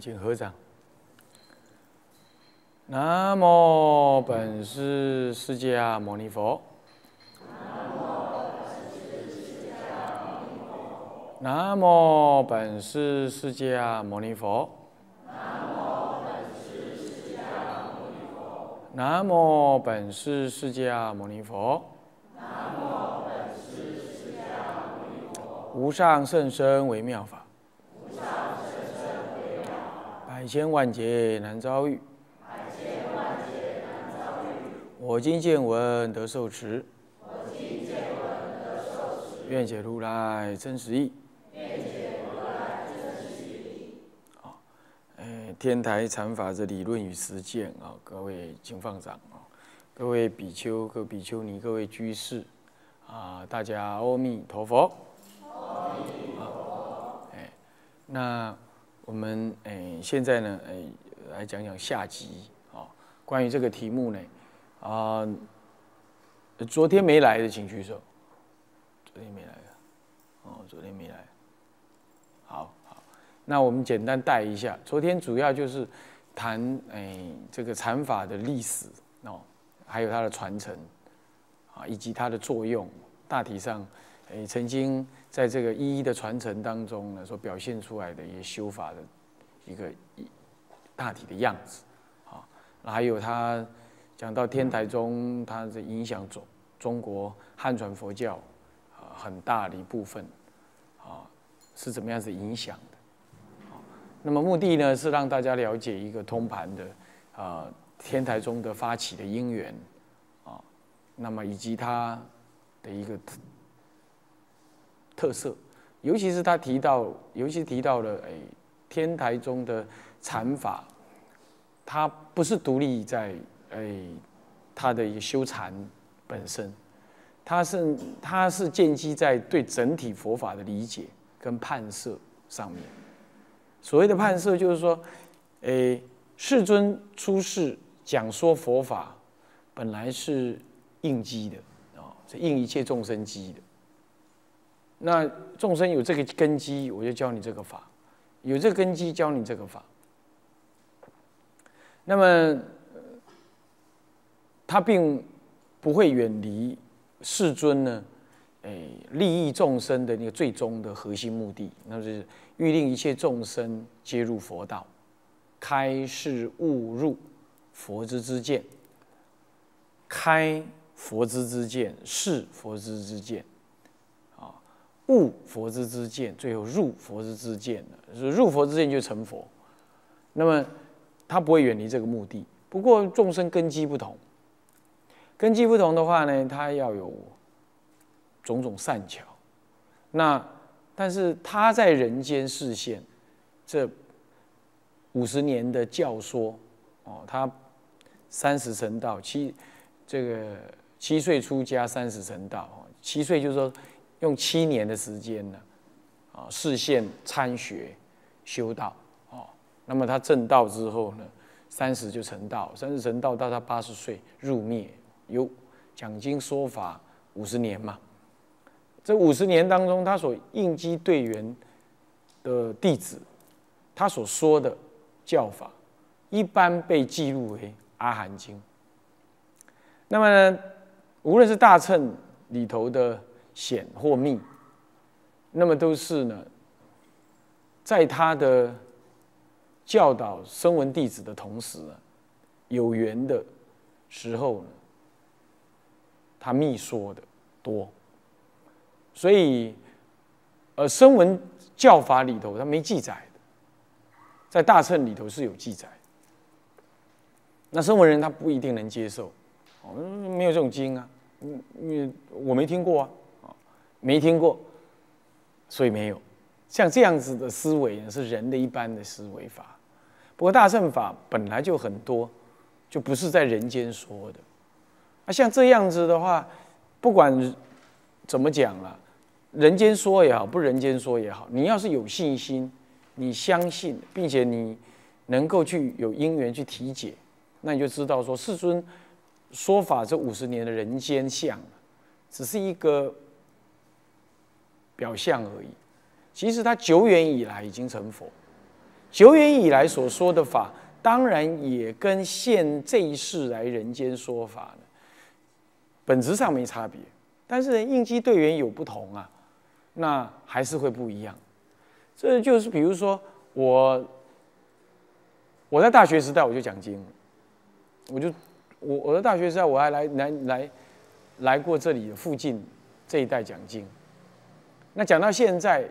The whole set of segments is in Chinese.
请合掌。南无本师释迦牟尼佛。南无本师释迦牟尼佛。南无本师释迦牟尼佛。南无本师释迦牟尼佛。无上甚深微妙法。千万劫难遭遇，我今见闻得受持，我今见闻得受持。愿解如来真实意。愿解如来真实意。天台禅法的理论与实践啊，各位经放长啊，各位比丘、各比丘尼、各位居士啊，大家阿弥陀佛。阿弥陀佛。哎，那。我们诶，现在呢，诶，来讲讲下集啊。关于这个题目呢，啊，昨天没来的请举手。昨天没来的，哦，昨天没来。好好，那我们简单带一下。昨天主要就是谈诶这个禅法的历史哦，还有它的传承啊，以及它的作用。大体上。诶，曾经在这个一一的传承当中呢，所表现出来的一些修法的一个一大体的样子，啊，那还有他讲到天台宗，他的影响中中国汉传佛教很大的一部分，啊，是怎么样子影响的？那么目的呢是让大家了解一个通盘的啊天台宗的发起的因缘，啊，那么以及它的一个。特色，尤其是他提到，尤其提到了哎，天台宗的禅法，它不是独立在哎，它的一个修禅本身，它是它是建基在对整体佛法的理解跟判色上面。所谓的判色，就是说，哎，世尊出世讲说佛法，本来是应机的啊，是应一切众生机的。那众生有这个根基，我就教你这个法；有这个根基，教你这个法。那么，他并不会远离世尊呢。哎，利益众生的那个最终的核心目的，那就是欲令一切众生皆入佛道，开示悟入佛之之见，开佛之之见，是佛之之见。悟佛之之见，最后入佛之之见是入佛之见就成佛，那么他不会远离这个目的。不过众生根基不同，根基不同的话呢，他要有种种善巧。那但是他在人间视线这五十年的教说哦，他三十成道七这个七岁出家三十成道，七岁就说。用七年的时间呢，啊，视线参学、修道，哦，那么他正道之后呢，三十就成道，三十成道到他八十岁入灭，有讲经说法五十年嘛。这五十年当中，他所应机队员的弟子，他所说的教法，一般被记录为《阿含经》。那么，呢，无论是大乘里头的。显或密，那么都是呢，在他的教导声闻弟子的同时，有缘的时候呢，他密说的多，所以，呃，声闻教法里头他没记载的，在大乘里头是有记载。那声闻人他不一定能接受，哦，没有这种经啊，嗯嗯，我没听过啊。没听过，所以没有。像这样子的思维呢，是人的一般的思维法。不过大乘法本来就很多，就不是在人间说的。啊，像这样子的话，不管怎么讲了，人间说也好，不人间说也好，你要是有信心，你相信，并且你能够去有因缘去体解，那你就知道说，世尊说法这五十年的人间相，只是一个。表象而已，其实他久远以来已经成佛，久远以来所说的法，当然也跟现这一世来人间说法的，本质上没差别。但是呢，应激队员有不同啊，那还是会不一样。这就是，比如说我，我在大学时代我就讲经，我就我我在大学时代我还来来来来过这里附近这一带讲经。那讲到现在，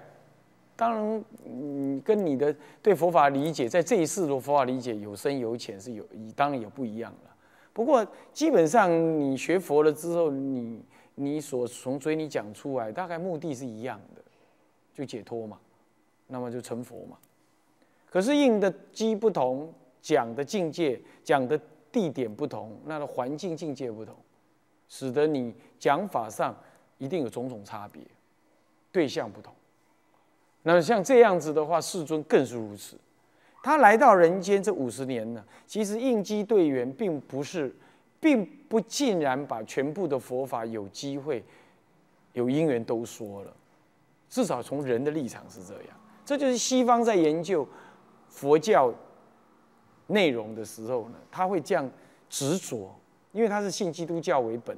当然，嗯，跟你的对佛法理解，在这一世的佛法理解有深有浅，是有当然有不一样了。不过基本上，你学佛了之后，你你所从嘴里讲出来，大概目的是一样的，就解脱嘛，那么就成佛嘛。可是应的机不同，讲的境界、讲的地点不同，那个环境境界不同，使得你讲法上一定有种种差别。对象不同，那么像这样子的话，世尊更是如此。他来到人间这五十年呢，其实应机队员并不是，并不尽然把全部的佛法有机会有因缘都说了。至少从人的立场是这样。这就是西方在研究佛教内容的时候呢，他会这样执着，因为他是信基督教为本，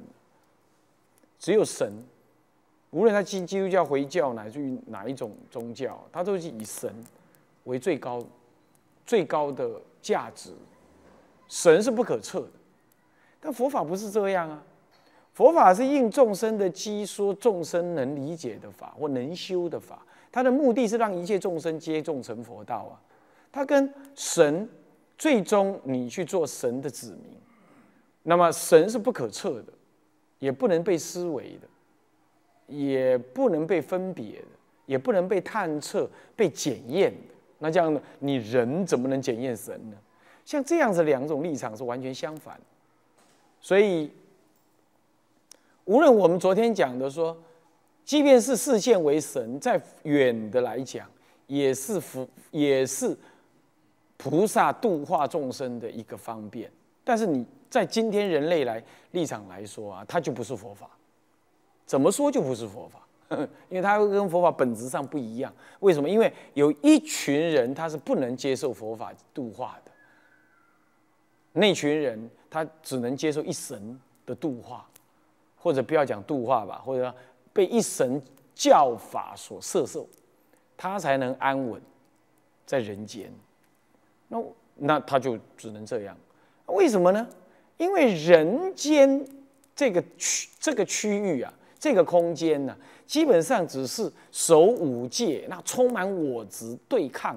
只有神。无论他基基督教、回教，乃至于哪一种宗教，他都是以神为最高、最高的价值。神是不可测的，但佛法不是这样啊！佛法是应众生的机，说众生能理解的法或能修的法，它的目的是让一切众生皆众成佛道啊！它跟神最终，你去做神的子民，那么神是不可测的，也不能被思维的。也不能被分别的，也不能被探测、被检验的。那这样的，你人怎么能检验神呢？像这样子两种立场是完全相反。所以，无论我们昨天讲的说，即便是视线为神，在远的来讲，也是佛，也是菩萨度化众生的一个方便。但是你在今天人类来立场来说啊，它就不是佛法。怎么说就不是佛法，因为它跟佛法本质上不一样。为什么？因为有一群人他是不能接受佛法度化的，那群人他只能接受一神的度化，或者不要讲度化吧，或者被一神教法所摄受，他才能安稳在人间。那那他就只能这样。为什么呢？因为人间这个区这个区域啊。这个空间呢，基本上只是守五戒，那充满我执对抗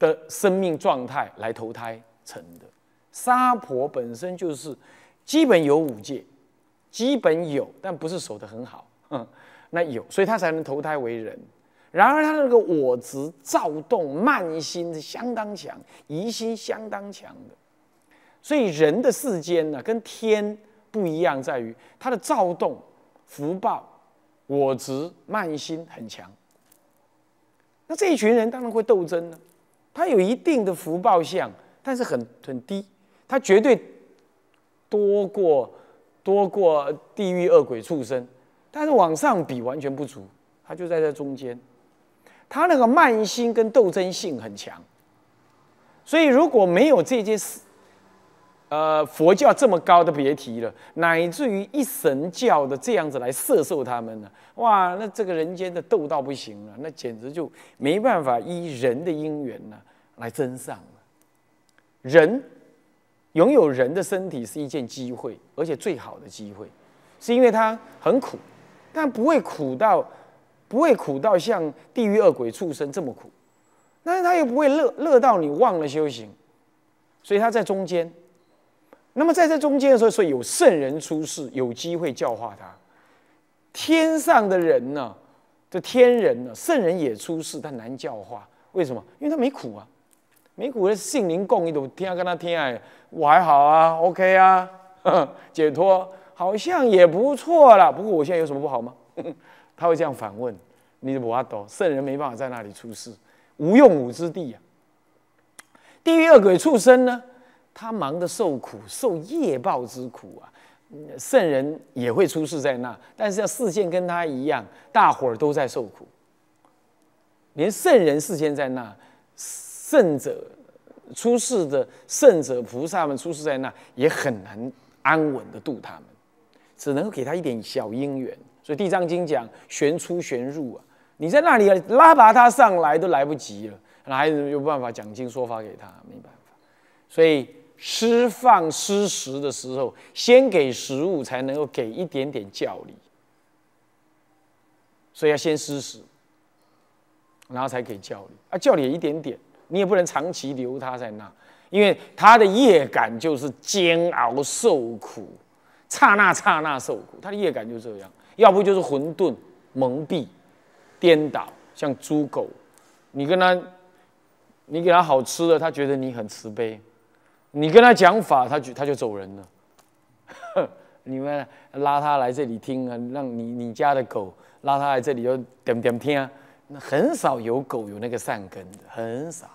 的生命状态来投胎成的。沙婆本身就是基本有五戒，基本有，但不是守的很好，嗯，那有，所以他才能投胎为人。然而他那个我执躁动、慢心是相当强，疑心相当强的，所以人的世间呢，跟天。不一样在于他的躁动、福报、我执、慢心很强。那这一群人当然会斗争呢，他有一定的福报相，但是很很低。他绝对多过多过地狱恶鬼畜生，但是往上比完全不足。他就在这中间。他那个慢心跟斗争性很强，所以如果没有这件事。呃，佛教这么高的别提了，乃至于一神教的这样子来摄受他们呢，哇，那这个人间的斗到不行了，那简直就没办法依人的因缘呢来增上了。人拥有人的身体是一件机会，而且最好的机会，是因为它很苦，但不会苦到不会苦到像地狱恶鬼畜生这么苦，但是他又不会乐乐到你忘了修行，所以他在中间。那么在这中间的时候，所以有圣人出世，有机会教化他。天上的人呢，这天人呢，圣人也出世，但难教化。为什么？因为他没苦啊，没苦的性灵共一天听跟他天爱，我还好啊，OK 啊，解脱好像也不错啦。不过我现在有什么不好吗？他会这样反问你，我懂，圣人没办法在那里出世，无用武之地啊。地狱恶鬼畜生呢？他忙的受苦，受业报之苦啊！圣人也会出世在那，但是要视线跟他一样，大伙儿都在受苦。连圣人视线在那，圣者出世的圣者菩萨们出世在那，也很难安稳的度他们，只能给他一点小因缘。所以《地藏经》讲“玄出玄入”啊，你在那里拉拔他上来都来不及了，哪有有办法讲经说法给他？没办法，所以。释放施食的时候，先给食物，才能够给一点点教理。所以要先施食，然后才可以教理啊，教理一点点，你也不能长期留他在那，因为他的业感就是煎熬受苦，刹那刹那受苦，他的业感就这样。要不就是混沌、蒙蔽、颠倒，像猪狗，你跟他，你给他好吃的，他觉得你很慈悲。你跟他讲法，他就他就走人了。你们拉他来这里听啊，让你你家的狗拉他来这里又点点听啊，那很少有狗有那个善根的，很少。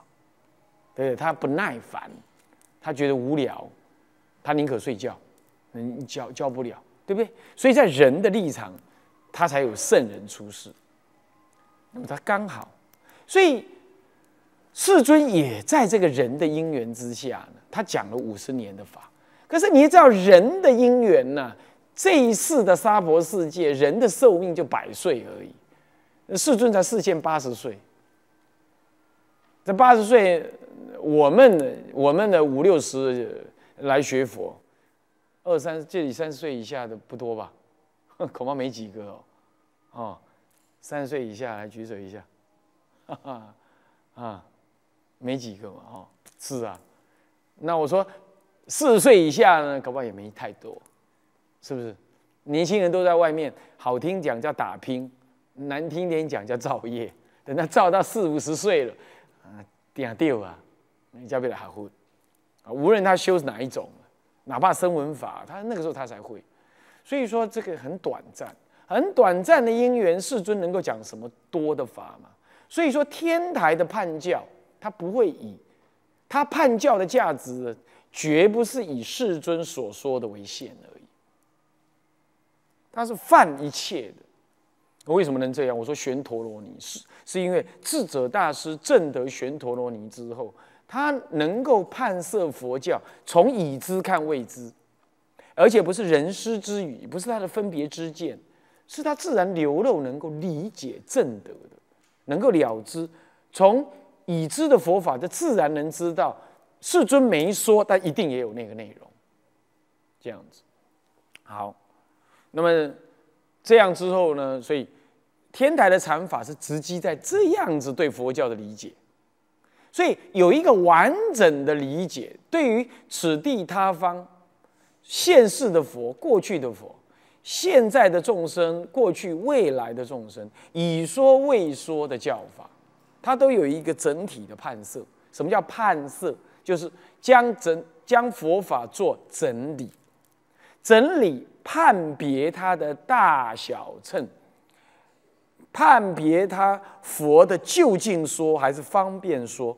对，他不耐烦，他觉得无聊，他宁可睡觉，嗯，教教不了，对不对？所以在人的立场，他才有圣人出世，那么他刚好，所以。世尊也在这个人的因缘之下呢，他讲了五十年的法。可是你知道人的因缘呢？这一世的娑婆世界，人的寿命就百岁而已。世尊才四千八十岁，这八十岁，我们我们的五六十来学佛，二三这里三十岁以下的不多吧？恐怕没几个哦。哦，三十岁以下来举手一下，哈哈啊！没几个嘛，哈，是啊，那我说四十岁以下呢，搞不好也没太多，是不是？年轻人都在外面，好听讲叫打拼，难听点讲叫造业。等他造到四五十岁了，啊，掉啊，人叫不了还混啊。无论他修是哪一种，哪怕声闻法，他那个时候他才会。所以说这个很短暂，很短暂的因缘，世尊能够讲什么多的法嘛？所以说天台的判教。他不会以他判教的价值，绝不是以世尊所说的为限而已。他是犯一切的。我为什么能这样？我说玄陀罗尼是，是因为智者大师证得玄陀罗尼之后，他能够判摄佛教，从已知看未知，而且不是人师之语，不是他的分别之见，是他自然流露，能够理解正德的，能够了知。从已知的佛法，就自然能知道。世尊没说，但一定也有那个内容。这样子，好。那么这样之后呢？所以天台的禅法是直击在这样子对佛教的理解。所以有一个完整的理解，对于此地他方现世的佛、过去的佛、现在的众生、过去未来的众生，以说未说的教法。它都有一个整体的判色。什么叫判色？就是将整将佛法做整理，整理判别它的大小称。判别它佛的就近说还是方便说。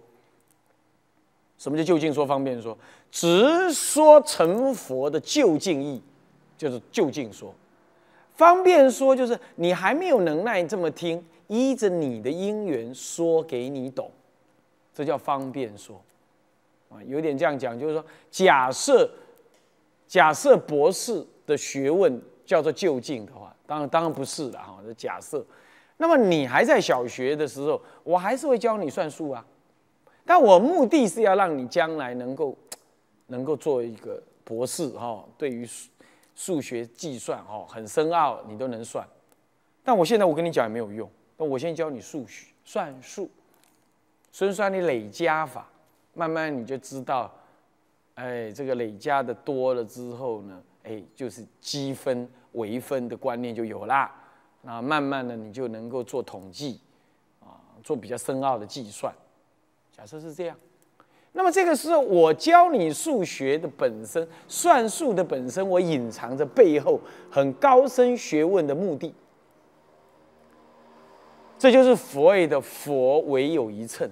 什么叫就近说、方便说？直说成佛的就近意，就是就近说。方便说就是你还没有能耐这么听，依着你的因缘说给你懂，这叫方便说，啊，有点这样讲，就是说假设，假设博士的学问叫做就近的话，当然当然不是了哈，这假设，那么你还在小学的时候，我还是会教你算数啊，但我目的是要让你将来能够，能够做一个博士哈，对于。数学计算哦，很深奥，你都能算。但我现在我跟你讲也没有用。那我先教你数学算术，以算你累加法，慢慢你就知道，哎，这个累加的多了之后呢，哎，就是积分、微分的观念就有啦。那慢慢的你就能够做统计，啊，做比较深奥的计算。假设是这样。那么这个是我教你数学的本身，算术的本身，我隐藏着背后很高深学问的目的。这就是佛的佛唯有一乘，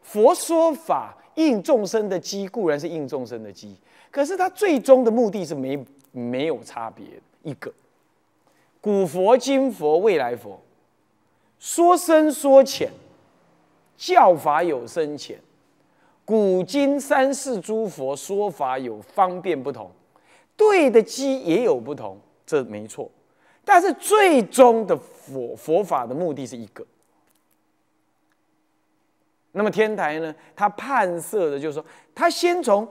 佛说法应众生的机，固然是应众生的机，可是它最终的目的是没没有差别，一个古佛、今佛、未来佛，说深说浅，教法有深浅。古今三世诸佛说法有方便不同，对的机也有不同，这没错。但是最终的佛佛法的目的是一个。那么天台呢？他判色的就是说，他先从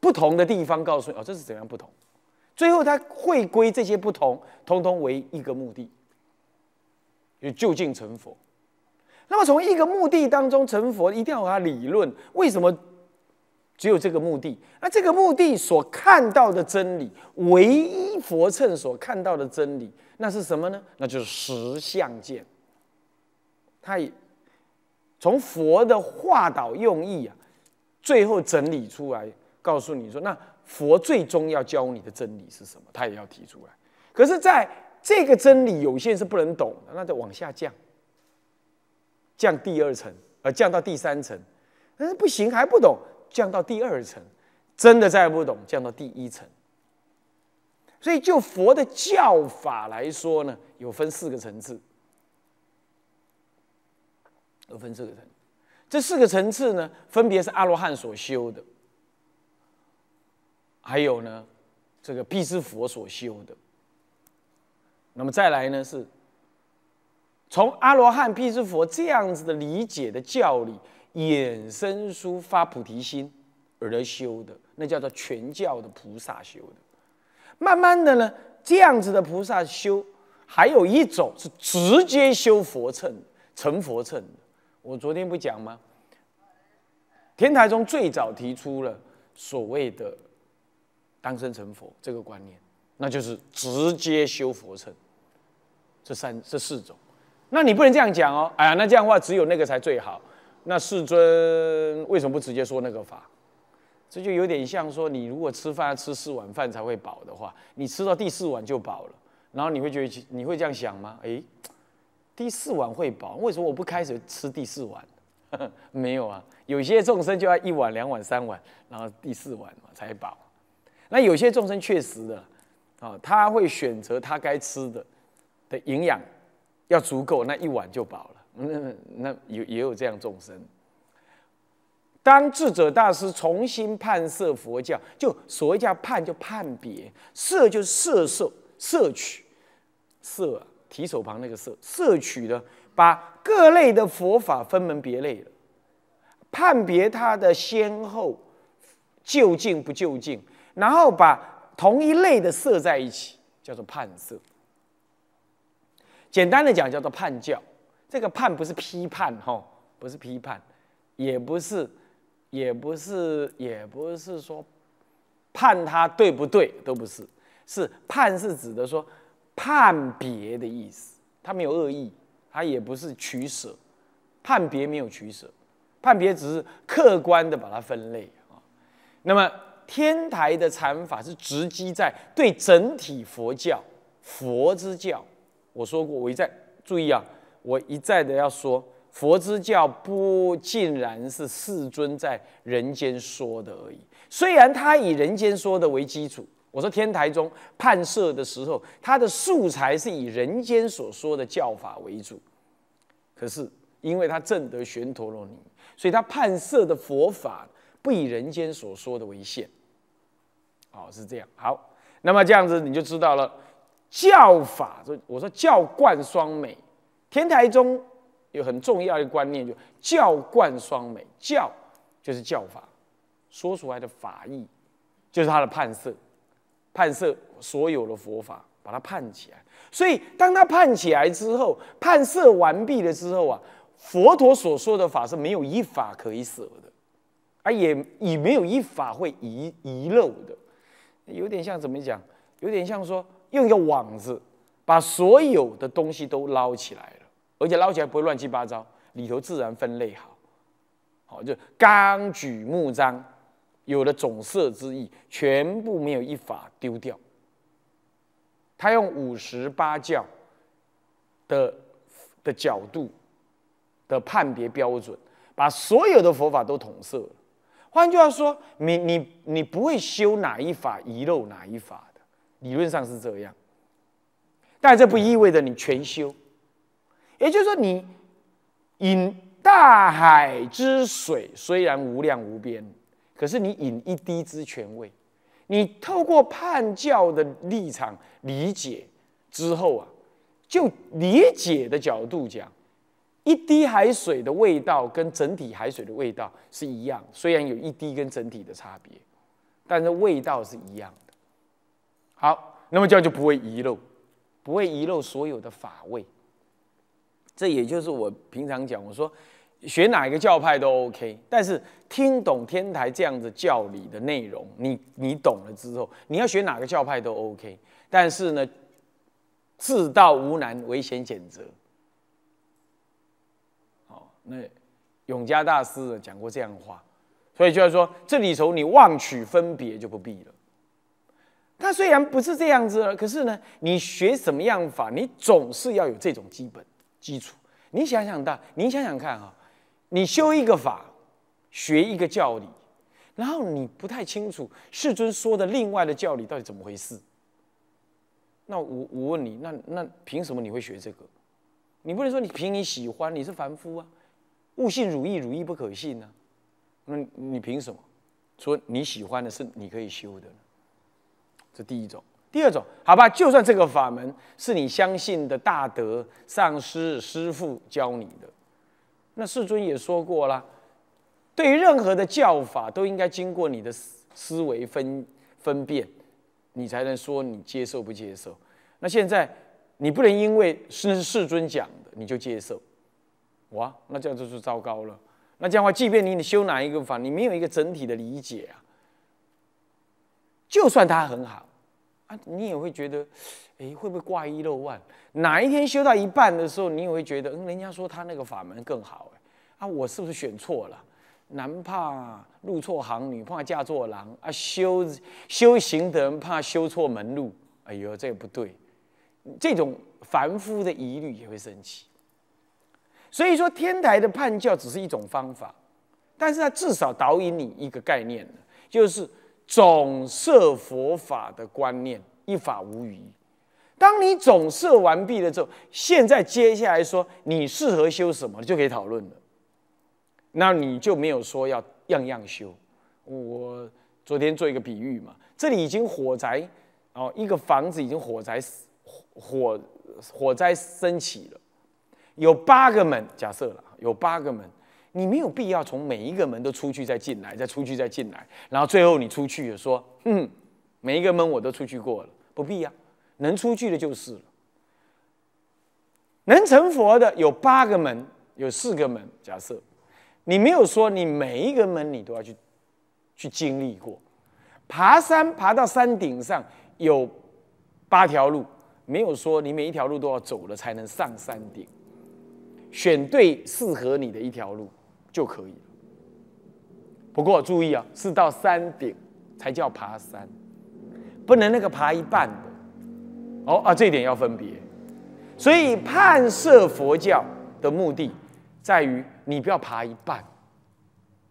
不同的地方告诉你哦，这是怎样不同，最后他会归这些不同，通通为一个目的，就就近成佛。那么从一个目的当中成佛，一定要和他理论为什么只有这个目的？那这个目的所看到的真理，唯一佛乘所看到的真理，那是什么呢？那就是实相见。他从佛的化导用意啊，最后整理出来，告诉你说，那佛最终要教你的真理是什么？他也要提出来。可是在这个真理有限是不能懂，的，那就往下降。降第二层，呃，降到第三层，嗯，不行，还不懂，降到第二层，真的再不懂，降到第一层。所以就佛的教法来说呢，有分四个层次，有分四个层。这四个层次呢，分别是阿罗汉所修的，还有呢，这个辟支佛所修的，那么再来呢是。从阿罗汉、辟支佛这样子的理解的教理衍生出发菩提心而修的，那叫做全教的菩萨修的。慢慢的呢，这样子的菩萨修，还有一种是直接修佛乘成佛乘的。我昨天不讲吗？天台宗最早提出了所谓的“当生成佛”这个观念，那就是直接修佛乘。这三这四种。那你不能这样讲哦，哎呀，那这样的话只有那个才最好。那世尊为什么不直接说那个法？这就有点像说，你如果吃饭要吃四碗饭才会饱的话，你吃到第四碗就饱了，然后你会觉得你会这样想吗？哎，第四碗会饱，为什么我不开始吃第四碗？没有啊，有些众生就要一碗、两碗、三碗，然后第四碗才饱。那有些众生确实的，啊，他会选择他该吃的的营养。要足够，那一碗就饱了。那那有也有这样众生。当智者大师重新判色佛教，就所谓叫判，就判别；色就是摄受、摄取，摄提手旁那个摄摄取的，把各类的佛法分门别类的判别它的先后、就近不就近，然后把同一类的摄在一起，叫做判色。简单的讲叫做判教，这个判不是批判哈，不是批判，也不是，也不是，也不是说判他对不对，都不是，是判是指的说判别的意思，他没有恶意，他也不是取舍，判别没有取舍，判别只是客观的把它分类啊。那么天台的禅法是直击在对整体佛教，佛之教。我说过，我一再注意啊，我一再的要说，佛之教不尽然是世尊在人间说的而已。虽然他以人间说的为基础，我说天台中判设的时候，他的素材是以人间所说的教法为主。可是，因为他正得玄陀罗尼，所以，他判设的佛法不以人间所说的为限。哦，是这样。好，那么这样子你就知道了。教法，就我说教贯双美，天台宗有很重要的观念，就教贯双美。教就是教法，说出来的法义，就是他的判色，判色所有的佛法，把它判起来。所以当他判起来之后，判色完毕了之后啊，佛陀所说的法是没有一法可以舍的，啊，也也没有一法会遗遗漏的，有点像怎么讲？有点像说。用一个网子，把所有的东西都捞起来了，而且捞起来不会乱七八糟，里头自然分类好。好，就纲举目张，有了总色之意，全部没有一法丢掉。他用五十八教的的角度的判别标准，把所有的佛法都统摄了。换句话说，你你你不会修哪一法，遗漏哪一法。理论上是这样，但这不意味着你全修。也就是说，你饮大海之水虽然无量无边，可是你饮一滴之泉味。你透过判教的立场理解之后啊，就理解的角度讲，一滴海水的味道跟整体海水的味道是一样。虽然有一滴跟整体的差别，但是味道是一样。好，那么样就不会遗漏，不会遗漏所有的法位。这也就是我平常讲，我说学哪一个教派都 OK，但是听懂天台这样子教理的内容，你你懂了之后，你要学哪个教派都 OK。但是呢，自道无难，唯贤选择。好，那永嘉大师啊讲过这样的话，所以就是说，这里头你妄取分别就不必了。他虽然不是这样子了，可是呢，你学什么样法，你总是要有这种基本基础。你想想看，你想想看啊，你修一个法，学一个教理，然后你不太清楚世尊说的另外的教理到底怎么回事。那我我问你，那那凭什么你会学这个？你不能说你凭你喜欢，你是凡夫啊，悟性如意，如意不可信呢？那你凭什么说你喜欢的是你可以修的呢？这第一种，第二种，好吧，就算这个法门是你相信的大德上师师父教你的，那世尊也说过了，对于任何的教法，都应该经过你的思思维分分辨，你才能说你接受不接受。那现在你不能因为是世尊讲的，你就接受，哇，那这样就是糟糕了。那这样的话，即便你你修哪一个法，你没有一个整体的理解啊。就算他很好，啊，你也会觉得，哎，会不会挂一漏万？哪一天修到一半的时候，你也会觉得，嗯，人家说他那个法门更好，哎，啊，我是不是选错了？男怕入错行，女怕嫁错郎，啊，修修行的人怕修错门路，哎呦，这个不对，这种凡夫的疑虑也会升起。所以说，天台的判教只是一种方法，但是它至少导引你一个概念，就是。总摄佛法的观念，一法无余。当你总摄完毕了之后，现在接下来说你适合修什么，就可以讨论了。那你就没有说要样样修。我昨天做一个比喻嘛，这里已经火灾，哦，一个房子已经火灾火火火灾升起了，有八个门，假设了，有八个门。你没有必要从每一个门都出去再进来，再出去再进来，然后最后你出去也说，嗯，每一个门我都出去过了，不必要，能出去的就是了。能成佛的有八个门，有四个门。假设你没有说你每一个门你都要去，去经历过。爬山爬到山顶上有八条路，没有说你每一条路都要走了才能上山顶，选对适合你的一条路。就可以了。不过注意啊，是到山顶才叫爬山，不能那个爬一半的。哦啊，这一点要分别。所以判设佛教的目的，在于你不要爬一半，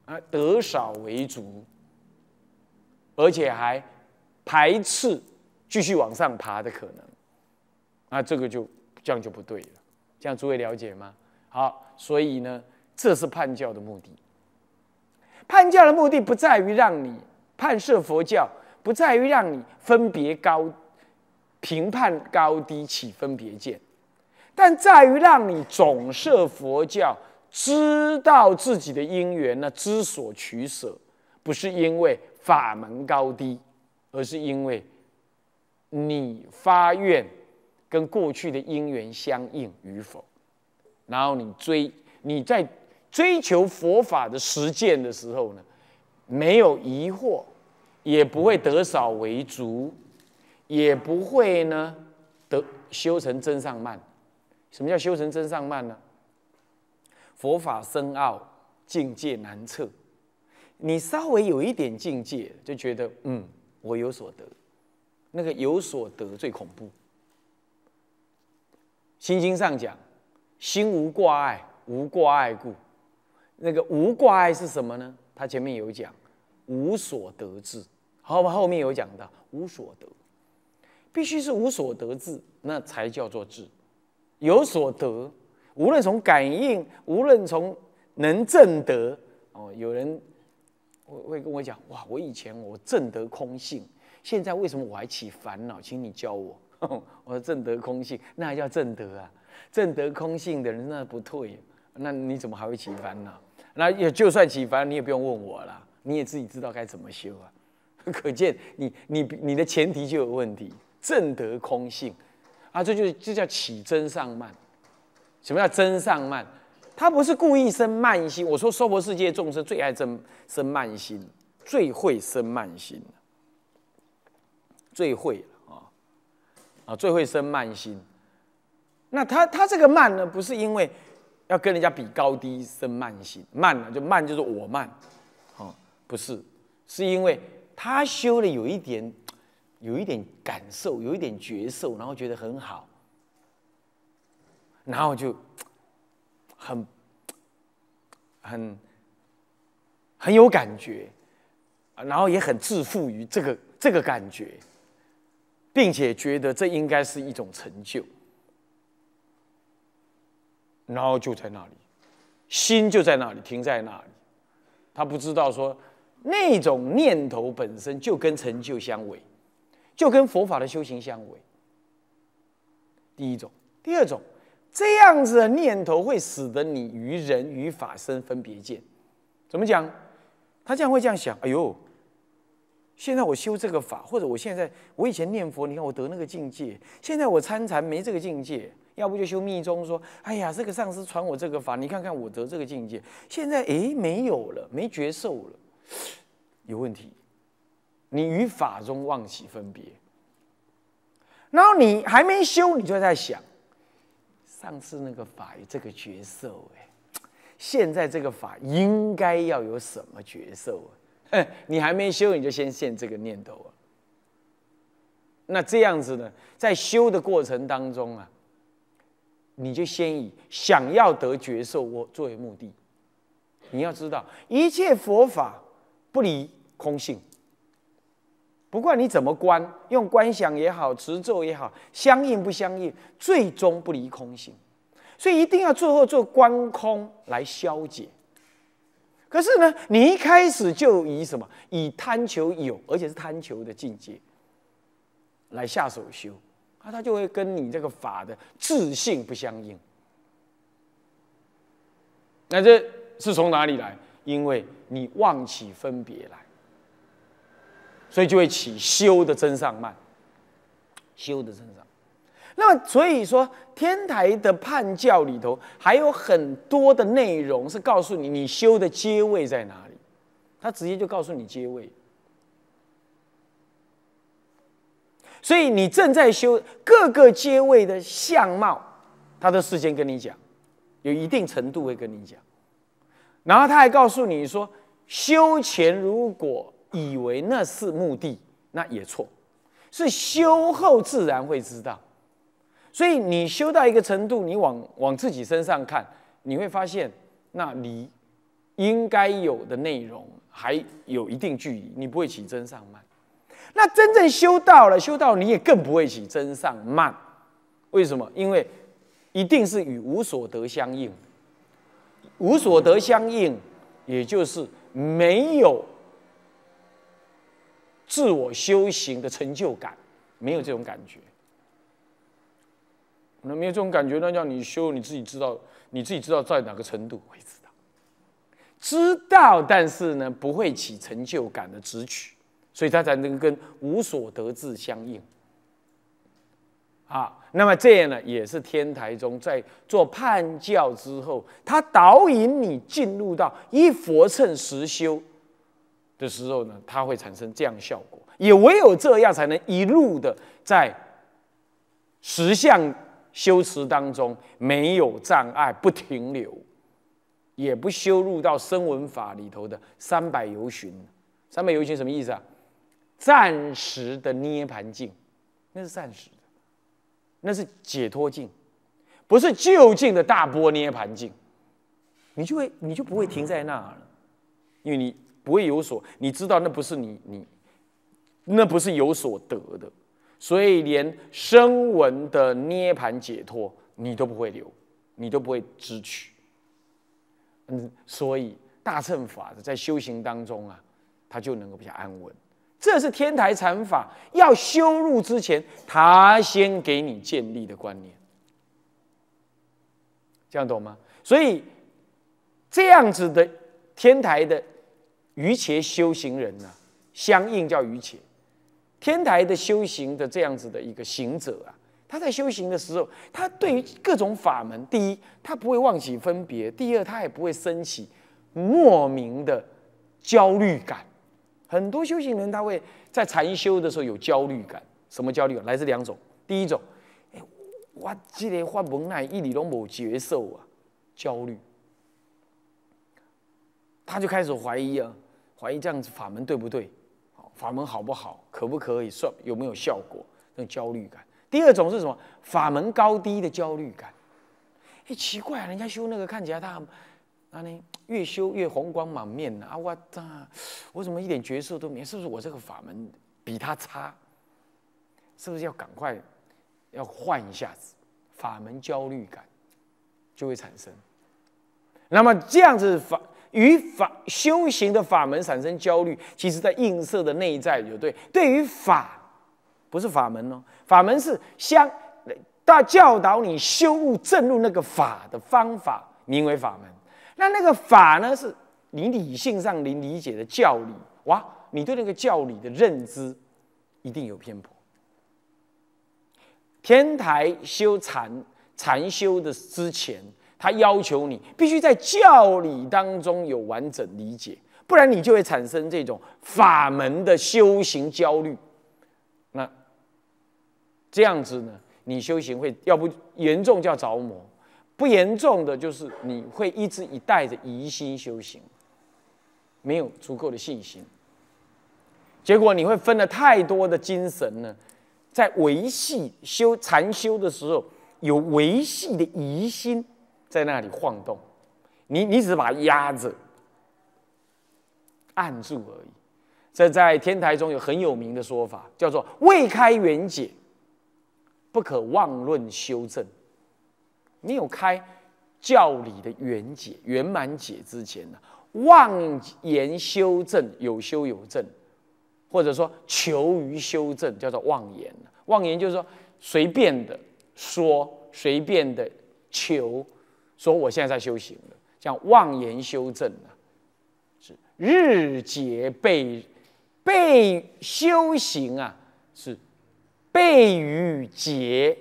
啊，得少为足，而且还排斥继续往上爬的可能。啊，这个就这样就不对了。这样诸位了解吗？好，所以呢。这是叛教的目的。叛教的目的不在于让你判设佛教，不在于让你分别高评判高低起分别见，但在于让你总设佛教，知道自己的因缘呢，知所取舍，不是因为法门高低，而是因为你发愿跟过去的因缘相应与否，然后你追你在。追求佛法的实践的时候呢，没有疑惑，也不会得少为足，也不会呢得修成真上慢。什么叫修成真上慢呢？佛法深奥，境界难测。你稍微有一点境界，就觉得嗯，我有所得。那个有所得最恐怖。心经上讲：心无挂碍，无挂碍故。那个无挂碍是什么呢？他前面有讲，无所得智。好，我们后面有讲到无所得，必须是无所得智，那才叫做智。有所得，无论从感应，无论从能证得。哦，有人，会会跟我讲，哇，我以前我证得空性，现在为什么我还起烦恼？请你教我。我说证得空性，那还叫证得啊。证得空性的人，那不退，那你怎么还会起烦恼？那也就算起，反正你也不用问我了，你也自己知道该怎么修啊。可见你你你的前提就有问题，正得空性啊，这就这叫起真上慢。什么叫真上慢？他不是故意生慢心。我说娑婆世界众生最爱真生慢心，最会生慢心，最会了啊啊，最会生慢心。那他他这个慢呢，不是因为。要跟人家比高低，生慢性慢了就慢，就是我慢，啊，不是，是因为他修的有一点，有一点感受，有一点觉受，然后觉得很好，然后就很，很，很有感觉，然后也很自负于这个这个感觉，并且觉得这应该是一种成就。然后就在那里，心就在那里，停在那里。他不知道说，那种念头本身就跟成就相违，就跟佛法的修行相违。第一种，第二种，这样子的念头会使得你于人于法生分别见。怎么讲？他这样会这样想：哎呦，现在我修这个法，或者我现在我以前念佛，你看我得那个境界，现在我参禅没这个境界。要不就修密宗，说：“哎呀，这个上师传我这个法，你看看我得这个境界。现在哎，没有了，没觉受了，有问题。你与法中妄起分别，然后你还没修，你就在想，上次那个法有这个角色哎，现在这个法应该要有什么角色啊？你还没修，你就先现这个念头啊。那这样子呢，在修的过程当中啊。”你就先以想要得觉受我作为目的，你要知道一切佛法不离空性，不管你怎么观，用观想也好，持咒也好，相应不相应，最终不离空性，所以一定要最后做观空来消解。可是呢，你一开始就以什么？以贪求有，而且是贪求的境界来下手修。那他就会跟你这个法的自性不相应，那这是从哪里来？因为你忘起分别来，所以就会起修的真上慢，修的真上。那么所以说，天台的判教里头还有很多的内容是告诉你，你修的阶位在哪里，他直接就告诉你阶位。所以你正在修各个阶位的相貌，他都事先跟你讲，有一定程度会跟你讲，然后他还告诉你说，修前如果以为那是目的，那也错，是修后自然会知道。所以你修到一个程度，你往往自己身上看，你会发现，那你应该有的内容还有一定距离，你不会起真上慢。那真正修道了，修道你也更不会起真上慢。为什么？因为一定是与无所得相应。无所得相应，也就是没有自我修行的成就感，没有这种感觉。那没有这种感觉，那叫你修，你自己知道，你自己知道在哪个程度，会知道。知道，但是呢，不会起成就感的直取。所以它才能跟无所得智相应，啊，那么这样呢，也是天台宗在做判教之后，它导引你进入到一佛乘实修的时候呢，它会产生这样效果。也唯有这样才能一路的在实相修持当中没有障碍，不停留，也不修入到声闻法里头的三百由旬。三百由旬什么意思啊？暂时的涅盘境，那是暂时的，那是解脱境，不是究竟的大波涅盘境，你就会，你就不会停在那儿了，因为你不会有所，你知道那不是你，你那不是有所得的，所以连声闻的涅盘解脱你都不会留，你都不会知取，嗯，所以大乘法的在修行当中啊，他就能够比较安稳。这是天台禅法要修入之前，他先给你建立的观念，这样懂吗？所以这样子的天台的余切修行人呢，相应叫余切。天台的修行的这样子的一个行者啊，他在修行的时候，他对于各种法门，第一他不会忘记分别，第二他也不会升起莫名的焦虑感。很多修行人他会，在禅修的时候有焦虑感，什么焦虑啊？来自两种。第一种，哎，我这得换某种一理中某接受啊，焦虑。他就开始怀疑啊，怀疑这样子法门对不对？法门好不好？可不可以？算有没有效果？那种焦虑感。第二种是什么？法门高低的焦虑感。哎，奇怪，啊，人家修那个看起来他。很 啊，呢，越修越红光满面的啊！我我怎么一点角色都没是不是我这个法门比他差？是不是要赶快要换一下子？法门焦虑感就会产生。那么这样子法与法修行的法门产生焦虑，其实在映射的内在就对。对于法不是法门哦，法门是相大教导你修悟正路那个法的方法，名为法门。那那个法呢？是你理性上你理解的教理哇，你对那个教理的认知一定有偏颇。天台修禅禅修的之前，他要求你必须在教理当中有完整理解，不然你就会产生这种法门的修行焦虑。那这样子呢，你修行会要不严重叫着魔。不严重的就是，你会一直以带着疑心修行，没有足够的信心，结果你会分了太多的精神呢，在维系修禅修的时候，有维系的疑心在那里晃动，你你只把它压着、按住而已。这在天台中有很有名的说法，叫做“未开缘解，不可妄论修正”。没有开教理的圆解圆满解之前呢，妄言修正有修有正，或者说求于修正叫做妄言。妄言就是说随便的说，随便的求，说我现在在修行了，叫妄言修正呢，是日节被被修行啊，是被与劫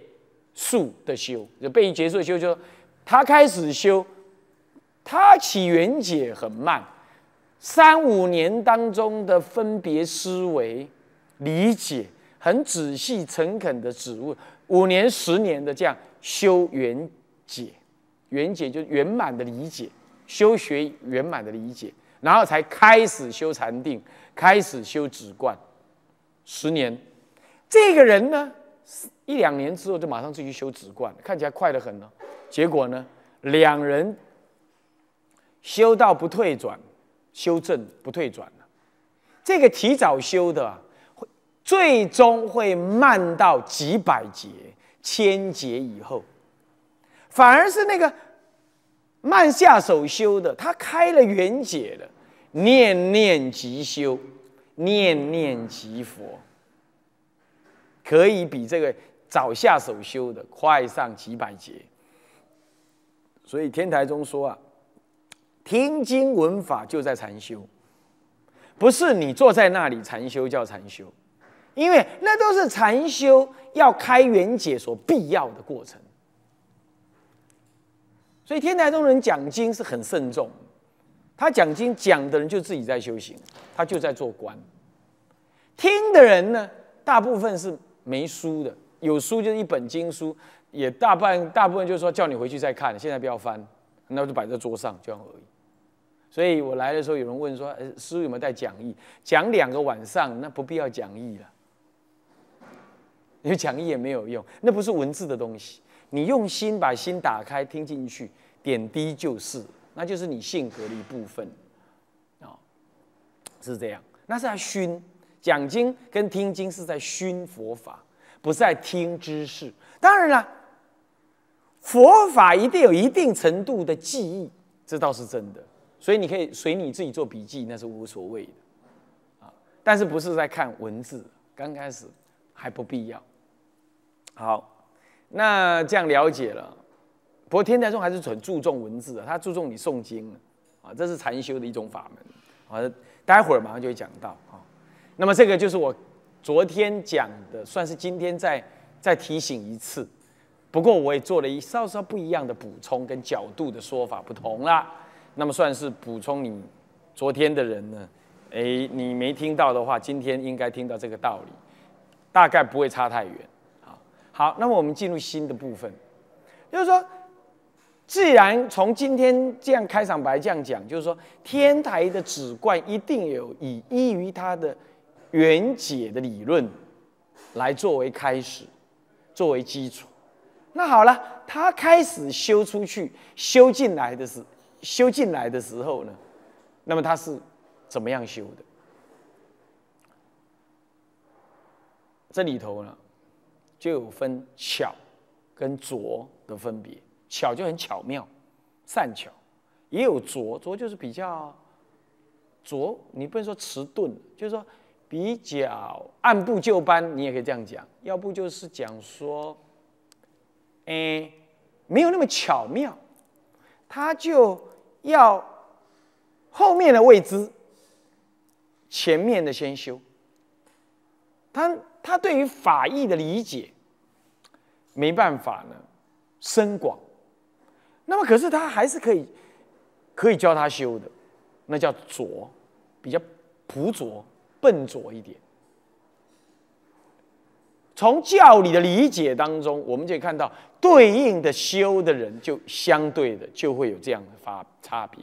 树的修，就被结束修，就他开始修，他起缘解很慢，三五年当中的分别思维理解很仔细诚恳的指物，五年十年的这样修缘解，缘解就圆满的理解修学圆满的理解，然后才开始修禅定，开始修止观，十年，这个人呢？一两年之后就马上自己修紫冠，看起来快得很呢。结果呢，两人修到不退转，修正不退转这个提早修的，会最终会慢到几百劫、千劫以后。反而是那个慢下手修的，他开了圆解的，念念即修，念念即佛。可以比这个早下手修的快上几百节。所以天台中说啊，听经闻法就在禅修，不是你坐在那里禅修叫禅修，因为那都是禅修要开圆解所必要的过程。所以天台中人讲经是很慎重，他讲经讲的人就自己在修行，他就在做官；听的人呢，大部分是。没书的，有书就是一本经书，也大半大部分就是说叫你回去再看，现在不要翻，那就摆在桌上这样而已。所以我来的时候有人问说，呃，书有没有带讲义？讲两个晚上那不必要讲义了，有讲义也没有用，那不是文字的东西，你用心把心打开听进去，点滴就是，那就是你性格的一部分啊，是这样，那是他熏。讲经跟听经是在熏佛法，不是在听知识。当然了，佛法一定有一定程度的记忆，这倒是真的。所以你可以随你自己做笔记，那是无所谓的啊。但是不是在看文字？刚开始还不必要。好，那这样了解了。不过天台宗还是很注重文字的，他注重你诵经啊，这是禅修的一种法门。好，待会儿马上就会讲到。那么这个就是我昨天讲的，算是今天再再提醒一次。不过我也做了一稍稍不一样的补充，跟角度的说法不同了。那么算是补充你昨天的人呢？哎，你没听到的话，今天应该听到这个道理，大概不会差太远。好，好，那么我们进入新的部分，就是说，既然从今天这样开场白这样讲，就是说，天台的指冠一定有以依于它的。圆解的理论，来作为开始，作为基础。那好了，他开始修出去，修进来的是，修进来的时候呢，那么他是怎么样修的？这里头呢，就有分巧跟拙的分别。巧就很巧妙，善巧；也有拙，拙就是比较拙。你不能说迟钝，就是说。比较按部就班，你也可以这样讲。要不就是讲说，哎，没有那么巧妙，他就要后面的未知，前面的先修。他他对于法义的理解没办法呢，深广。那么可是他还是可以可以教他修的，那叫拙，比较朴拙。笨拙一点，从教理的理解当中，我们就可以看到对应的修的人就相对的就会有这样的差差别。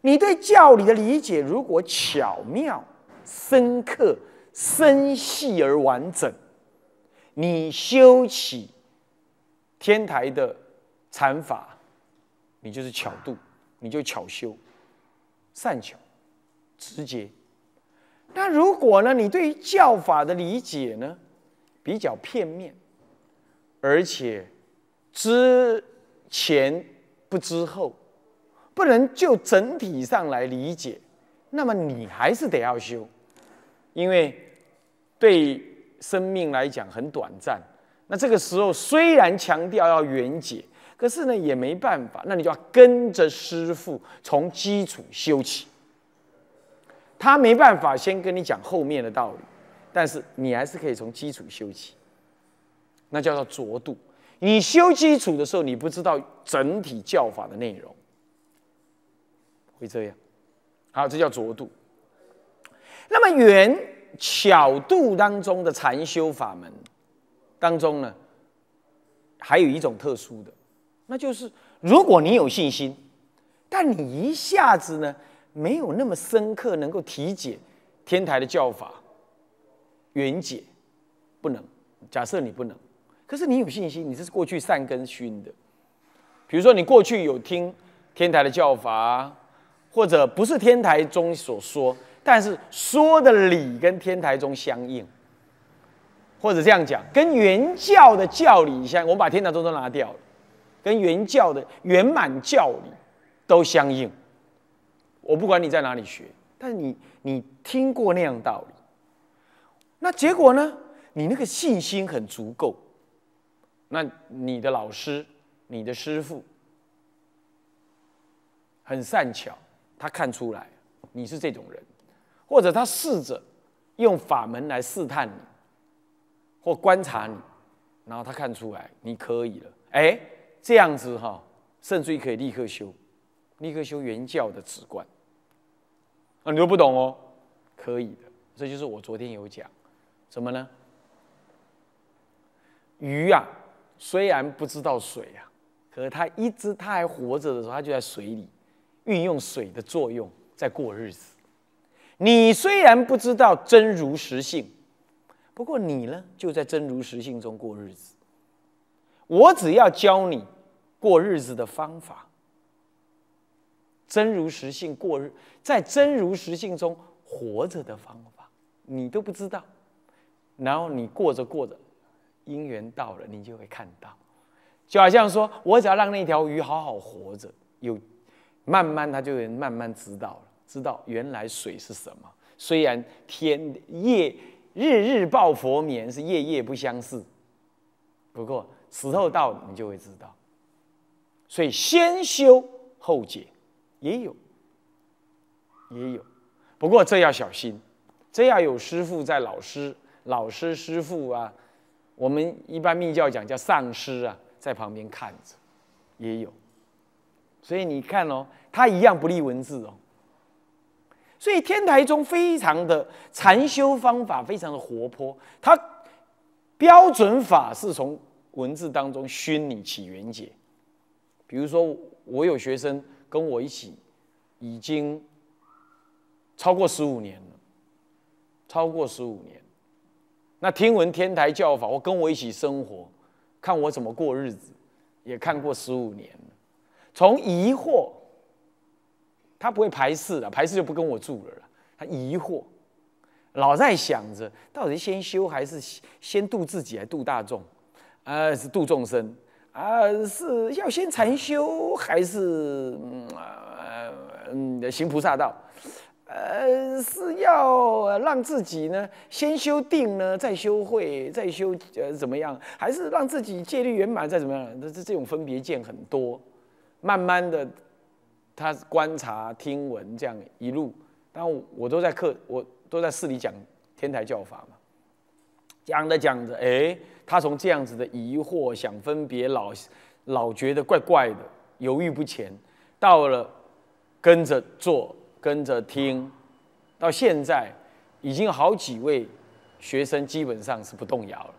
你对教理的理解如果巧妙、深刻、深细而完整，你修起天台的禅法，你就是巧度，你就巧修善巧，直接。那如果呢？你对于教法的理解呢比较片面，而且知前不知后，不能就整体上来理解，那么你还是得要修，因为对生命来讲很短暂。那这个时候虽然强调要缘解，可是呢也没办法，那你就要跟着师傅从基础修起。他没办法先跟你讲后面的道理，但是你还是可以从基础修起，那叫做着度。你修基础的时候，你不知道整体教法的内容，会这样。好，这叫着度。那么圆巧度当中的禅修法门当中呢，还有一种特殊的，那就是如果你有信心，但你一下子呢？没有那么深刻，能够体解天台的教法，原解不能。假设你不能，可是你有信心，你是过去善根熏的。比如说，你过去有听天台的教法，或者不是天台中所说，但是说的理跟天台中相应，或者这样讲，跟原教的教理相，我们把天台中都拿掉了，跟原教的圆满教理都相应。我不管你在哪里学，但是你你听过那样道理，那结果呢？你那个信心很足够，那你的老师、你的师傅很善巧，他看出来你是这种人，或者他试着用法门来试探你，或观察你，然后他看出来你可以了。哎，这样子哈，甚至于可以立刻修，立刻修原教的直观。啊，你都不懂哦，可以的。这就是我昨天有讲，什么呢？鱼啊，虽然不知道水啊，可是它一直它还活着的时候，它就在水里运用水的作用在过日子。你虽然不知道真如实性，不过你呢就在真如实性中过日子。我只要教你过日子的方法。真如实性过日，在真如实性中活着的方法，你都不知道。然后你过着过着，因缘到了，你就会看到，就好像说我只要让那条鱼好好活着，有慢慢它就会慢慢知道了，知道原来水是什么。虽然天夜日日抱佛眠是夜夜不相似，不过时候到你就会知道。所以先修后解。也有，也有，不过这要小心，这要有师傅在，老师、老师、师傅啊，我们一般密教讲叫上师啊，在旁边看着，也有，所以你看哦，他一样不立文字哦，所以天台宗非常的禅修方法非常的活泼，它标准法是从文字当中熏你起源解，比如说我有学生。跟我一起，已经超过十五年了，超过十五年。那听闻天台教法，我跟我一起生活，看我怎么过日子，也看过十五年了。从疑惑，他不会排斥了，排斥就不跟我住了了。他疑惑，老在想着，到底先修还是先度自己，还度大众，呃，是度众生。啊，是要先禅修还是呃行菩萨道？呃，是要让自己呢先修定呢，再修慧，再修呃怎么样？还是让自己戒律圆满再怎么样？这这种分别见很多。慢慢的，他观察听闻这样一路，但我都在课，我都在寺里讲天台教法嘛，讲着讲着，哎。他从这样子的疑惑、想分别、老老觉得怪怪的、犹豫不前，到了跟着做、跟着听，到现在已经好几位学生基本上是不动摇了。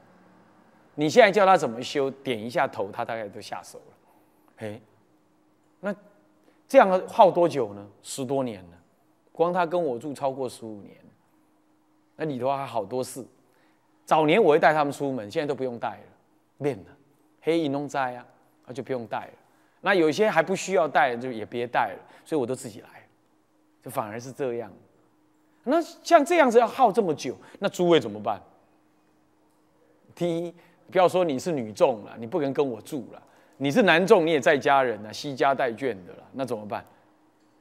你现在叫他怎么修，点一下头，他大概都下手了。哎，那这样的耗多久呢？十多年了，光他跟我住超过十五年，那里头还好多事。早年我会带他们出门，现在都不用带了，变了，黑云弄灾啊，那就不用带了。那有一些还不需要带，就也别带了。所以我都自己来，就反而是这样。那像这样子要耗这么久，那诸位怎么办？第一，不要说你是女众了，你不能跟我住了。你是男众，你也在家人呐，惜家带眷的了，那怎么办？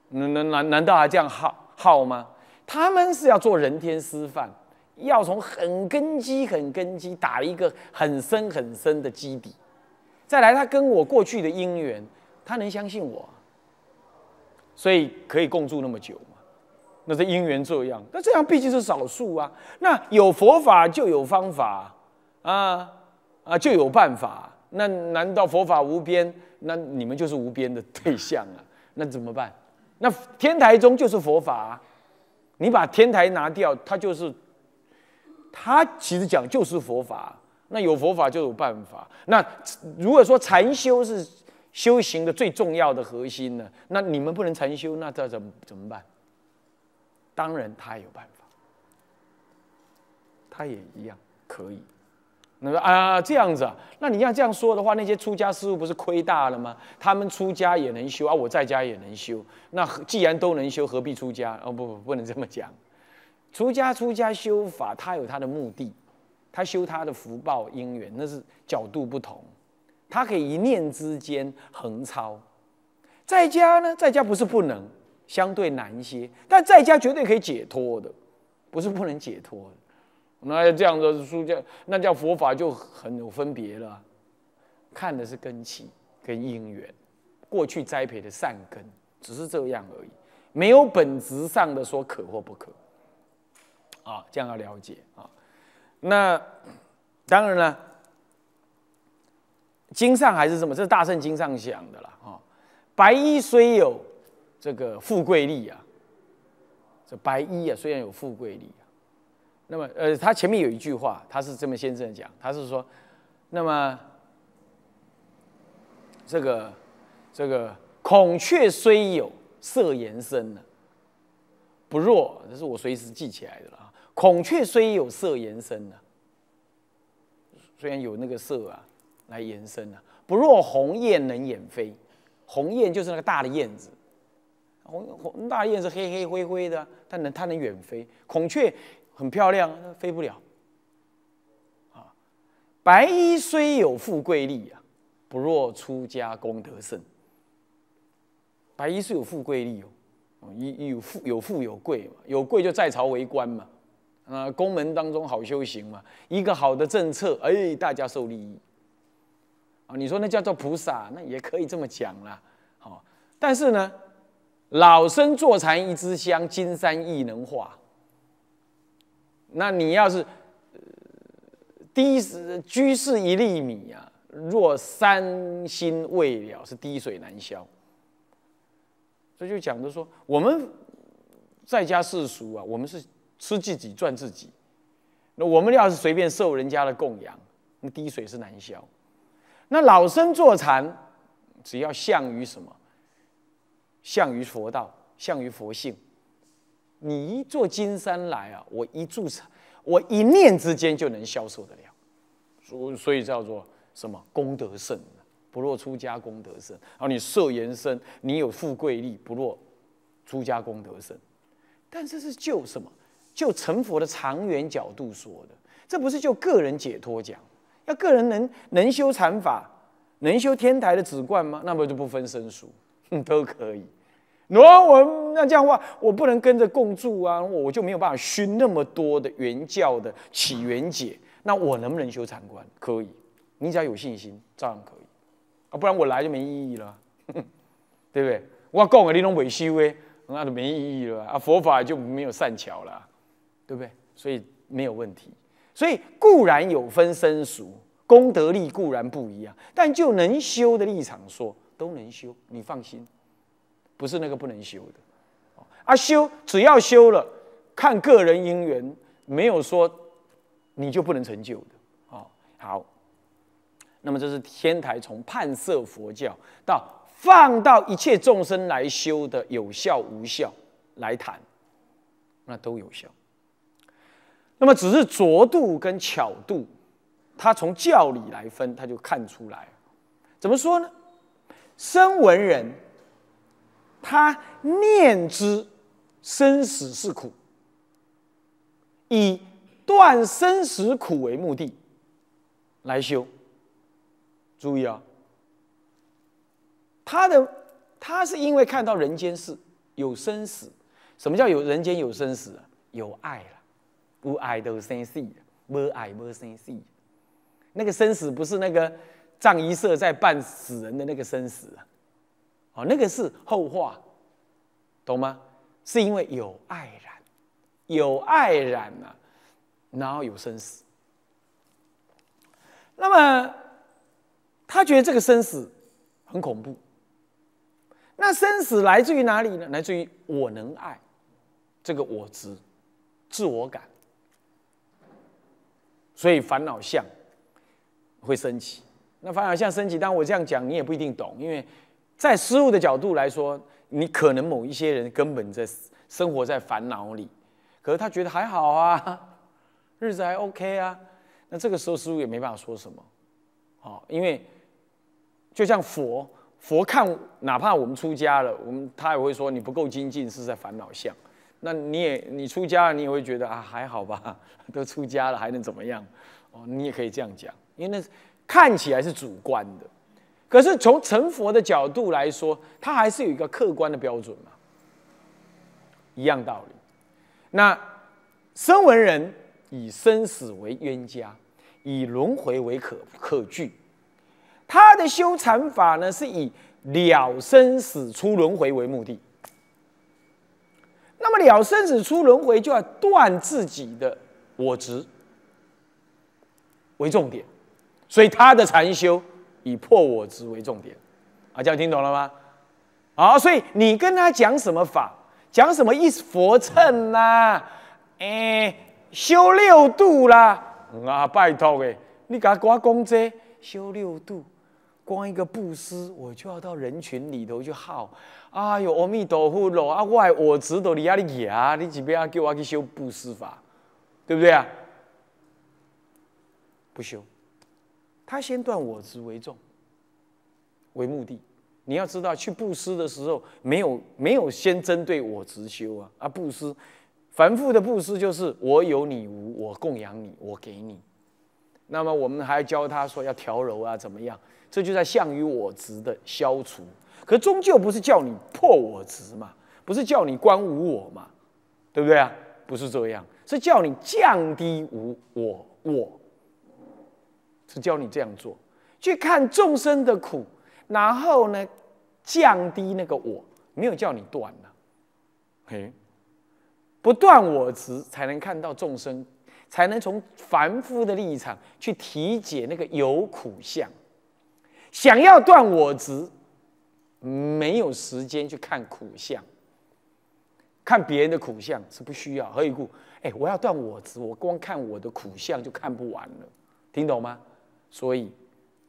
难难难难道还这样耗耗吗？他们是要做人天师范。要从很根基、很根基打一个很深、很深的基底，再来，他跟我过去的因缘，他能相信我，所以可以共住那么久嘛？那这因缘这样，那这样毕竟是少数啊。那有佛法就有方法啊，啊，就有办法。那难道佛法无边？那你们就是无边的对象啊？那怎么办？那天台中就是佛法，你把天台拿掉，它就是。他其实讲就是佛法，那有佛法就有办法。那如果说禅修是修行的最重要的核心呢，那你们不能禅修，那这怎怎么办？当然他也有办法，他也一样可以。那说啊，这样子啊，那你要这样说的话，那些出家师傅不是亏大了吗？他们出家也能修啊，我在家也能修。那既然都能修，何必出家？哦，不不，不能这么讲。出家，出家修法，他有他的目的，他修他的福报因缘，那是角度不同。他可以一念之间横超。在家呢，在家不是不能，相对难些，但在家绝对可以解脱的，不是不能解脱的。那这样的书叫那叫佛法，就很有分别了。看的是根气跟因缘，过去栽培的善根，只是这样而已，没有本质上的说可或不可。啊，这样要了解啊。那当然了，经上还是什么？这是《大圣经》上讲的了啊。白衣虽有这个富贵力啊，这白衣啊，虽然有富贵力。那么，呃，他前面有一句话，他是这么先生讲，他是说，那么这个这个孔雀虽有色颜深呢，不弱。这是我随时记起来的了。孔雀虽有色延伸呐，虽然有那个色啊来延伸呐，不若鸿雁能远飞。鸿雁就是那个大的燕子，鸿鸿大雁是黑黑灰灰的，它能它能远飞。孔雀很漂亮，飞不了。啊，白衣虽有富贵力呀，不若出家功德胜。白衣是有富贵力哦，有有富有富有贵嘛，有贵就在朝为官嘛。啊，宫门当中好修行嘛？一个好的政策，哎，大家受利益啊。你说那叫做菩萨，那也可以这么讲啦。好，但是呢，老僧坐禅一枝香，金山亦能化。那你要是低士居士一粒米啊，若三心未了，是滴水难消。这就讲的说，我们在家世俗啊，我们是。吃自己赚自己，那我们要是随便受人家的供养，那滴水是难消。那老僧坐禅，只要向于什么？向于佛道，向于佛性。你一座金山来啊，我一柱禅，我一念之间就能消受得了。所所以叫做什么功德胜不若出家功德胜。然后你寿延伸，你有富贵力，不若出家功德胜。但是是救什么？就成佛的长远角度说的，这不是就个人解脱讲。要个人能能修禅法，能修天台的止观吗？那么就不分生俗，都可以。喏，我那这样的话，我不能跟着共住啊，我就没有办法熏那么多的原教的起源解。那我能不能修禅观？可以，你只要有信心，照样可以。啊，不然我来就没意义了，对不对？我讲的你拢未修诶，那就没意义了啊！佛法就没有善巧了。对不对？所以没有问题。所以固然有分生熟，功德力固然不一样，但就能修的立场说，都能修。你放心，不是那个不能修的。啊，修只要修了，看个人因缘，没有说你就不能成就的。啊，好。那么这是天台从判色佛教到放到一切众生来修的有效无效来谈，那都有效。那么只是浊度跟巧度，他从教理来分，他就看出来，怎么说呢？生闻人，他念之生死是苦，以断生死苦为目的来修。注意啊，他的他是因为看到人间事有生死，什么叫有人间有生死啊？有爱了。无爱都生死，无爱无生死。那个生死不是那个葬仪社在办死人的那个生死啊！哦，那个是后话，懂吗？是因为有爱染，有爱染啊，然后有生死。那么他觉得这个生死很恐怖。那生死来自于哪里呢？来自于我能爱这个我执、自我感。所以烦恼相会升起，那烦恼相升起，当我这样讲，你也不一定懂，因为，在师父的角度来说，你可能某一些人根本在生活在烦恼里，可是他觉得还好啊，日子还 OK 啊，那这个时候师傅也没办法说什么，哦，因为就像佛，佛看哪怕我们出家了，我们他也会说你不够精进，是在烦恼相。那你也你出家了，你也会觉得啊还好吧，都出家了还能怎么样？哦，你也可以这样讲，因为那看起来是主观的，可是从成佛的角度来说，它还是有一个客观的标准嘛，一样道理。那生文人以生死为冤家，以轮回为可可惧，他的修禅法呢是以了生死、出轮回为目的。那么了生死出轮回，就要断自己的我执为重点，所以他的禅修以破我执为重点。啊，这样听懂了吗？啊，所以你跟他讲什么法，讲什么一佛称啦，哎，修六度啦，啊，拜托诶，你敢跟我讲这修六度？光一个布施，我就要到人群里头去耗。哎呦，阿弥陀佛，老啊，怪，我执多你哪里啊？你这边要叫我去修布施法，对不对啊？不修，他先断我执为重，为目的。你要知道，去布施的时候，没有没有先针对我执修啊。啊！布施，凡夫的布施就是我有你无，我供养你，我给你。那么我们还教他说要调柔啊，怎么样？这就在项羽我执的消除，可终究不是叫你破我执嘛，不是叫你观无我嘛，对不对啊？不是这样，是叫你降低无我，我是叫你这样做，去看众生的苦，然后呢，降低那个我，没有叫你断呐，嘿，不断我执才能看到众生，才能从凡夫的立场去体解那个有苦相。想要断我执，没有时间去看苦相。看别人的苦相是不需要，何以故？哎，我要断我执，我光看我的苦相就看不完了，听懂吗？所以，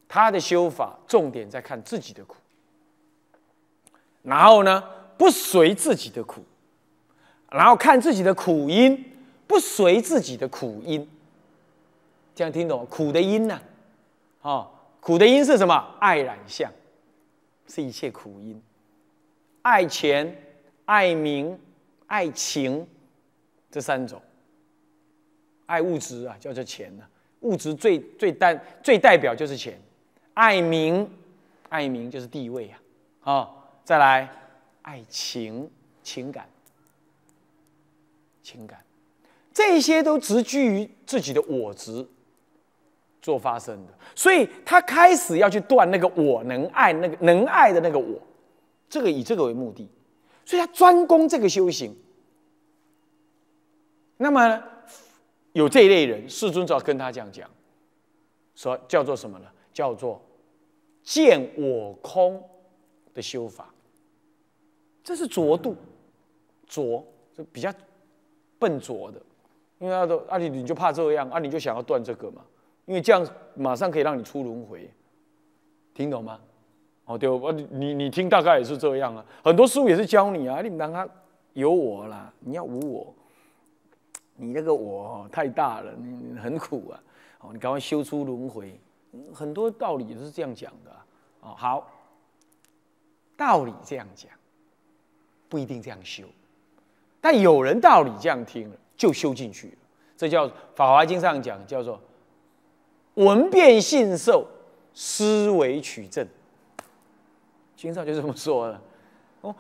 他的修法重点在看自己的苦。然后呢，不随自己的苦，然后看自己的苦因，不随自己的苦因。这样听懂苦的因呢？啊。苦的因是什么？爱染相，是一切苦因。爱钱、爱名、爱情，这三种。爱物质啊，叫做钱呢。物质最最代最代表就是钱。爱名，爱名就是地位啊。好，再来，爱情、情感、情感，这些都植居于自己的我执。做发生的，所以他开始要去断那个我能爱那个能爱的那个我，这个以这个为目的，所以他专攻这个修行。那么有这一类人，世尊就要跟他这样讲，说叫做什么呢？叫做见我空的修法。这是浊度，浊就比较笨拙的，因为他说啊，你你就怕这样啊，你就想要断这个嘛。因为这样马上可以让你出轮回，听懂吗？哦，对，我你你听大概也是这样啊。很多书也是教你啊，你刚他有我啦，你要无我，你那个我太大了，你很苦啊。哦，你赶快修出轮回，很多道理也是这样讲的。哦，好，道理这样讲，不一定这样修，但有人道理这样听了就修进去了，这叫《法华经》上讲叫做。闻变信受，思维取证，经上就这么说了。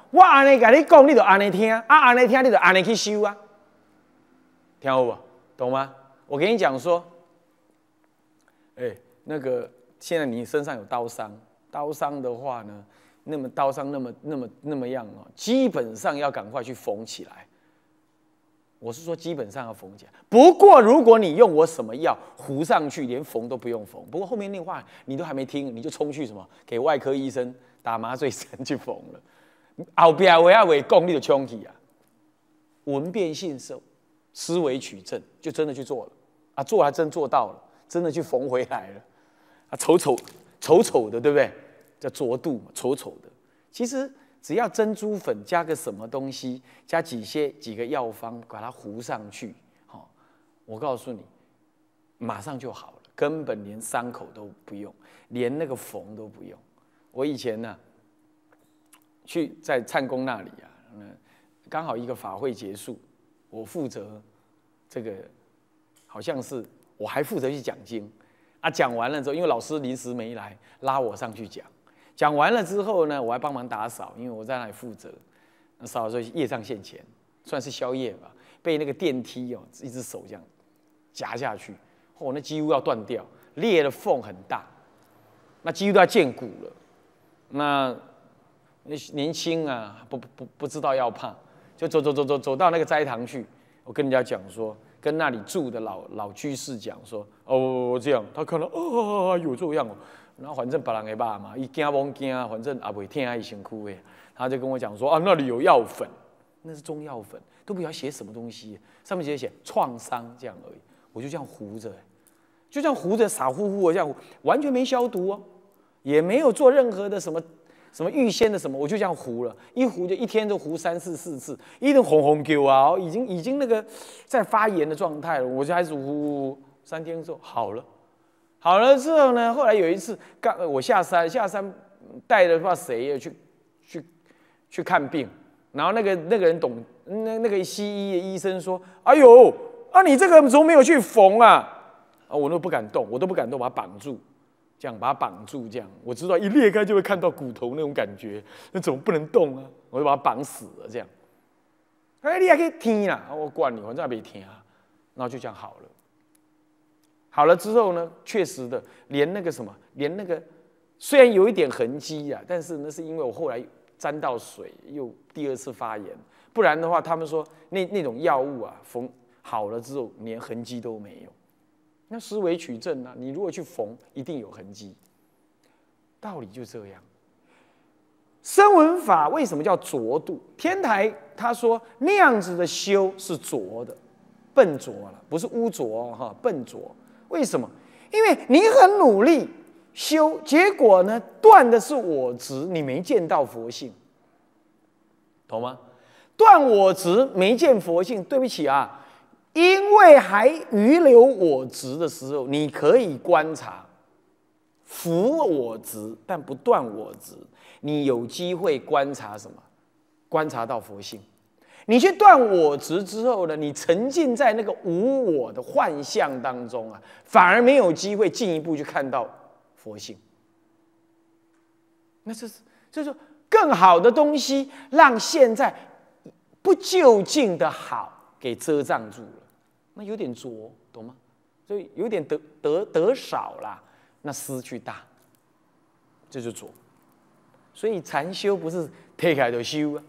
我安尼跟你讲，你就安尼听，啊，安尼听你就安尼去修啊，听好不？懂吗？我跟你讲说，哎，那个现在你身上有刀伤，刀伤的话呢，那么刀伤那么那么那么样啊，基本上要赶快去缝起来。我是说，基本上要缝起来。不过，如果你用我什么药糊上去，连缝都不用缝。不过后面那话你都还没听，你就冲去什么给外科医生打麻醉针去缝了。后边我要为啊为功力的冲起啊，闻变信受，思维取证，就真的去做了啊，做还真做到了，真的去缝回来了啊，丑丑丑丑的，对不对？叫着度嘛，丑丑的。其实。只要珍珠粉加个什么东西，加几些几个药方，把它糊上去，好，我告诉你，马上就好了，根本连伤口都不用，连那个缝都不用。我以前呢，去在灿工那里啊，刚好一个法会结束，我负责这个，好像是我还负责去讲经，啊，讲完了之后，因为老师临时没来，拉我上去讲。讲完了之后呢，我还帮忙打扫，因为我在那里负责。扫的时候，夜上现前，算是宵夜吧。被那个电梯哦，一只手这样夹下去，哦，那肌肉要断掉，裂的缝很大，那肌肉都要见骨了。那那年轻啊，不不不不知道要怕，就走走走走走到那个斋堂去。我跟人家讲说，跟那里住的老老居士讲说，哦，这样，他看到啊，有这样哦。然后反正别人的爸嘛，伊惊懵惊啊，反正也伟听伊辛苦诶。他就跟我讲说啊，那里有药粉，那是中药粉，都不要写什么东西，上面直接写创伤这样而已。我就这样糊着，就这样糊着，傻乎乎的这样，完全没消毒哦，也没有做任何的什么什么预先的什么，我就这样糊了，一糊就一天就糊三四四次，一直红红 Q 啊，已经已经那个在发炎的状态了，我就开始糊，三天之后好了。好了之后呢，后来有一次，刚我下山下山，带着不知道谁去去去看病，然后那个那个人懂那那个西医医生说：“哎呦啊，你这个怎么没有去缝啊？”啊，我都不敢动，我都不敢动，把它绑住，这样把它绑住，这样我知道一裂开就会看到骨头那种感觉，那怎么不能动啊？我就把它绑死了，这样。哎，你还可以听啊，我管你，我再没听啊。然后就这样好了。好了之后呢，确实的，连那个什么，连那个，虽然有一点痕迹呀，但是那是因为我后来沾到水，又第二次发炎。不然的话，他们说那那种药物啊，缝好了之后连痕迹都没有。那思维取证呢？你如果去缝，一定有痕迹。道理就这样。声闻法为什么叫浊度？天台他说那样子的修是浊的，笨拙了，不是污浊哈，笨拙。为什么？因为你很努力修，结果呢断的是我执，你没见到佛性，懂吗？断我执，没见佛性。对不起啊，因为还遗留我执的时候，你可以观察，扶我执，但不断我执。你有机会观察什么？观察到佛性。你去断我执之后呢？你沉浸在那个无我的幻象当中啊，反而没有机会进一步去看到佛性。那这是就是更好的东西，让现在不究竟的好给遮障住了，那有点拙，懂吗？所以有点得得得少了，那失去大，这就拙。所以禅修不是推开就修啊。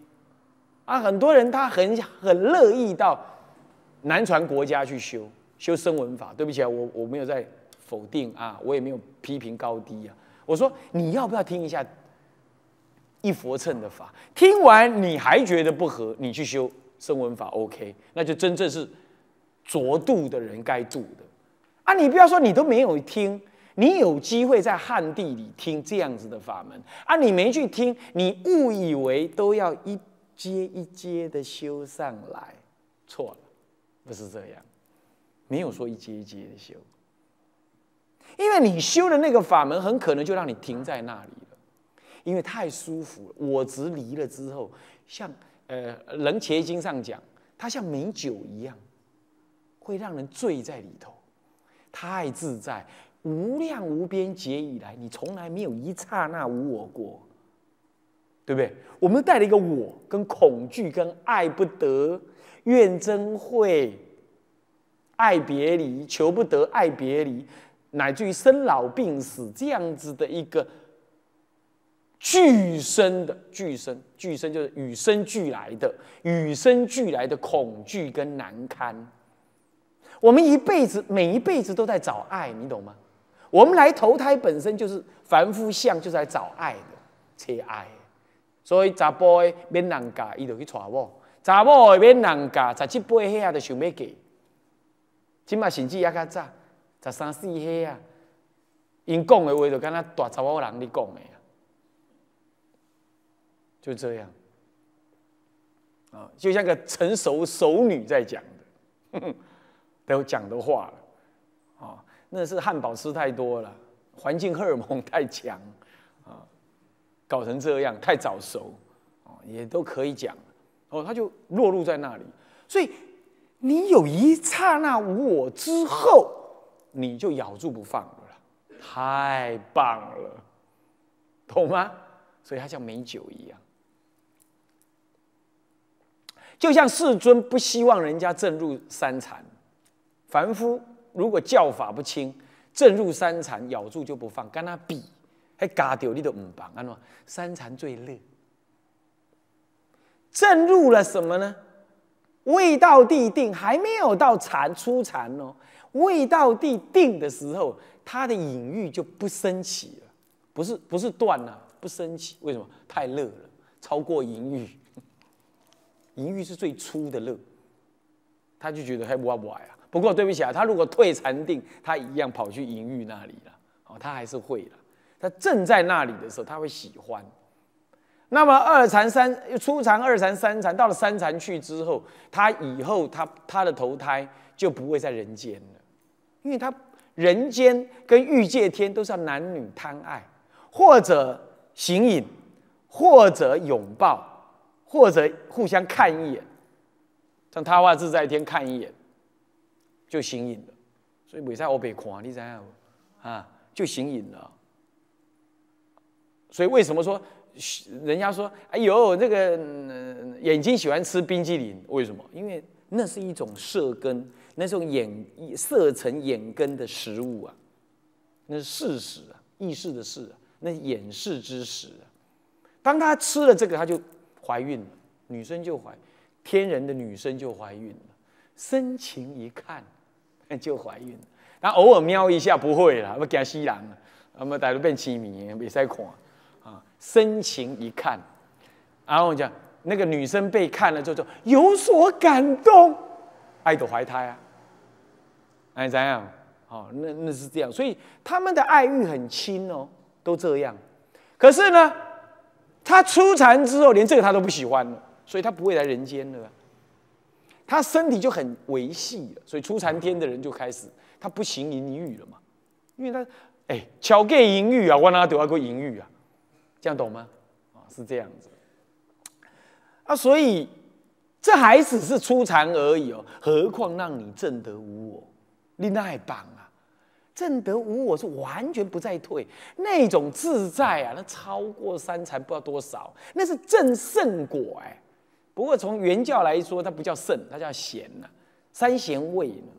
啊，很多人他很很乐意到南传国家去修修声闻法。对不起啊，我我没有在否定啊，我也没有批评高低啊。我说你要不要听一下一佛乘的法？听完你还觉得不合，你去修声闻法 OK，那就真正是浊度的人该度的啊。你不要说你都没有听，你有机会在旱地里听这样子的法门啊，你没去听，你误以为都要一。阶一阶的修上来，错了，不是这样，没有说一阶一阶的修。因为你修的那个法门，很可能就让你停在那里了，因为太舒服了。我执离了之后，像呃《楞严经》上讲，它像美酒一样，会让人醉在里头，太自在，无量无边劫以来，你从来没有一刹那无我过。对不对？我们带了一个我，跟恐惧、跟爱不得、怨憎会、爱别离、求不得、爱别离，乃至于生老病死这样子的一个俱生的俱生俱生，就是与生俱来的与生俱来的恐惧跟难堪。我们一辈子每一辈子都在找爱，你懂吗？我们来投胎本身就是凡夫相，就是来找爱的，切爱。所以，查甫的免人家，伊就去娶某；查某的免人十七八岁啊，就想要嫁。即嘛甚至也较早，十三四岁啊，因讲的话就敢若大查某人咧讲的啊，就这样啊，就像个成熟熟女在讲的，都讲的话了啊，那是汉堡吃太多了，环境荷尔蒙太强。搞成这样太早熟，哦，也都可以讲，哦，他就落入在那里。所以你有一刹那无我之后，你就咬住不放了，太棒了，懂吗？所以他像美酒一样，就像世尊不希望人家正入三禅，凡夫如果教法不清，正入三禅咬住就不放，跟他比。哎，夹掉你都唔放，安怎？三禅最乐，正入了什么呢？未到地定，还没有到禅初禅哦。未到地定的时候，他的隐喻就不升起了，不是不是断了，不升起。为什么？太乐了，超过淫欲，淫 欲是最初的乐，他就觉得还活不活啊？不过对不起啊，他如果退禅定，他一样跑去淫欲那里了。哦，他还是会了。他正在那里的时候，他会喜欢。那么二禅、三初禅、二禅、三禅，到了三禅去之后，他以后他他的投胎就不会在人间了，因为他人间跟欲界天都是要男女贪爱，或者行影，或者拥抱，或者互相看一眼，像他话自在天看一眼就行影了，所以为啥我被看？你知道吗？啊，就行影了。所以为什么说人家说哎呦这个眼睛喜欢吃冰激凌？为什么？因为那是一种色根，那种眼色成眼根的食物啊，那是事实啊，意识的事啊，那掩饰之食啊。当他吃了这个，他就怀孕了，女生就怀，天然的女生就怀孕了。深情一看 就怀孕了，他偶尔瞄一下不会啦，要惊死人啊！那么大家都变痴迷的，未使看。深情一看，然后我讲那个女生被看了之后有所感动，爱的怀胎啊，哎怎样？哦，那那是这样，所以他们的爱欲很轻哦，都这样。可是呢，他出禅之后，连这个他都不喜欢了，所以他不会来人间了。他身体就很维系了，所以出禅天的人就开始他不行淫欲了嘛，因为他哎巧借淫欲啊，我哪得阿过淫欲啊？这样懂吗？啊，是这样子，啊，所以这还只是初禅而已哦，何况让你证得无我，你那还棒啊！证得无我是完全不再退，那种自在啊，那超过三禅不知道多少，那是正圣果哎。不过从原教来说，它不叫圣，它叫贤呢，三贤位呢，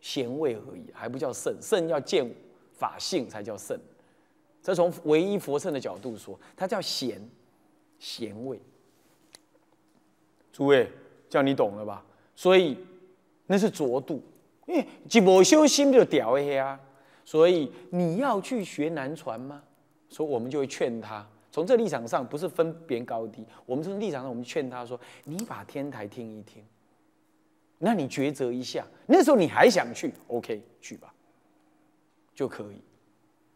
贤位而已，还不叫圣，圣要见法性才叫圣。这从唯一佛圣的角度说，它叫贤，贤味。诸位，这样你懂了吧？所以那是浊度，因为不修心就掉黑啊。所以你要去学南传吗？所以我们就劝他，从这立场上不是分别高低，我们从立场上我们劝他说：你把天台听一听，那你抉择一下，那时候你还想去，OK，去吧，就可以。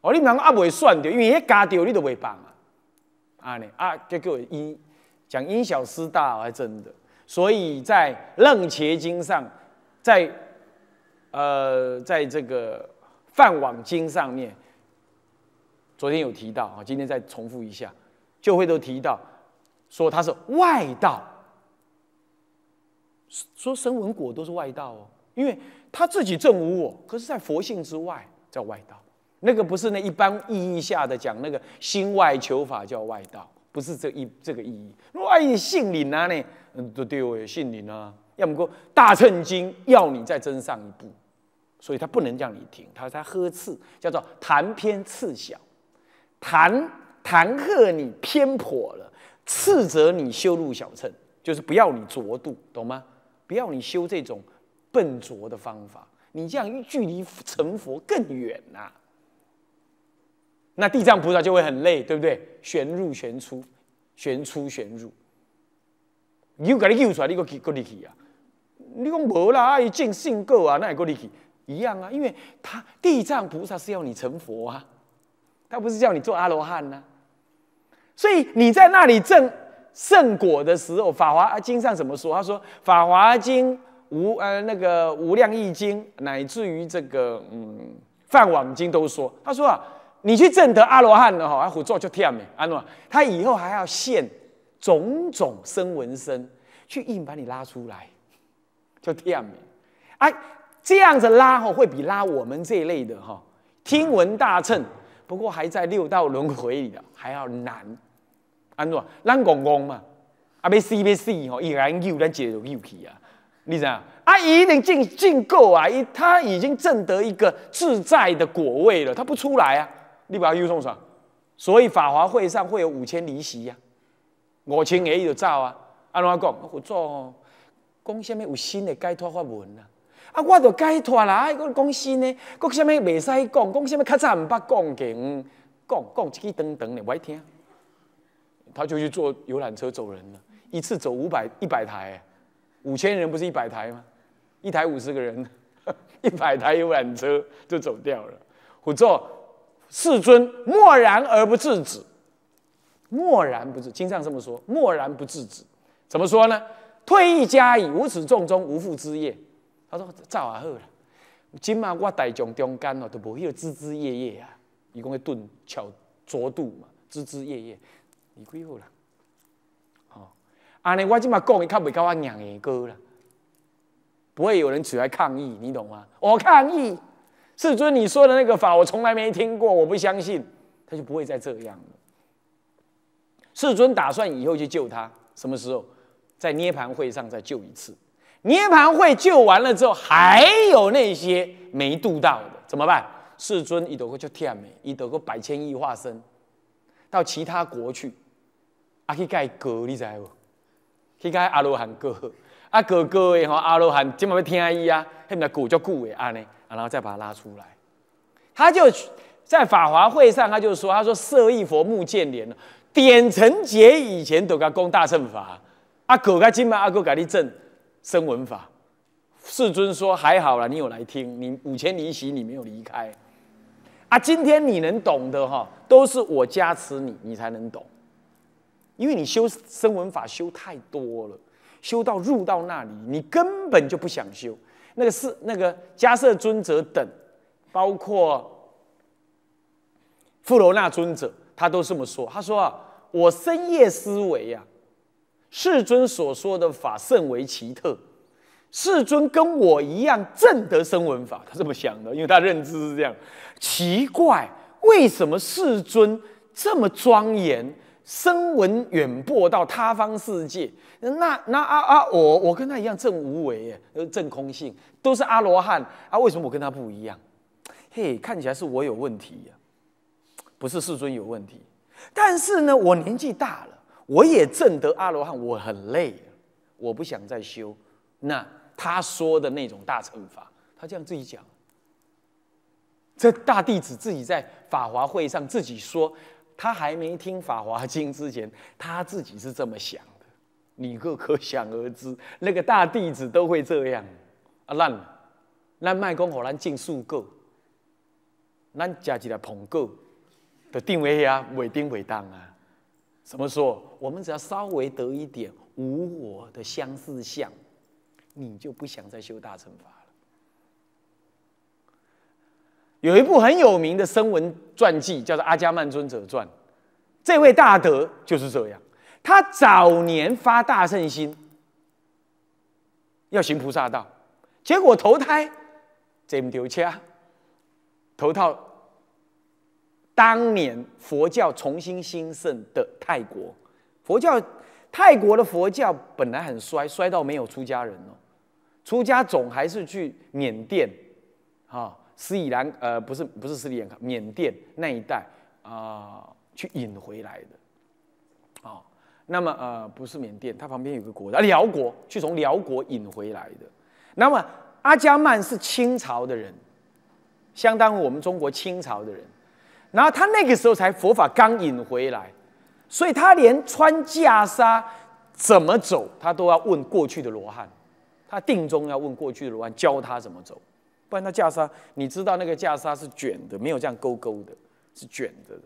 哦，你们讲也未算着，因为迄加掉你都未放啊！啊你，啊，结果因讲因小失大，还真的。所以在楞伽经上，在呃，在这个饭网经上面，昨天有提到啊，今天再重复一下，就会都提到说他是外道，说说神文果都是外道哦，因为他自己证无我，可是在佛性之外，叫外道。那个不是那一般意义下的讲，那个心外求法叫外道，不是这一这个意义。万你信灵呢？嗯，对对，我也信灵啊。要么说《大乘经》要你再增上一步，所以他不能让你停，他他呵斥，叫做谈偏刺小，谈谈呵你偏颇了，斥责你修路小乘，就是不要你着度，懂吗？不要你修这种笨拙的方法，你这样距离成佛更远呐。那地藏菩萨就会很累，对不对？旋入旋出，旋出旋入。你又给他拗出来，你又去，够力气啊！你讲无啦，阿一见圣果啊，那也够力气，一样啊。因为他地藏菩萨是要你成佛啊，他不是叫你做阿罗汉呐。所以你在那里证圣果的时候，《法华经》上怎么说？他说，《法华经》无呃那个无量易经，乃至于这个嗯《梵网经》都说，他说啊。你去证得阿罗汉了哈，阿虎座就跳诶，安诺，他以后还要现种种声闻身，去硬把你拉出来，就跳诶，哎，这样子拉吼会比拉我们这一类的哈听闻大乘，不过还在六道轮回里的还要难，安诺，难讲讲嘛，啊，要死要死吼，一来拗，咱解着拗起啊，你怎啊？阿一定进进够啊，一他已经证得一个自在的果位了，他不出来啊。你把它送上啥？所以法华会上会有五千离席呀，五千而已就走啊！按怎讲？我做，讲什么有新的解脱法门啊？啊，我就解脱啦！啊，讲讲新的，讲什么未使讲？讲什么较早唔捌讲嘅？讲讲一登登的，我爱听，他就去坐游览车走人了。一次走五百一百台，五千人不是一百台吗？一台五十个人，一百台游览车就走掉了。我做。世尊默然而不自止，默然不自。经常这么说，默然不自止，怎么说呢？退役加以无耻重中无复之业。他说：早啊好啦，今嘛我大将中间哦，都无个枝枝叶叶啊。伊讲要盾巧拙度嘛，枝枝叶叶，你归好啦。哦，安尼我今嘛讲的较袂甲我娘诶歌啦，不会有人起来抗议，你懂吗？我抗议。世尊，你说的那个法我从来没听过，我不相信，他就不会再这样了。世尊打算以后去救他，什么时候在涅盘会上再救一次？涅盘会救完了之后，还有那些没渡到的怎么办？世尊伊得过就天美，伊得过百千亿化身，到其他国去，啊去盖哥，你知无？去盖阿罗汉哥，啊哥哥的吼，阿罗汉今嘛要听伊啊，那咪古足古的安呢？然后再把它拉出来，他就在法华会上，他就说，他说色意佛目见莲了，典成劫以前都该攻大乘法，阿狗该金门，阿狗该立正生文法，世尊说还好了，你有来听，你五千离席你没有离开，啊，今天你能懂得哈，都是我加持你，你才能懂，因为你修生文法修太多了，修到入到那里，你根本就不想修。那个是那个迦瑟尊者等，包括富罗那尊者，他都这么说。他说：“啊，我深夜思维呀，世尊所说的法甚为奇特。世尊跟我一样证得声闻法，他这么想的，因为他认知是这样。奇怪，为什么世尊这么庄严，声闻远播到他方世界？”那那阿阿我我跟他一样证无为，呃证空性，都是阿罗汉啊？为什么我跟他不一样？嘿，看起来是我有问题呀，不是世尊有问题。但是呢，我年纪大了，我也证得阿罗汉，我很累，我不想再修。那他说的那种大乘法，他这样自己讲，这大弟子自己在法华会上自己说，他还没听法华经之前，他自己是这么想。你个可想而知，那个大弟子都会这样，啊，那那卖公果然净数够，咱加起来捧够的定位呀，未定未当啊。怎么说？我们只要稍微得一点无我的相似相，你就不想再修大乘法了。有一部很有名的声闻传记，叫做《阿迦曼尊者传》，这位大德就是这样。他早年发大圣心，要行菩萨道，结果投胎这么丢弃投到当年佛教重新兴盛的泰国，佛教泰国的佛教本来很衰，衰到没有出家人哦，出家总还是去缅甸，啊，斯里兰，呃，不是不是斯里兰卡，缅甸那一带啊，去引回来的。那么，呃，不是缅甸，它旁边有个国的辽国，去从辽国引回来的。那么，阿迦曼是清朝的人，相当于我们中国清朝的人。然后他那个时候才佛法刚引回来，所以他连穿袈裟怎么走，他都要问过去的罗汉，他定中要问过去的罗汉教他怎么走，不然他袈裟，你知道那个袈裟是卷的，没有这样勾勾的，是卷着的。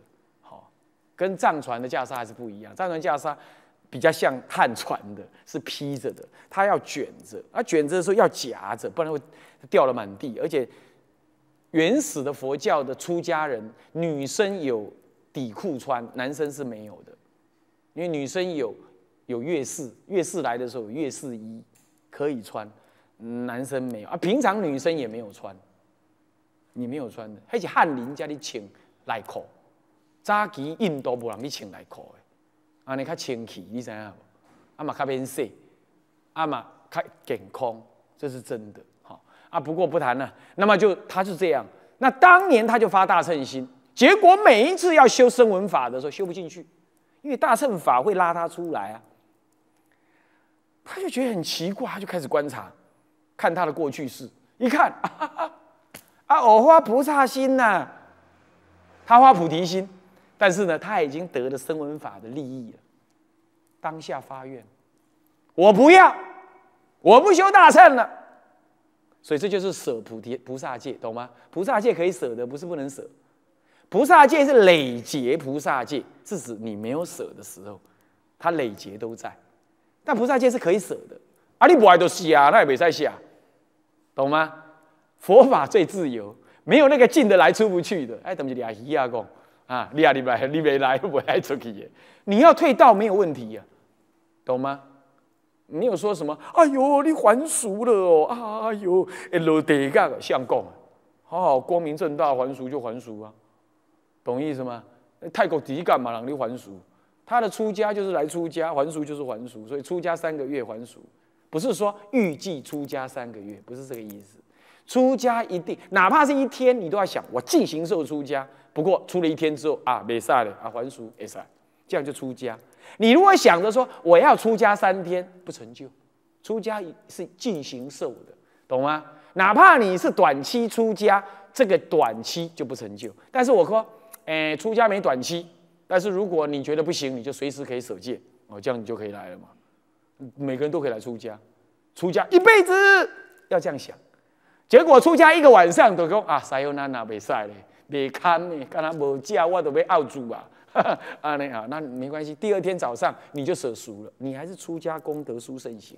跟藏传的袈裟还是不一样，藏传袈裟比较像汉传的，是披着的，它要卷着，啊卷着的时候要夹着，不然会掉了满地。而且原始的佛教的出家人，女生有底裤穿，男生是没有的，因为女生有有月事，月事来的时候月事衣可以穿，男生没有，啊平常女生也没有穿，你没有穿的，而且翰林家里请来客。早期印度无人去穿内裤的，安尼较清气，你知影无？阿妈较面细，阿妈较健康，这是真的。好，啊，不过不谈了。那么就他是这样，那当年他就发大乘心，结果每一次要修声闻法的时候修不进去，因为大乘法会拉他出来啊。他就觉得很奇怪，他就开始观察，看他的过去式，一看，啊，藕花菩萨心呐，他发菩提心。但是呢，他已经得了声闻法的利益了。当下发愿，我不要，我不修大乘了。所以这就是舍菩提菩萨戒，懂吗？菩萨戒可以舍的，不是不能舍。菩萨戒是累劫菩萨戒，是指你没有舍的时候，他累劫都在。但菩萨戒是可以舍的，你不爱都是啊，那也没在西啊，懂吗？佛法最自由，没有那个进得来出不去的。哎，等一下，一阿公。啊，你啊，你来，你没来，我来出去。你要退道没有问题呀，懂吗？没有说什么？哎呦，你还俗了哦！哎呦，一落地界相公，好好光明正大还俗就还俗啊，懂意思吗？泰国地干嘛，让你还俗。他的出家就是来出家，还俗就是还俗。所以出家三个月还俗，不是说预计出家三个月，不是这个意思。出家一定，哪怕是一天，你都要想，我进行受出家。不过出了一天之后啊，没事了啊，还俗没事，这样就出家。你如果想着说我要出家三天不成就，出家是进行受的，懂吗？哪怕你是短期出家，这个短期就不成就。但是我说，哎，出家没短期，但是如果你觉得不行，你就随时可以舍戒哦，这样你就可以来了嘛。每个人都可以来出家，出家一辈子要这样想。结果出家一个晚上都说啊，塞又哪哪没晒了。别看呢，看他没教我，都别熬住啊！啊，你好，那没关系。第二天早上你就舍俗了，你还是出家功德殊胜行，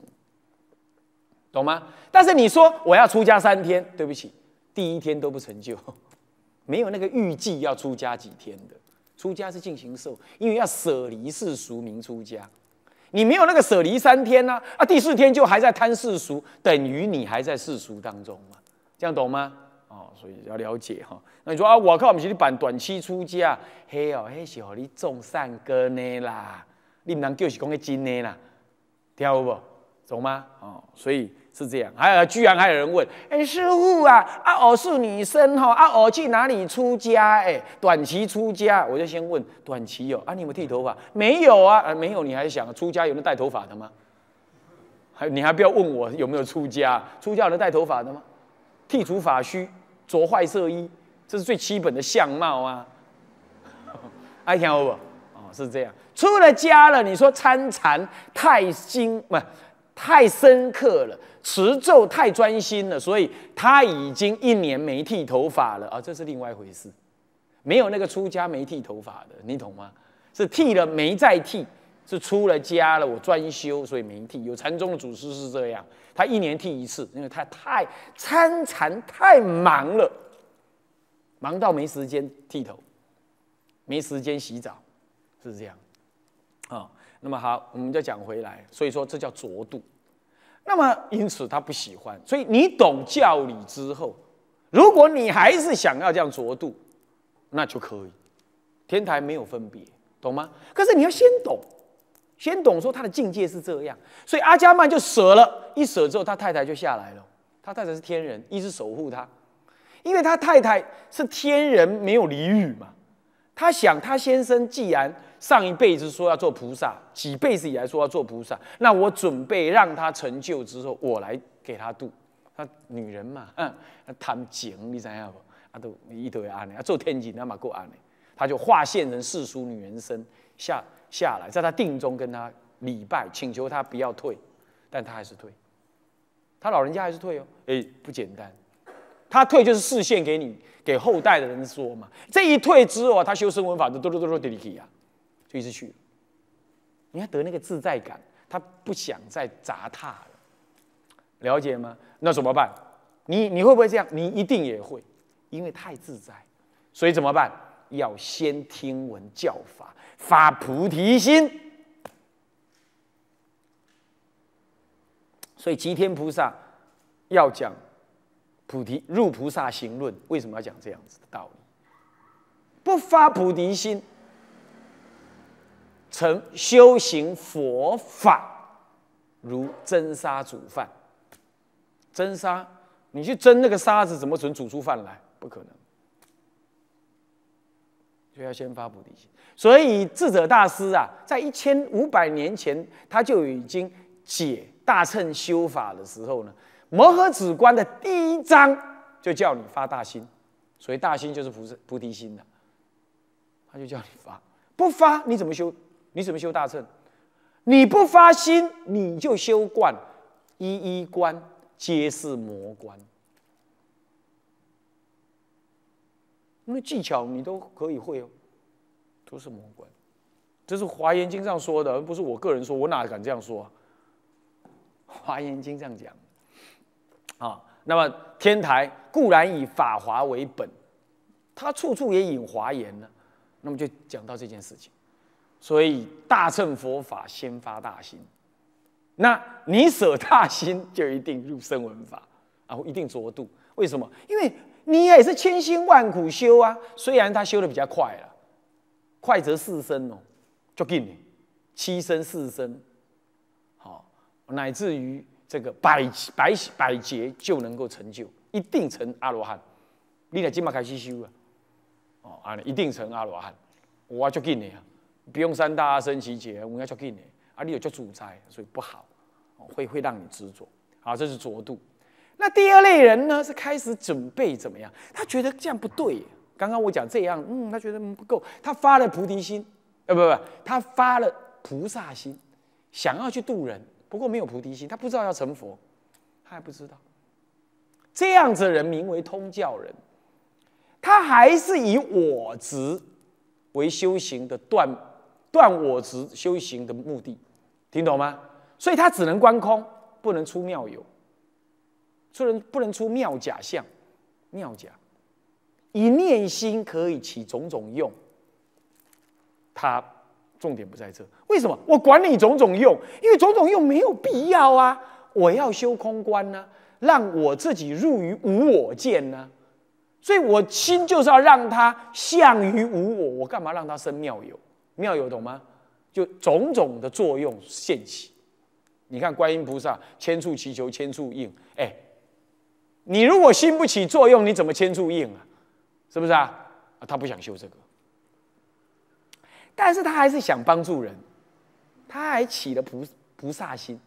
懂吗？但是你说我要出家三天，对不起，第一天都不成就，没有那个预计要出家几天的。出家是进行受，因为要舍离世俗名出家，你没有那个舍离三天呢？啊，第四天就还在贪世俗，等于你还在世俗当中嘛？这样懂吗？哦，所以要了解哈。那你说啊，我靠，不是你办短期出家，嘿哦，嘿是和你种善根的啦，你唔能叫是讲的真的啦，听有不？懂吗？哦，所以是这样。还居然还有人问，哎，师傅啊，啊，我是女生哈，啊，我去哪里出家？哎，短期出家，我就先问短期有啊？你有剃头发没有啊？啊，没有，你还想出家有能戴头发的吗？还你还不要问我有没有出家？出家有能戴头发的吗？剃除发须，着坏色衣，这是最基本的相貌啊。爱听不？哦，是这样。出了家了，你说参禅太精，不？太深刻了，持咒太专心了，所以他已经一年没剃头发了啊。这是另外一回事，没有那个出家没剃头发的，你懂吗？是剃了没再剃。是出了家了，我专修，所以没剃。有禅宗的祖师是这样，他一年剃一次，因为他太参禅太忙了，忙到没时间剃头，没时间洗澡，是这样。啊，那么好，我们就讲回来，所以说这叫着度。那么因此他不喜欢，所以你懂教理之后，如果你还是想要这样着度，那就可以。天台没有分别，懂吗？可是你要先懂。先懂说他的境界是这样，所以阿迦曼就舍了，一舍之后，他太太就下来了。他太太是天人，一直守护他，因为他太太是天人，没有离语嘛。他想，他先生既然上一辈子说要做菩萨，几辈子以来说要做菩萨，那我准备让他成就之后，我来给他度。他女人嘛，贪情，你想要不？阿都一堆阿奶，要做天井，那妈够阿奶，他就化现成世俗女人身下。下来，在他定中跟他礼拜，请求他不要退，但他还是退，他老人家还是退哦。哎，不简单，他退就是示现给你给后代的人说嘛。这一退之后，他修身文法的嘟嘟嘟嘟嘟嘟嘟呀，就一直去。你要得那个自在感，他不想再砸踏了，了解吗？那怎么办？你你会不会这样？你一定也会，因为太自在，所以怎么办？要先听闻教法。发菩提心，所以齐天菩萨要讲菩提入菩萨行论，为什么要讲这样子的道理？不发菩提心，成修行佛法如蒸沙煮饭，蒸沙你去蒸那个沙子，怎么准煮出饭来？不可能。就要先发菩提心，所以智者大师啊，在一千五百年前他就已经解大乘修法的时候呢，《摩诃止观》的第一章就叫你发大心，所以大心就是菩菩提心的，他就叫你发，不发你怎么修？你怎么修大乘？你不发心，你就修观，一一观皆是魔观。那技巧你都可以会哦，都是魔这是华严经上说的，不是我个人说，我哪敢这样说啊？华严经上讲，啊，那么天台固然以法华为本，他处处也引华严呢，那么就讲到这件事情，所以大乘佛法先发大心，那你舍大心就一定入声闻法，然后一定着度，为什么？因为你也是千辛万苦修啊，虽然他修的比较快了，快则四生哦，足给你七生四生，好，乃至于这个百百百劫就能够成就，一定成阿罗汉。你乃今马开始修啊，哦，啊，一定成阿罗汉，我足给你啊，不用三大阿僧祇劫，我足给你，啊，你有足主宰，所以不好，会会让你执着，好，这是浊度。那第二类人呢，是开始准备怎么样？他觉得这样不对。刚刚我讲这样，嗯，他觉得不够。他发了菩提心，呃，不不，他发了菩萨心，想要去度人。不过没有菩提心，他不知道要成佛，他还不知道。这样子的人名为通教人，他还是以我执为修行的断断我执修行的目的，听懂吗？所以他只能观空，不能出妙有。出人不能出妙假象，妙假以念心可以起种种用，他重点不在这。为什么？我管你种种用，因为种种用没有必要啊！我要修空观呢，让我自己入于无我见呢，所以我心就是要让它向于无我。我干嘛让它生妙有？妙有懂吗？就种种的作用现起。你看观音菩萨千处祈求千处应，哎。你如果心不起作用，你怎么牵住硬啊？是不是啊？啊，他不想修这个，但是他还是想帮助人，他还起了菩菩萨心。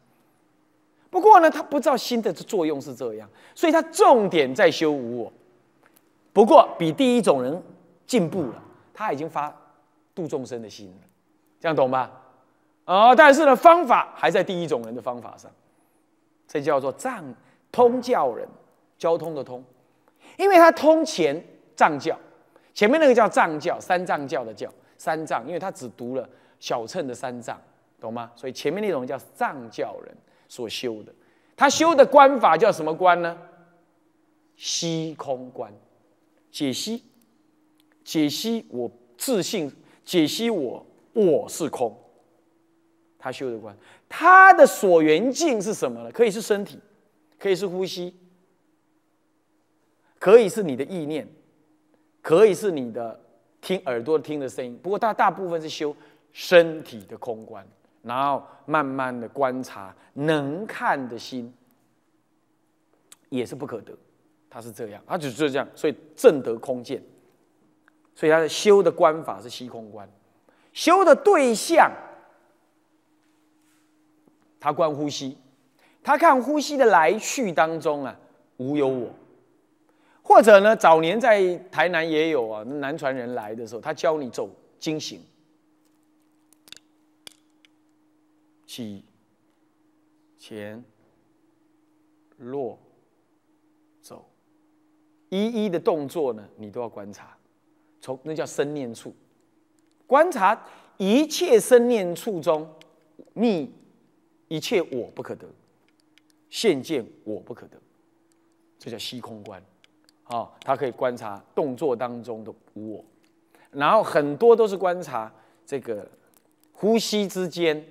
不过呢，他不知道心的作用是这样，所以他重点在修无我。不过比第一种人进步了，他已经发度众生的心了，这样懂吧？啊，但是呢，方法还在第一种人的方法上，这叫做藏通教人。交通的通，因为他通前藏教，前面那个叫藏教，三藏教的教，三藏，因为他只读了小乘的三藏，懂吗？所以前面那种叫藏教人所修的，他修的观法叫什么观呢？息空观，解析，解析，我自信，解析我，我是空，他修的观，他的所缘境是什么呢？可以是身体，可以是呼吸。可以是你的意念，可以是你的听耳朵听的声音。不过它大部分是修身体的空观，然后慢慢的观察能看的心，也是不可得。它是这样，它只是这样，所以正得空见。所以他的修的观法是虚空观，修的对象，他观呼吸，他看呼吸的来去当中啊，无有我。或者呢，早年在台南也有啊，南船人来的时候，他教你走经行，起、前、落、走，一一的动作呢，你都要观察。从那叫生念处，观察一切生念处中，你一切我不可得，现见我不可得，这叫虚空观。哦，他可以观察动作当中的无我，然后很多都是观察这个呼吸之间、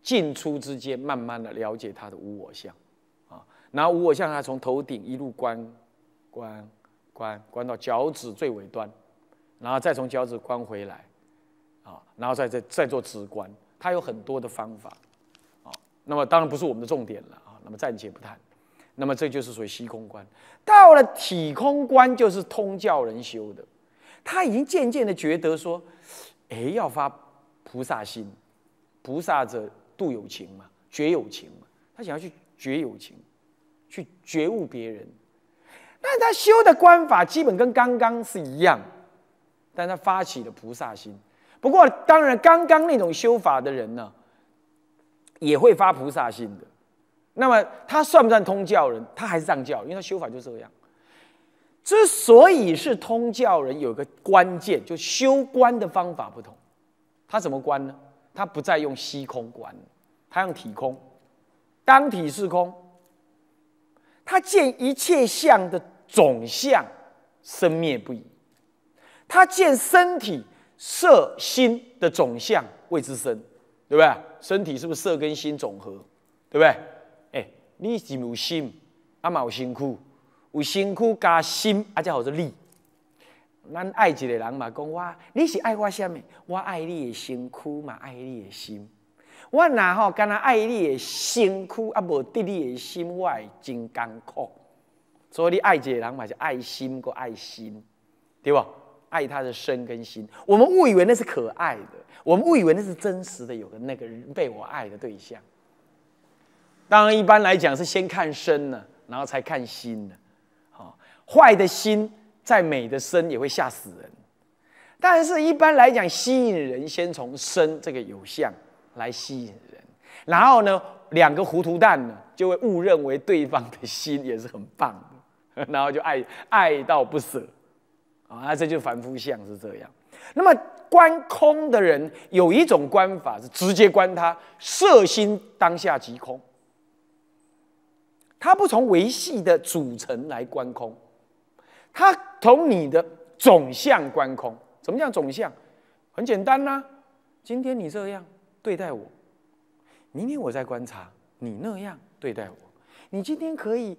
进出之间，慢慢的了解他的无我相。啊，然后无我相，他从头顶一路观、观、观、观到脚趾最尾端，然后再从脚趾观回来。啊，然后再再再做直观，他有很多的方法。啊，那么当然不是我们的重点了。啊，那么暂且不谈。那么这就是属于虚空观，到了体空观就是通教人修的，他已经渐渐的觉得说，哎，要发菩萨心，菩萨者度有情嘛，觉有情嘛，他想要去觉有情，去觉悟别人，但他修的观法基本跟刚刚是一样，但他发起了菩萨心，不过当然刚刚那种修法的人呢，也会发菩萨心的。那么他算不算通教人？他还是藏教，因为他修法就这样。之所以是通教人，有个关键就修观的方法不同。他怎么观呢？他不再用虚空观，他用体空。当体是空，他见一切相的总相生灭不已。他见身体色心的总相谓之身，对不对？身体是不是色跟心总和？对不对？你是有心，也嘛有辛苦，有辛苦加心，啊才叫做力。咱爱一个人嘛，讲我，你是爱我什么？我爱你的辛苦嘛，爱你的心。我若吼，敢若爱你的辛苦，啊无得你的心我会真艰苦。所以你爱一个人嘛，是爱心过爱心，对不？爱他的身跟心，我们误以为那是可爱的，我们误以为那是真实的，有个那个人被我爱的对象。当然，一般来讲是先看身呢，然后才看心呢。好，坏的心在美的身也会吓死人。但是，一般来讲，吸引人先从身这个有相来吸引人，然后呢，两个糊涂蛋呢就会误认为对方的心也是很棒的，然后就爱爱到不舍。啊，这就凡夫相是这样。那么，观空的人有一种观法是直接观他色心当下即空。他不从维系的组成来观空，他从你的总相观空。什么叫总相？很简单啦。今天你这样对待我，明天我再观察你那样对待我。你今天可以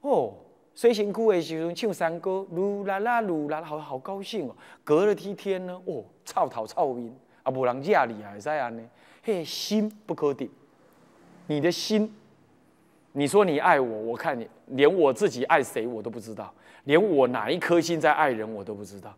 哦，睡身哭的时候唱山歌，噜啦啦，噜啦啦，好，好高兴哦。隔了一天呢，哦，吵头吵面，啊，无人家你啊，怎安呢？嘿，心不可定，你的心。你说你爱我，我看你连我自己爱谁我都不知道，连我哪一颗心在爱人我都不知道。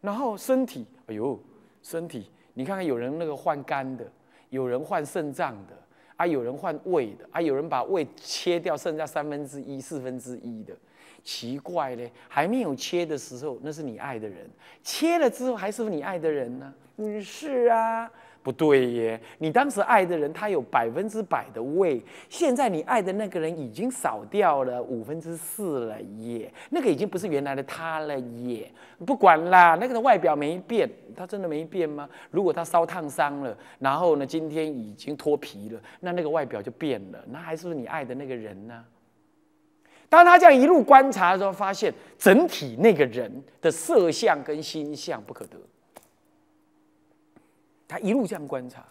然后身体，哎呦，身体，你看看有人那个换肝的，有人换肾脏的，啊，有人换胃的，啊，有人把胃切掉剩下三分之一、四分之一的，奇怪嘞，还没有切的时候那是你爱的人，切了之后还是不是你爱的人呢？嗯，是啊。不对耶，你当时爱的人他有百分之百的位，现在你爱的那个人已经少掉了五分之四了耶，那个已经不是原来的他了耶。不管啦，那个人外表没变，他真的没变吗？如果他烧烫伤了，然后呢，今天已经脱皮了，那那个外表就变了，那还是不是你爱的那个人呢？当他这样一路观察的时候，发现整体那个人的色相跟心相不可得。他一路这样观察，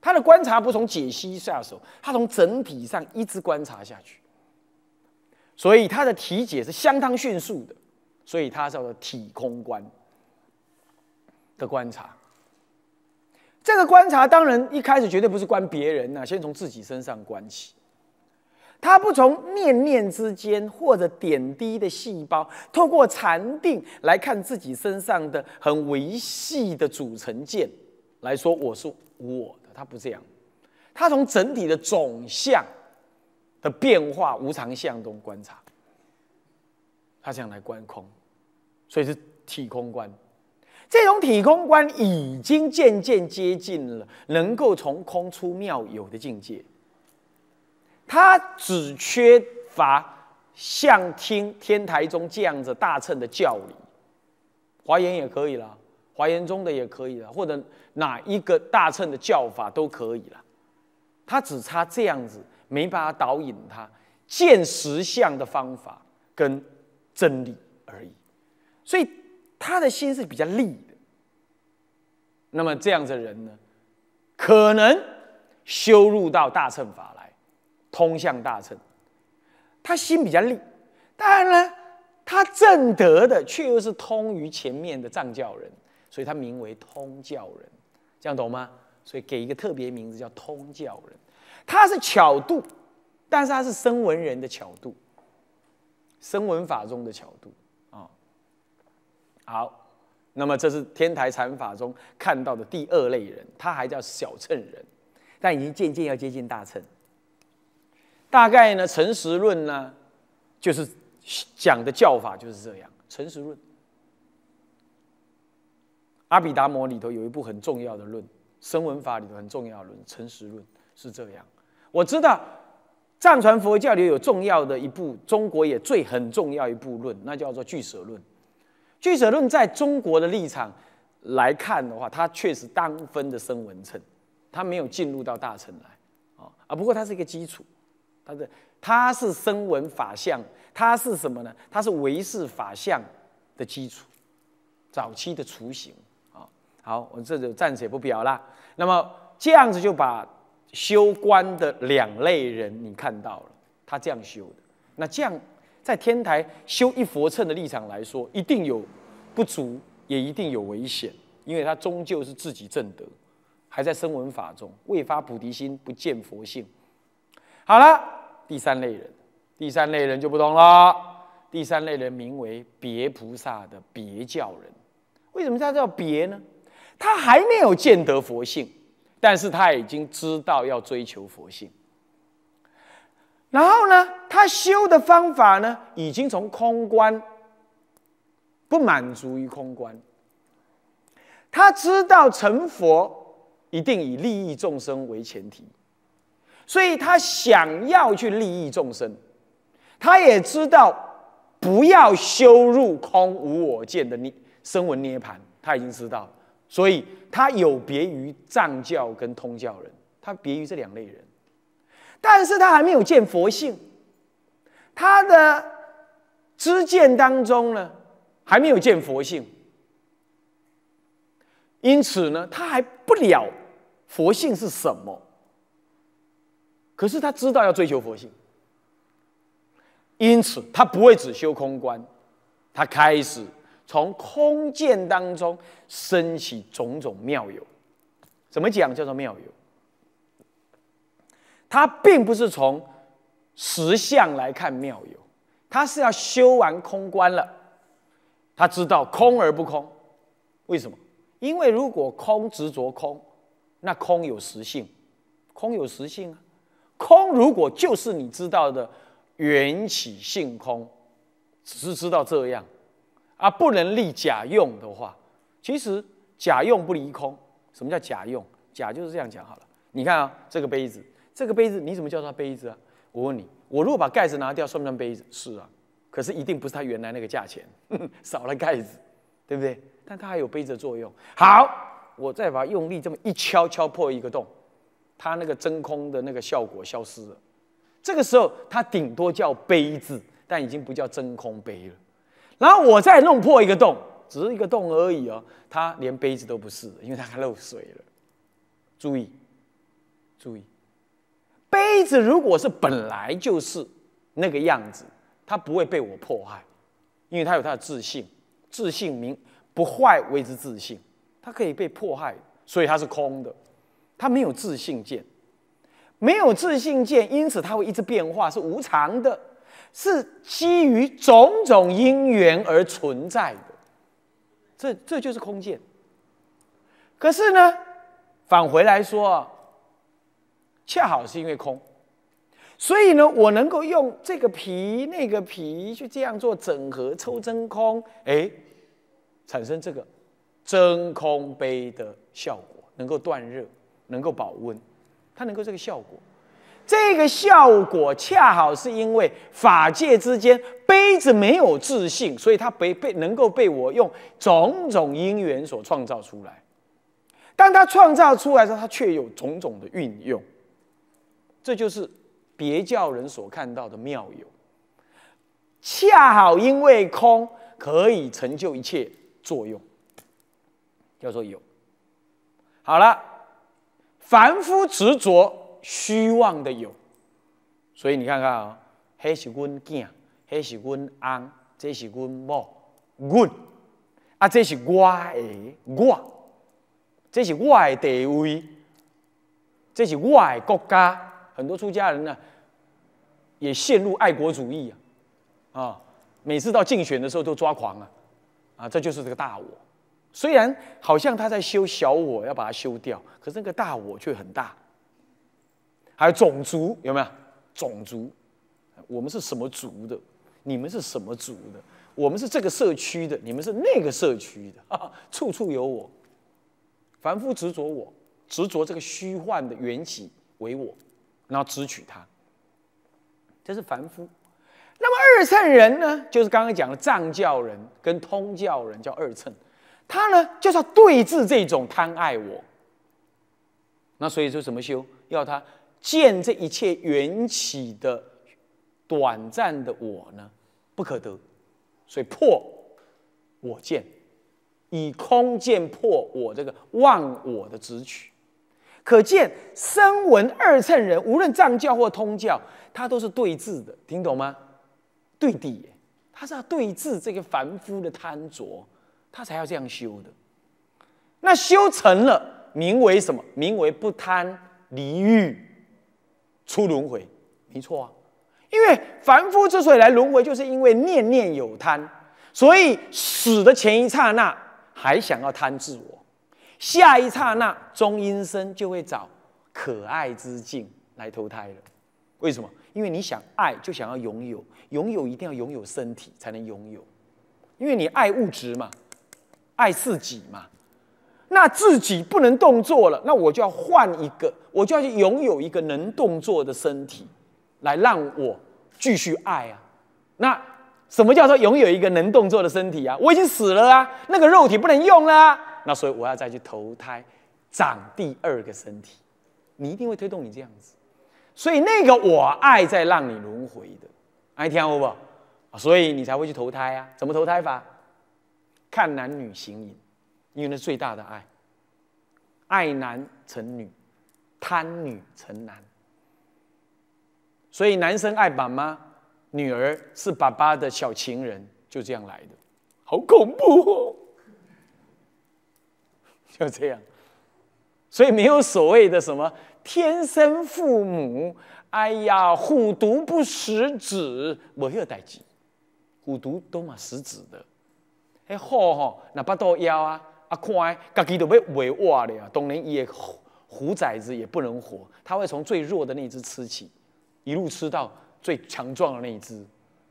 他的观察不从解析下手，他从整体上一直观察下去，所以他的体解是相当迅速的，所以他叫做体空观的观察。这个观察当然一开始绝对不是观别人呐，先从自己身上观起。他不从念念之间或者点滴的细胞，透过禅定来看自己身上的很微细的组成件。来说我是我的，他不这样，他从整体的总相的变化无常相中观察，他这样来观空，所以是体空观。这种体空观已经渐渐接近了能够从空出妙有的境界，他只缺乏向听天台中样子大乘的教理，华严也可以了，华严中的也可以了，或者。哪一个大乘的教法都可以了，他只差这样子，没办法导引他见实相的方法跟真理而已。所以他的心是比较利的。那么这样子人呢，可能修入到大乘法来，通向大乘。他心比较利，当然了，他证得的却又是通于前面的藏教人，所以他名为通教人。这样懂吗？所以给一个特别名字叫通教人，他是巧度，但是他是声闻人的巧度，声闻法中的巧度啊。好，那么这是天台禅法中看到的第二类人，他还叫小乘人，但已经渐渐要接近大乘。大概呢，诚实论呢，就是讲的教法就是这样，诚实论。阿毗达摩里头有一部很重要的论，声闻法里头很重要的论——诚实论是这样。我知道藏传佛教里有重要的一部，中国也最很重要一部论，那叫做《巨蛇论》。《巨蛇论》在中国的立场来看的话，它确实当分的声闻乘，它没有进入到大乘来啊啊！不过它是一个基础，它的它是声闻法相，它是什么呢？它是唯识法相的基础，早期的雏形。好，我这就暂且不表了。那么这样子就把修观的两类人你看到了，他这样修的。那这样在天台修一佛乘的立场来说，一定有不足，也一定有危险，因为他终究是自己正德，还在声闻法中，未发菩提心，不见佛性。好了，第三类人，第三类人就不同了。第三类人名为别菩萨的别教人，为什么他叫别呢？他还没有见得佛性，但是他已经知道要追求佛性。然后呢，他修的方法呢，已经从空观，不满足于空观。他知道成佛一定以利益众生为前提，所以他想要去利益众生。他也知道不要修入空无我见的涅，声闻涅盘，他已经知道。所以他有别于藏教跟通教人，他别于这两类人，但是他还没有见佛性，他的知见当中呢，还没有见佛性，因此呢，他还不了佛性是什么，可是他知道要追求佛性，因此他不会只修空观，他开始。从空见当中升起种种妙有，怎么讲叫做妙有？他并不是从实相来看妙有，他是要修完空观了。他知道空而不空，为什么？因为如果空执着空，那空有实性，空有实性啊。空如果就是你知道的缘起性空，只是知道这样。啊，不能立假用的话，其实假用不离空。什么叫假用？假就是这样讲好了。你看啊，这个杯子，这个杯子，你怎么叫它杯子啊？我问你，我如果把盖子拿掉，算不算杯子？是啊，可是一定不是它原来那个价钱，少了盖子，对不对？但它还有杯子的作用。好，我再把用力这么一敲，敲破一个洞，它那个真空的那个效果消失了。这个时候，它顶多叫杯子，但已经不叫真空杯了。然后我再弄破一个洞，只是一个洞而已哦。它连杯子都不是，因为它漏水了。注意，注意，杯子如果是本来就是那个样子，它不会被我迫害，因为它有它的自信，自信名不坏谓之自信。它可以被迫害，所以它是空的，它没有自信见，没有自信见，因此它会一直变化，是无常的。是基于种种因缘而存在的，这这就是空见。可是呢，返回来说啊，恰好是因为空，所以呢，我能够用这个皮那个皮去这样做整合抽真空，哎，产生这个真空杯的效果，能够断热，能够保温，它能够这个效果。这个效果恰好是因为法界之间杯子没有自信，所以它被被能够被我用种种因缘所创造出来。当它创造出来的时候，它却有种种的运用，这就是别教人所看到的妙有。恰好因为空可以成就一切作用，叫做有。好了，凡夫执着。虚妄的有，所以你看看哦，这是阮囝，这是阮阿，这是阮某，阮啊，这是我的我，这是我的地位，这是我的国家。很多出家人呢，也陷入爱国主义啊啊！每次到竞选的时候都抓狂啊，啊！这就是这个大我，虽然好像他在修小我，要把它修掉，可是那个大我却很大。还有种族有没有？种族，我们是什么族的？你们是什么族的？我们是这个社区的，你们是那个社区的，处处有我。凡夫执着我，执着这个虚幻的缘起为我，然后执取它，这是凡夫。那么二乘人呢？就是刚刚讲的藏教人跟通教人叫二乘，他呢就是要对峙这种贪爱我。那所以说怎么修？要他。见这一切缘起的短暂的我呢，不可得，所以破我见，以空见破我这个忘我的执取。可见声闻二乘人，无论藏教或通教，它都是对峙的，听懂吗？对敌，它是要对峙这个凡夫的贪着，他才要这样修的。那修成了，名为什么？名为不贪离欲。出轮回，没错啊，因为凡夫之所以来轮回，就是因为念念有贪，所以死的前一刹那还想要贪自我，下一刹那中阴身就会找可爱之境来投胎了。为什么？因为你想爱，就想要拥有，拥有一定要拥有身体才能拥有，因为你爱物质嘛，爱自己嘛。那自己不能动作了，那我就要换一个，我就要去拥有一个能动作的身体，来让我继续爱啊。那什么叫做拥有一个能动作的身体啊？我已经死了啊，那个肉体不能用了，啊。那所以我要再去投胎，长第二个身体。你一定会推动你这样子，所以那个我爱在让你轮回的，爱听不？所以你才会去投胎啊？怎么投胎法？看男女形影。因为最大的爱，爱男成女，贪女成男，所以男生爱爸妈，女儿是爸爸的小情人，就这样来的，好恐怖哦！就这样，所以没有所谓的什么天生父母，哎呀，虎毒不食子，无有代志，虎毒都嘛食子的，哎吼吼，那不都要啊？看哎，家己都要喂活了。呀。当然，野虎崽子也不能活，他会从最弱的那只吃起，一路吃到最强壮的那一只，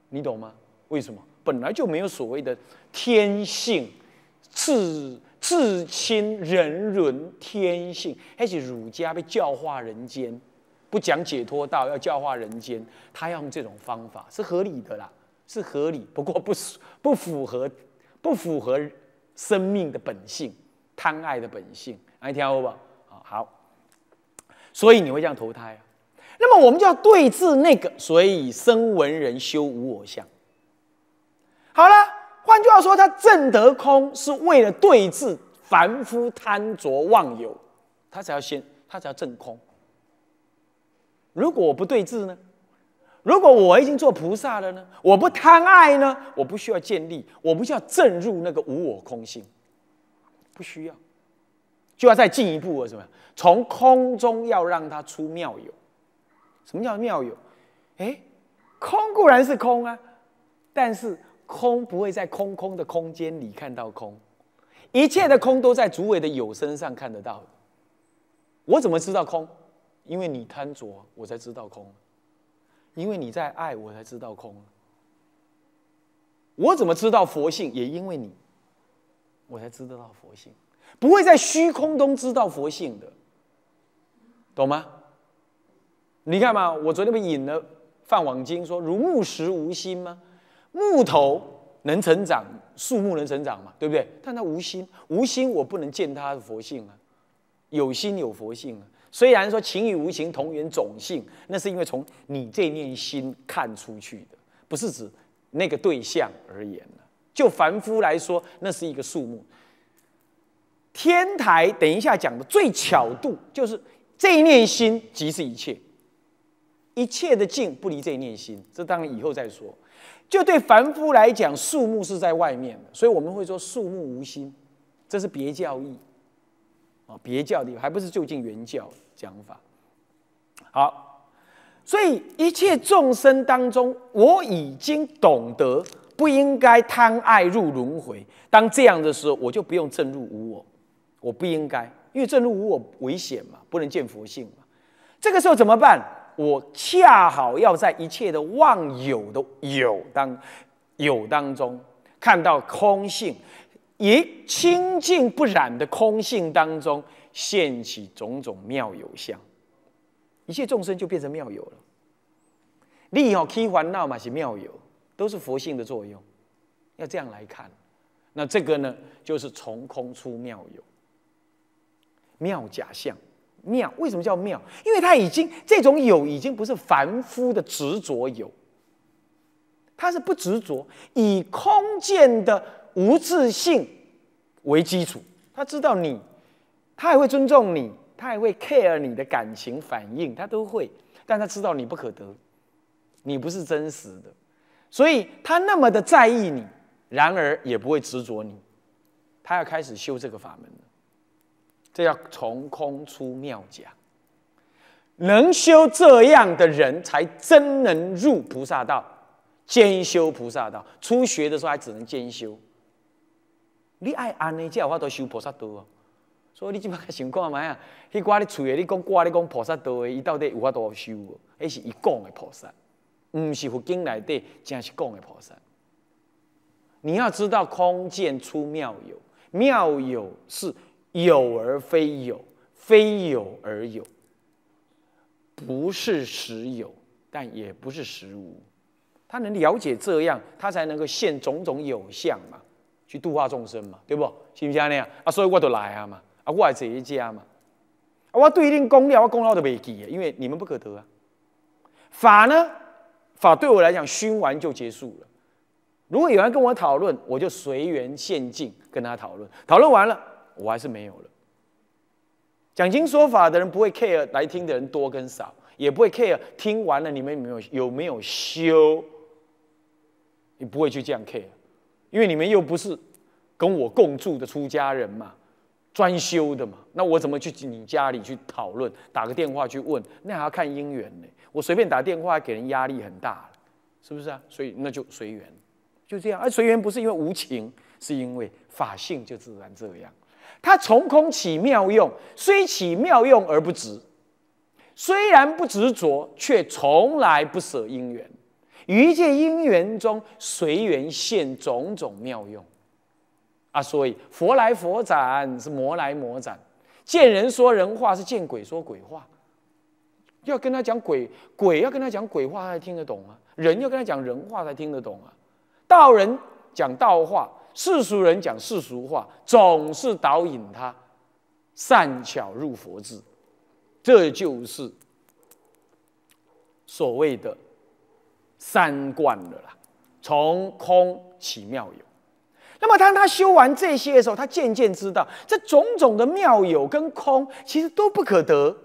你懂吗？为什么？本来就没有所谓的天性、至至亲、人伦、天性，而且儒家被教化人间，不讲解脱道，要教化人间，他要用这种方法，是合理的啦，是合理。不过不不符合，不符合。生命的本性，贪爱的本性，来听不？啊好，所以你会这样投胎。那么我们就要对峙那个，所以生闻人修无我相。好了，换句话说，他证得空是为了对峙凡夫贪着妄有，他才要先，他才要证空。如果我不对峙呢？如果我已经做菩萨了呢？我不贪爱呢？我不需要建立，我不需要证入那个无我空性，不需要，就要再进一步，我什么从空中要让它出妙有。什么叫妙有？哎，空固然是空啊，但是空不会在空空的空间里看到空，一切的空都在主委的有身上看得到。我怎么知道空？因为你贪着，我才知道空。因为你在爱我，才知道空。我怎么知道佛性？也因为你，我才知道到佛性。不会在虚空中知道佛性的，懂吗？你看嘛，我昨天不引了《梵网经》，说如木石无心吗？木头能成长，树木能成长嘛？对不对？但它无心，无心我不能见它的佛性啊。有心有佛性啊。虽然说情与无情同源种性，那是因为从你这念心看出去的，不是指那个对象而言就凡夫来说，那是一个数木。天台等一下讲的最巧度，就是这一念心即是一切，一切的境不离这一念心。这当然以后再说。就对凡夫来讲，数木是在外面的，所以我们会说数木无心，这是别教义。啊，别教的，还不是就近原教讲法。好，所以一切众生当中，我已经懂得不应该贪爱入轮回。当这样的时候，我就不用证入无我。我不应该，因为证入无我危险嘛，不能见佛性嘛。这个时候怎么办？我恰好要在一切的妄有、的有当有当中，看到空性。以清净不染的空性当中现起种种妙有相，一切众生就变成妙有了。利哦、欺、还、闹嘛是妙有，都是佛性的作用。要这样来看，那这个呢，就是从空出妙有，妙假相，妙为什么叫妙？因为它已经这种有已经不是凡夫的执着有，它是不执着以空见的。无自信为基础，他知道你，他还会尊重你，他还会 care 你的感情反应，他都会，但他知道你不可得，你不是真实的，所以他那么的在意你，然而也不会执着你，他要开始修这个法门了，这叫从空出妙讲，能修这样的人才真能入菩萨道，兼修菩萨道，初学的时候还只能兼修。你爱安尼，才有我度修菩萨道哦。所以你即马想看下啊，迄咧你诶，你讲，挂咧讲菩萨道诶，伊到底有法度修无？迄是伊讲诶菩萨，唔是佛经内底真实讲诶菩萨。你要知道，空见出妙有，妙有是有而非有，非有而有，不是实有，但也不是实无。他能了解这样，他才能够现种种有相嘛。去度化众生嘛，对不？是不是安尼啊？所以我就来啊嘛，啊，我还这一家嘛。啊，我对恁功了，我功了我都未记啊，因为你们不可得啊。法呢，法对我来讲，熏完就结束了。如果有人跟我讨论，我就随缘现境跟他讨论，讨论完了，我还是没有了。讲经说法的人不会 care 来听的人多跟少，也不会 care 听完了你们有没有有没有修，你不会去这样 care。因为你们又不是跟我共住的出家人嘛，专修的嘛，那我怎么去你家里去讨论？打个电话去问？那还要看因缘呢。我随便打电话给人压力很大是不是啊？所以那就随缘，就这样。而随缘不是因为无情，是因为法性就自然这样。它从空起妙用，虽起妙用而不执，虽然不执着，却从来不舍因缘。于界因缘中随缘现种种妙用，啊，所以佛来佛斩是魔来魔斩，见人说人话是见鬼说鬼话，要跟他讲鬼鬼要跟他讲鬼话，他听得懂啊；人要跟他讲人话才听得懂啊。道人讲道话，世俗人讲世俗话，总是导引他善巧入佛智，这就是所谓的。三观了啦，从空起妙有。那么当他修完这些的时候，他渐渐知道，这种种的妙有跟空，其实都不可得。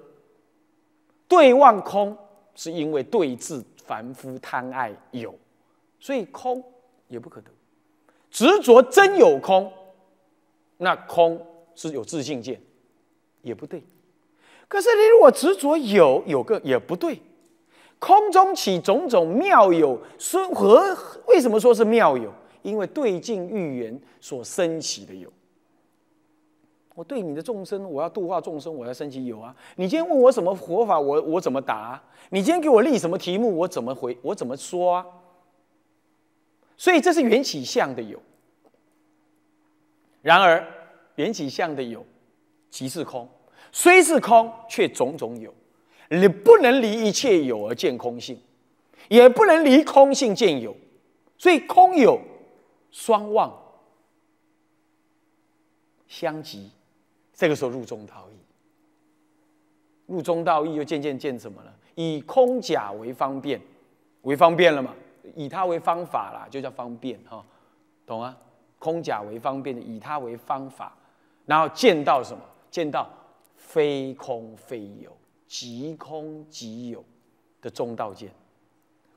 对望空，是因为对峙凡夫贪爱有，所以空也不可得。执着真有空，那空是有自性见，也不对。可是你如果执着有，有个也不对。空中起种种妙有，孙何？为什么说是妙有？因为对境欲缘所升起的有。我对你的众生，我要度化众生，我要升起有啊！你今天问我什么佛法，我我怎么答？你今天给我立什么题目，我怎么回？我怎么说啊？所以这是缘起相的有。然而缘起相的有，即是空。虽是空，却种种有。你不能离一切有而见空性，也不能离空性见有，所以空有双旺相即，这个时候入中道义。入中道义又渐渐见什么呢？以空假为方便，为方便了嘛？以它为方法啦，就叫方便哈，懂啊？空假为方便以它为方法，然后见到什么？见到非空非有。即空即有的中道见，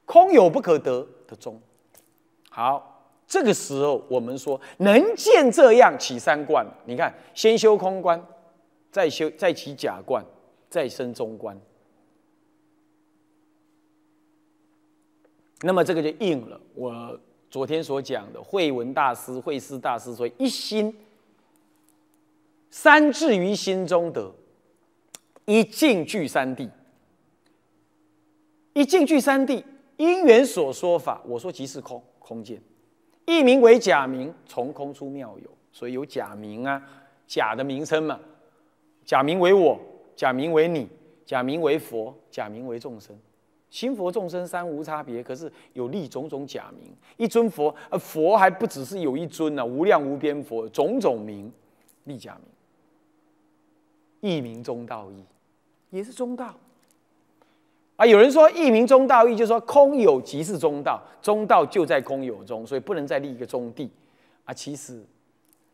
空有不可得的中。好，这个时候我们说能见这样起三观，你看先修空观，再修再起假观，再生中观。那么这个就应了我昨天所讲的慧文大师、慧思大师说一心三至于心中得。一境俱三谛，一境俱三谛，因缘所说法，我说即是空，空间，一名为假名，从空出妙有，所以有假名啊，假的名称嘛，假名为我，假名为你，假名为佛，假名为众生，心佛众生三无差别，可是有立种种假名，一尊佛，呃，佛还不只是有一尊呢，无量无边佛，种种名，立假名，一名中道义。也是中道啊！有人说“一名中道义”，就是说“空有即是中道”，中道就在空有中，所以不能再立一个中地啊！其实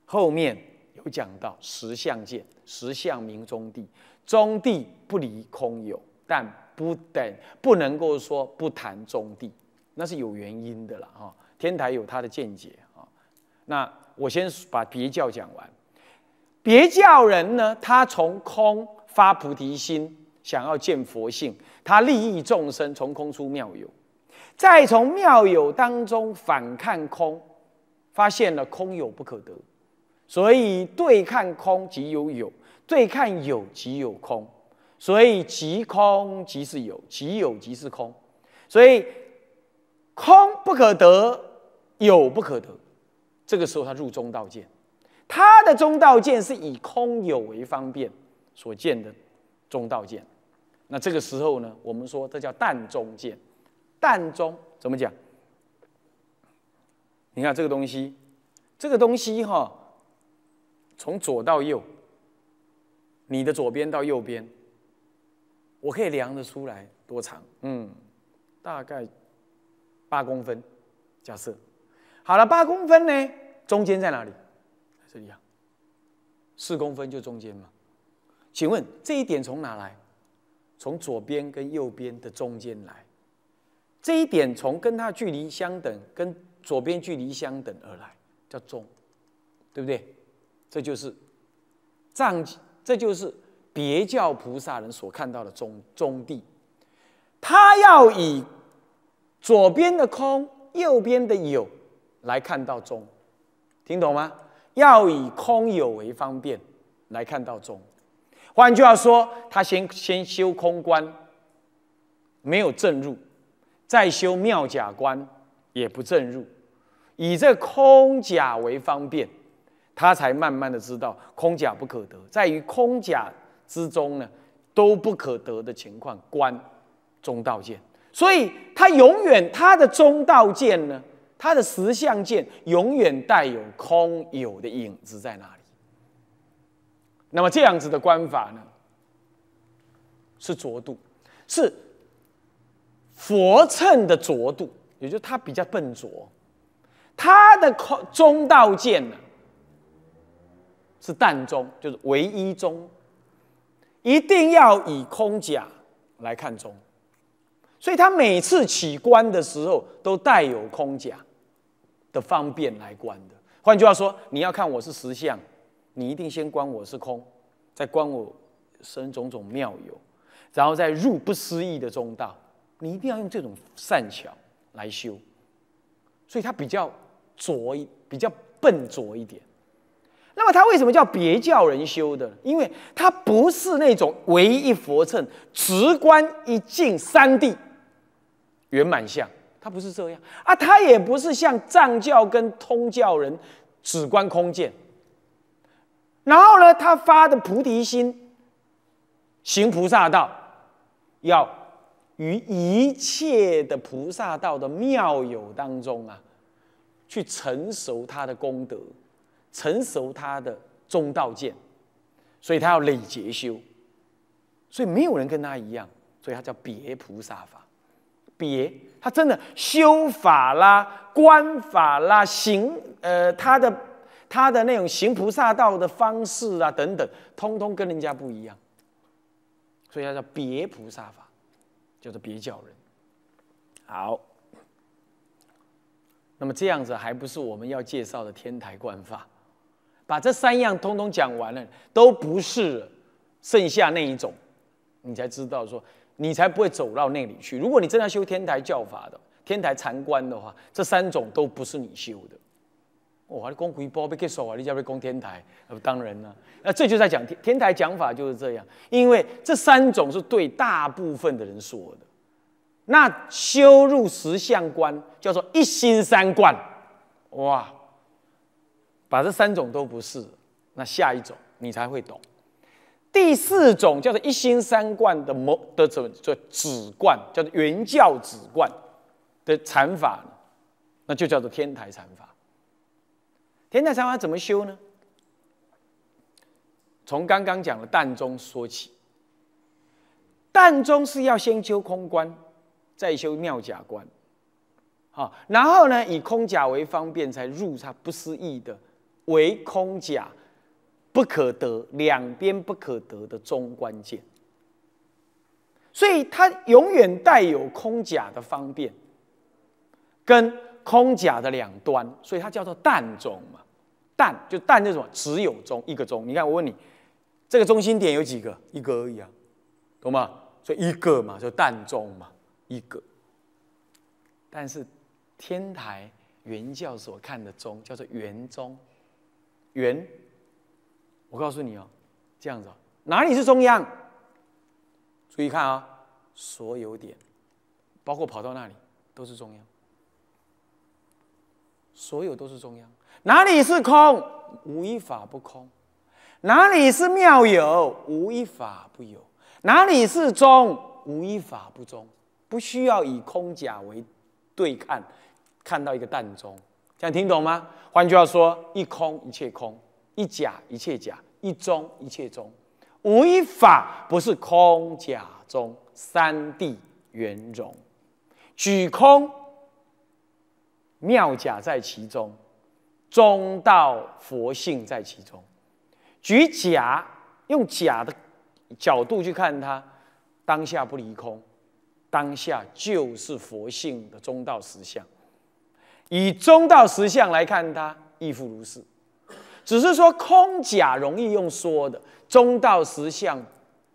后面有讲到实相见，实相名中地，中地不离空有，但不等不能够说不谈中地，那是有原因的了哈！天台有他的见解啊。那我先把别教讲完，别教人呢，他从空。发菩提心，想要见佛性，他利益众生，从空出妙有，再从妙有当中反看空，发现了空有不可得，所以对看空即有有，对看有即有空，所以即空即是有，即有即是空，所以空不可得，有不可得，这个时候他入中道见，他的中道见是以空有为方便。所见的中道剑，那这个时候呢，我们说这叫淡中剑。淡中怎么讲？你看这个东西，这个东西哈，从左到右，你的左边到右边，我可以量得出来多长？嗯，大概八公分，假设好了，八公分呢，中间在哪里？这里啊，四公分就中间嘛。请问这一点从哪来？从左边跟右边的中间来。这一点从跟它距离相等、跟左边距离相等而来，叫中，对不对？这就是藏，这就是别教菩萨人所看到的中中地。他要以左边的空、右边的有来看到中，听懂吗？要以空有为方便来看到中。换句话说，他先先修空观，没有正入，再修妙假观，也不正入，以这空假为方便，他才慢慢的知道空假不可得，在于空假之中呢，都不可得的情况，观中道见，所以他永远他的中道见呢，他的实相见永远带有空有的影子在那里？那么这样子的观法呢，是浊度，是佛称的浊度，也就是他比较笨拙。他的空中道见呢，是淡中，就是唯一中，一定要以空假来看中，所以他每次起观的时候，都带有空假的方便来观的。换句话说，你要看我是实相。你一定先观我是空，再观我生种种妙有，然后再入不思议的中道。你一定要用这种善巧来修，所以它比较拙，比较笨拙一点。那么它为什么叫别教人修的？因为它不是那种唯一一佛乘，直观一境三谛圆满相，它不是这样啊。它也不是像藏教跟通教人只观空见。然后呢，他发的菩提心，行菩萨道，要于一切的菩萨道的妙友当中啊，去成熟他的功德，成熟他的中道见，所以他要累劫修，所以没有人跟他一样，所以他叫别菩萨法，别，他真的修法啦、观法啦、行，呃，他的。他的那种行菩萨道的方式啊，等等，通通跟人家不一样，所以他叫别菩萨法，叫做别教人。好，那么这样子还不是我们要介绍的天台观法。把这三样通通讲完了，都不是，剩下那一种，你才知道说，你才不会走到那里去。如果你真的要修天台教法的天台禅观的话，这三种都不是你修的。哇，还是光波一被给烧啊！你叫被攻天台，当然了。那这就在讲天天台讲法就是这样，因为这三种是对大部分的人说的。那修入十相观叫做一心三观，哇！把这三种都不是，那下一种你才会懂。第四种叫做一心三观的魔的怎么叫止观？叫做圆教止观的禅法，那就叫做天台禅法。天太禅法怎么修呢？从刚刚讲的淡中说起，淡中是要先修空观，再修妙假观，好，然后呢以空假为方便，才入它不思议的为空假不可得，两边不可得的中关键。所以它永远带有空假的方便，跟。空甲的两端，所以它叫做淡中嘛，淡就淡就什么，只有中一个中。你看我问你，这个中心点有几个？一个而已啊，懂吗？所以一个嘛，就淡中嘛，一个。但是天台原教所看的中叫做圆中，圆。我告诉你哦，这样子，哪里是中央？注意看啊，所有点，包括跑到那里，都是中央。所有都是中央，哪里是空，无一法不空；哪里是妙有，无一法不有；哪里是中，无一法不中。不需要以空假为对看，看到一个淡中，这样听懂吗？换句话说，一空一切空，一假一切假，一中一切中，无一法不是空假中三谛圆融。举空。妙假在其中，中道佛性在其中。举假用假的角度去看它，当下不离空，当下就是佛性的中道实相。以中道实相来看它，亦复如是。只是说空假容易用说的，中道实相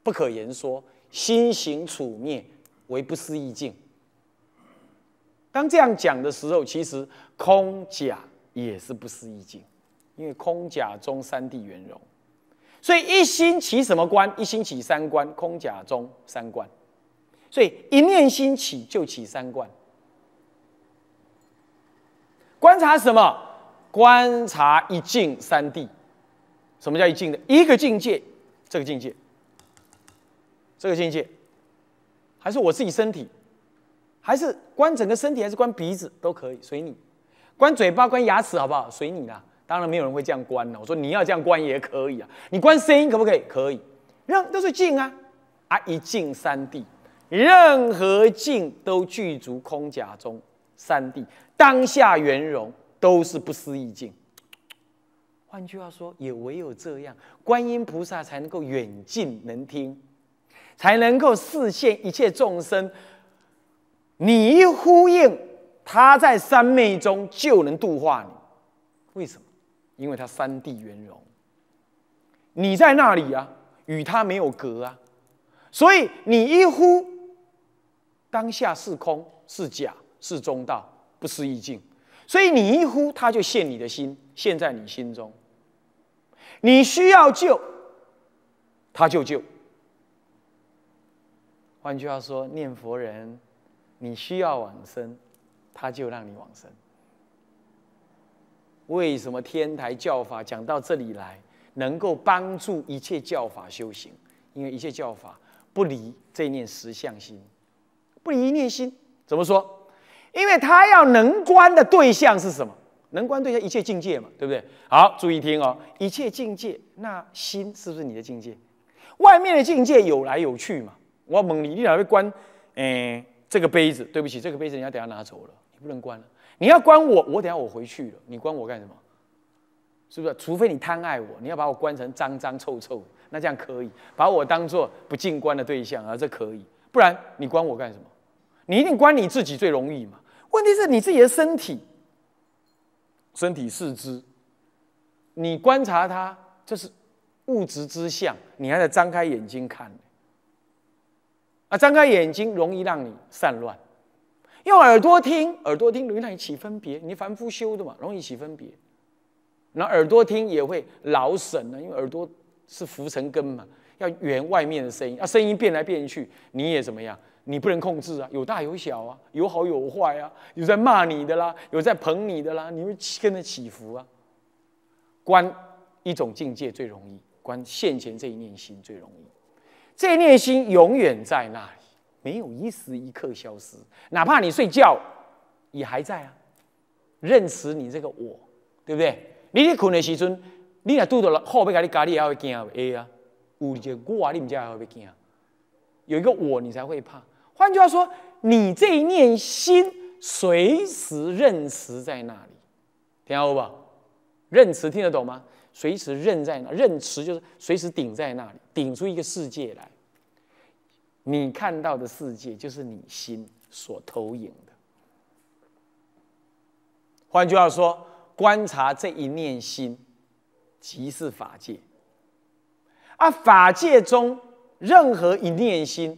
不可言说，心行处灭，为不思议境。当这样讲的时候，其实空假也是不思议境，因为空假中三谛圆融，所以一心起什么观，一心起三观，空假中三观，所以一念心起就起三观，观察什么？观察一境三谛，什么叫一境的？一个境界，这个境界，这个境界，还是我自己身体。还是关整个身体，还是关鼻子都可以，随你。关嘴巴、关牙齿，好不好？随你啦。当然没有人会这样关了。我说你要这样关也可以啊。你关声音可不可以？可以。让都是静啊，啊一静三地，任何静都具足空假中三地，当下圆融，都是不思议境。换句话说，也唯有这样，观音菩萨才能够远近能听，才能够视现一切众生。你一呼应，他在三昧中就能度化你。为什么？因为他三谛圆融，你在那里啊，与他没有隔啊。所以你一呼，当下是空是假是中道，不是意境。所以你一呼，他就现你的心，现在你心中。你需要救，他就救。换句话说，念佛人。你需要往生，他就让你往生。为什么天台教法讲到这里来，能够帮助一切教法修行？因为一切教法不离这念实相心，不离一念心。怎么说？因为他要能观的对象是什么？能观对象一切境界嘛，对不对？好，注意听哦。一切境界，那心是不是你的境界？外面的境界有来有去嘛。我蒙你你哪会观，哎。这个杯子，对不起，这个杯子人家等下拿走了，你不能关了。你要关我，我等下我回去了，你关我干什么？是不是？除非你贪爱我，你要把我关成脏脏臭臭，那这样可以把我当做不进关的对象啊，这可以。不然你关我干什么？你一定关你自己最容易嘛。问题是你自己的身体、身体四肢，你观察它，这是物质之相，你还得张开眼睛看。张开眼睛容易让你散乱，用耳朵听，耳朵听容易让你起分别。你凡夫修的嘛，容易起分别。那耳朵听也会劳神啊，因为耳朵是浮尘根嘛，要圆外面的声音，啊，声音变来变去，你也怎么样？你不能控制啊，有大有小啊，有好有坏啊，有在骂你的啦，有在捧你的啦，你会跟着起伏啊。观一种境界最容易，观现前这一念心最容易。这念心永远在那里，没有一时一刻消失。哪怕你睡觉，也还在啊。认识你这个我，对不对？你一困的时阵，你若拄到后背，跟你家里还会惊不？会啊，有一个我，你唔知会唔会惊？有一个我，你才会怕。换句话说，你这一念心随时认识在那里，听下我不？认识听得懂吗？随时任在那，任持就是随时顶在那里，顶出一个世界来。你看到的世界就是你心所投影的。换句话说，观察这一念心，即是法界。而法界中任何一念心，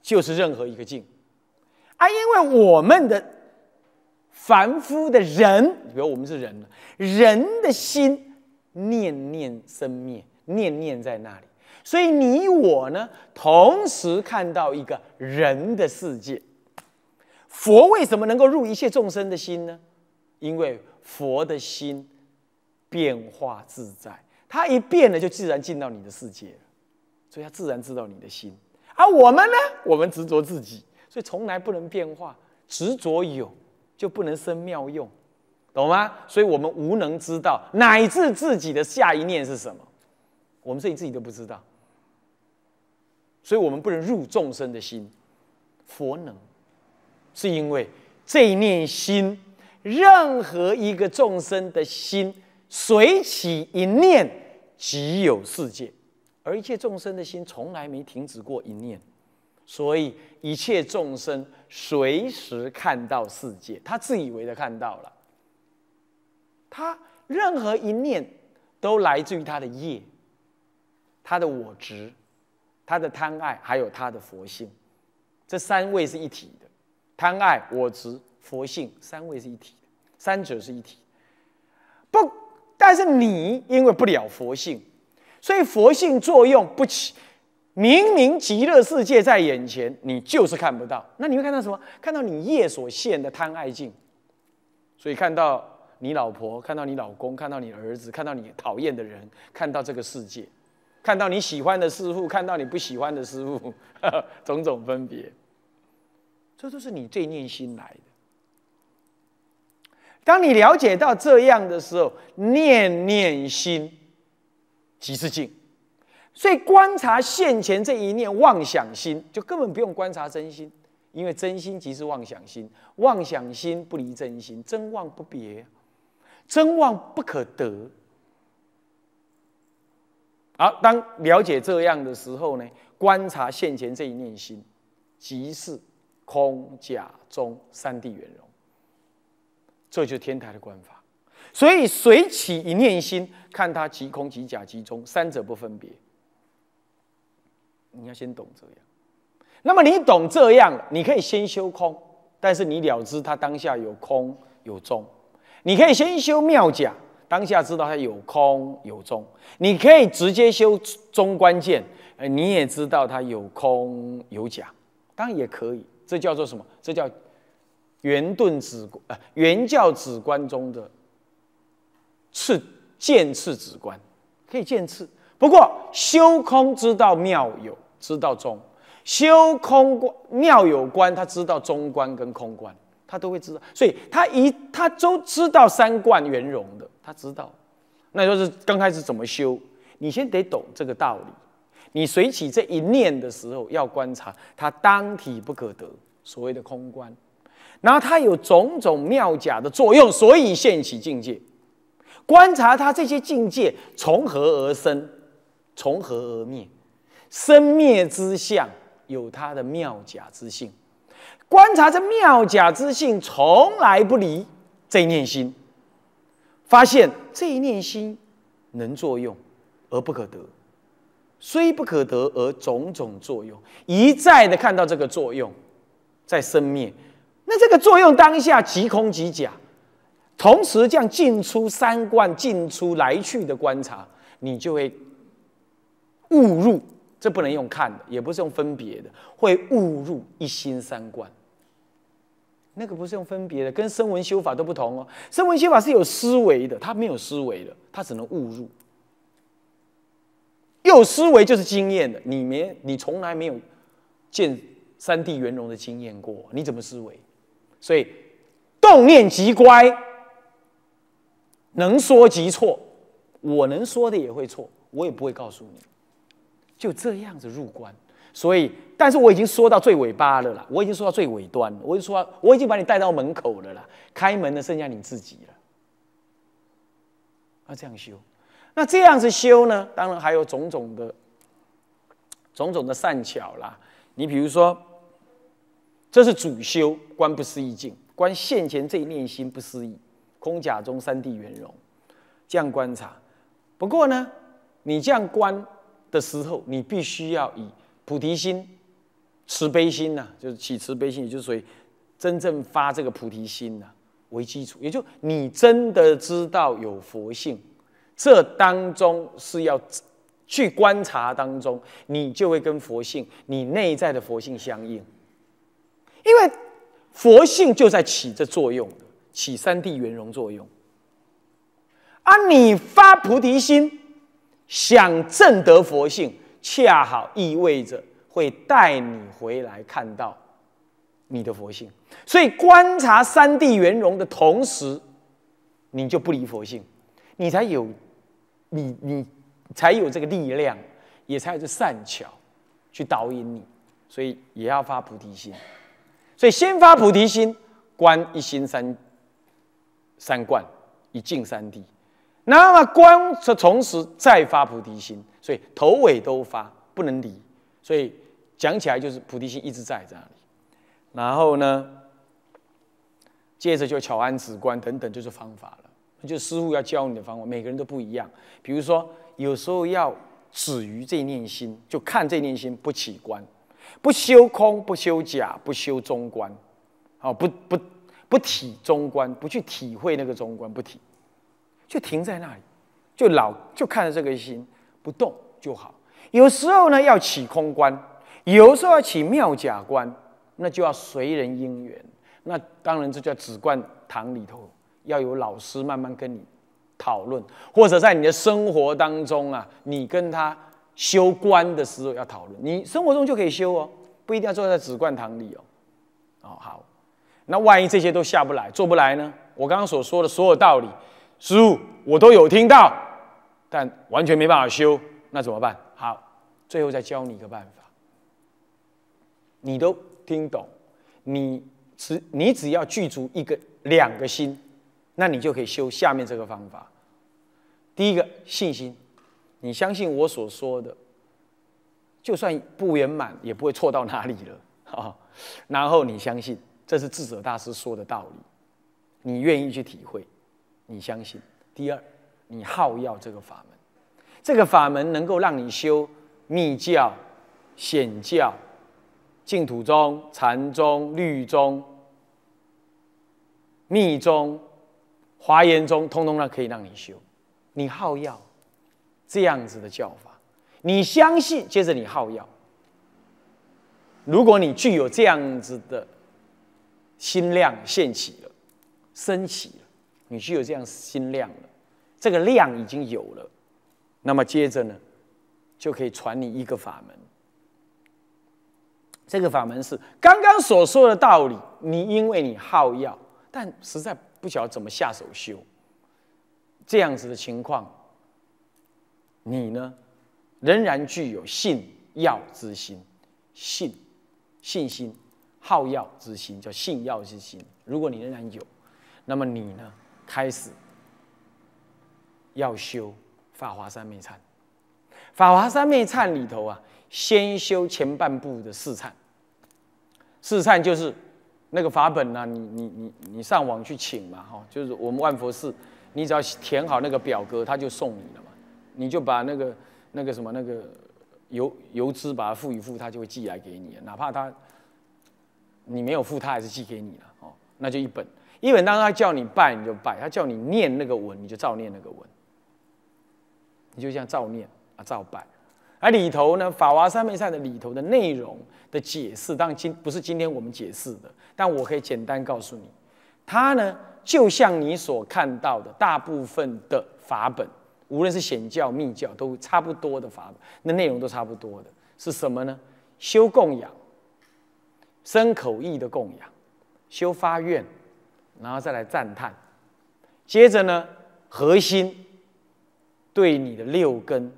就是任何一个境。啊，因为我们的凡夫的人，比如我们是人，人的心。念念生灭，念念在那里。所以你我呢，同时看到一个人的世界。佛为什么能够入一切众生的心呢？因为佛的心变化自在，他一变了就自然进到你的世界，所以他自然知道你的心。而我们呢，我们执着自己，所以从来不能变化，执着有，就不能生妙用。懂吗？所以，我们无能知道乃至自己的下一念是什么，我们自己自己都不知道。所以，我们不能入众生的心，佛能，是因为这一念心，任何一个众生的心，随起一念即有世界，而一切众生的心从来没停止过一念，所以一切众生随时看到世界，他自以为的看到了。他任何一念都来自于他的业、他的我执、他的贪爱，还有他的佛性。这三位是一体的，贪爱、我执、佛性三位是一体，的，三者是一体。不，但是你因为不了佛性，所以佛性作用不起。明明极乐世界在眼前，你就是看不到。那你会看到什么？看到你业所现的贪爱境，所以看到。你老婆看到你老公，看到你儿子，看到你讨厌的人，看到这个世界，看到你喜欢的师傅，看到你不喜欢的师父，种种分别，这都是你罪念心来的。当你了解到这样的时候，念念心即是境。所以观察现前这一念妄想心，就根本不用观察真心，因为真心即是妄想心，妄想心不离真心，真妄不别。真妄不可得。好，当了解这样的时候呢，观察现前这一念心，即是空假中三谛圆融。这就天台的观法。所以随起一念心，看它即空即假即中，三者不分别。你要先懂这样。那么你懂这样，你可以先修空，但是你了知它当下有空有中。你可以先修妙假，当下知道它有空有中；你可以直接修中关键，呃，你也知道它有空有假，当然也可以。这叫做什么？这叫圆顿子，呃，圆教子观中的刺剑刺子观，可以剑刺。不过修空知道妙有，知道中；修空观妙有观，他知道中观跟空观。他都会知道，所以他一他都知道三观圆融的，他知道。那就是刚开始怎么修，你先得懂这个道理。你随起这一念的时候，要观察它当体不可得，所谓的空观。然后它有种种妙假的作用，所以现起境界。观察它这些境界从何而生，从何而灭，生灭之相有它的妙假之性。观察这妙假之性，从来不离这一念心，发现这一念心能作用而不可得，虽不可得而种种作用一再的看到这个作用在生灭，那这个作用当下即空即假，同时这样进出三观进出来去的观察，你就会误入这不能用看的，也不是用分别的，会误入一心三观。那个不是用分别的，跟声闻修法都不同哦。声闻修法是有思维的，它没有思维的，它只能误入。有思维就是经验的，你没，你从来没有见三地圆融的经验过，你怎么思维？所以动念即乖，能说即错。我能说的也会错，我也不会告诉你，就这样子入关。所以，但是我已经说到最尾巴了啦。我已经说到最尾端了。我已经说，我已经把你带到门口了啦。开门的剩下你自己了。那这样修，那这样子修呢？当然还有种种的、种种的善巧啦。你比如说，这是主修观，不思议境，观现前这一念心不思议，空假中三谛圆融，这样观察。不过呢，你这样观的时候，你必须要以。菩提心、慈悲心呐，就是起慈悲心，就是以真正发这个菩提心呐为基础，也就你真的知道有佛性，这当中是要去观察当中，你就会跟佛性、你内在的佛性相应，因为佛性就在起这作用，起三地圆融作用，而你发菩提心，想证得佛性。恰好意味着会带你回来看到你的佛性，所以观察三谛圆融的同时，你就不离佛性，你才有你你才有这个力量，也才有这善巧去导引你，所以也要发菩提心，所以先发菩提心，观一心三三观，一境三谛，那么观的同时再发菩提心。所以头尾都发不能离，所以讲起来就是菩提心一直在这样。然后呢，接着就巧安止观等等，就是方法了。就师傅要教你的方法，每个人都不一样。比如说，有时候要止于这念心，就看这念心不起观，不修空，不修假，不修中观，哦，不不不体中观，不去体会那个中观，不体，就停在那里，就老就看着这个心。不动就好，有时候呢要起空观，有时候要起妙假观，那就要随人因缘。那当然，这叫紫冠堂里头要有老师慢慢跟你讨论，或者在你的生活当中啊，你跟他修观的时候要讨论。你生活中就可以修哦，不一定要坐在紫冠堂里哦。哦，好，那万一这些都下不来，做不来呢？我刚刚所说的所有道理，师傅我都有听到。但完全没办法修，那怎么办？好，最后再教你一个办法。你都听懂，你只你只要具足一个、两个心，那你就可以修下面这个方法。第一个信心，你相信我所说的，就算不圆满，也不会错到哪里了啊。然后你相信这是智者大师说的道理，你愿意去体会，你相信。第二。你耗药这个法门，这个法门能够让你修密教、显教、净土宗、禅宗、律宗、密宗、华严宗，通通都可以让你修。你耗药，这样子的教法，你相信，接着你耗药。如果你具有这样子的心量，现起了、升起了，你具有这样心量了。这个量已经有了，那么接着呢，就可以传你一个法门。这个法门是刚刚所说的道理。你因为你好药，但实在不晓得怎么下手修，这样子的情况，你呢仍然具有信药之心，信信心，好药之心叫信药之心。如果你仍然有，那么你呢开始。要修法华三昧忏，法华三昧忏里头啊，先修前半部的四忏。四忏就是那个法本呢，你你你你上网去请嘛，哈，就是我们万佛寺，你只要填好那个表格，他就送你了嘛。你就把那个那个什么那个油油资把它付一付，他就会寄来给你。哪怕他你没有付，他还是寄给你了哦，那就一本一本。当他叫你拜你就拜，他叫你念那个文你就照念那个文。就像造念啊造拜，而里头呢，法华三昧善》的里头的内容的解释，当然今不是今天我们解释的，但我可以简单告诉你，它呢就像你所看到的，大部分的法本，无论是显教密教都差不多的法本，那内容都差不多的是什么呢？修供养，生口意的供养，修发愿，然后再来赞叹，接着呢核心。对你的六根，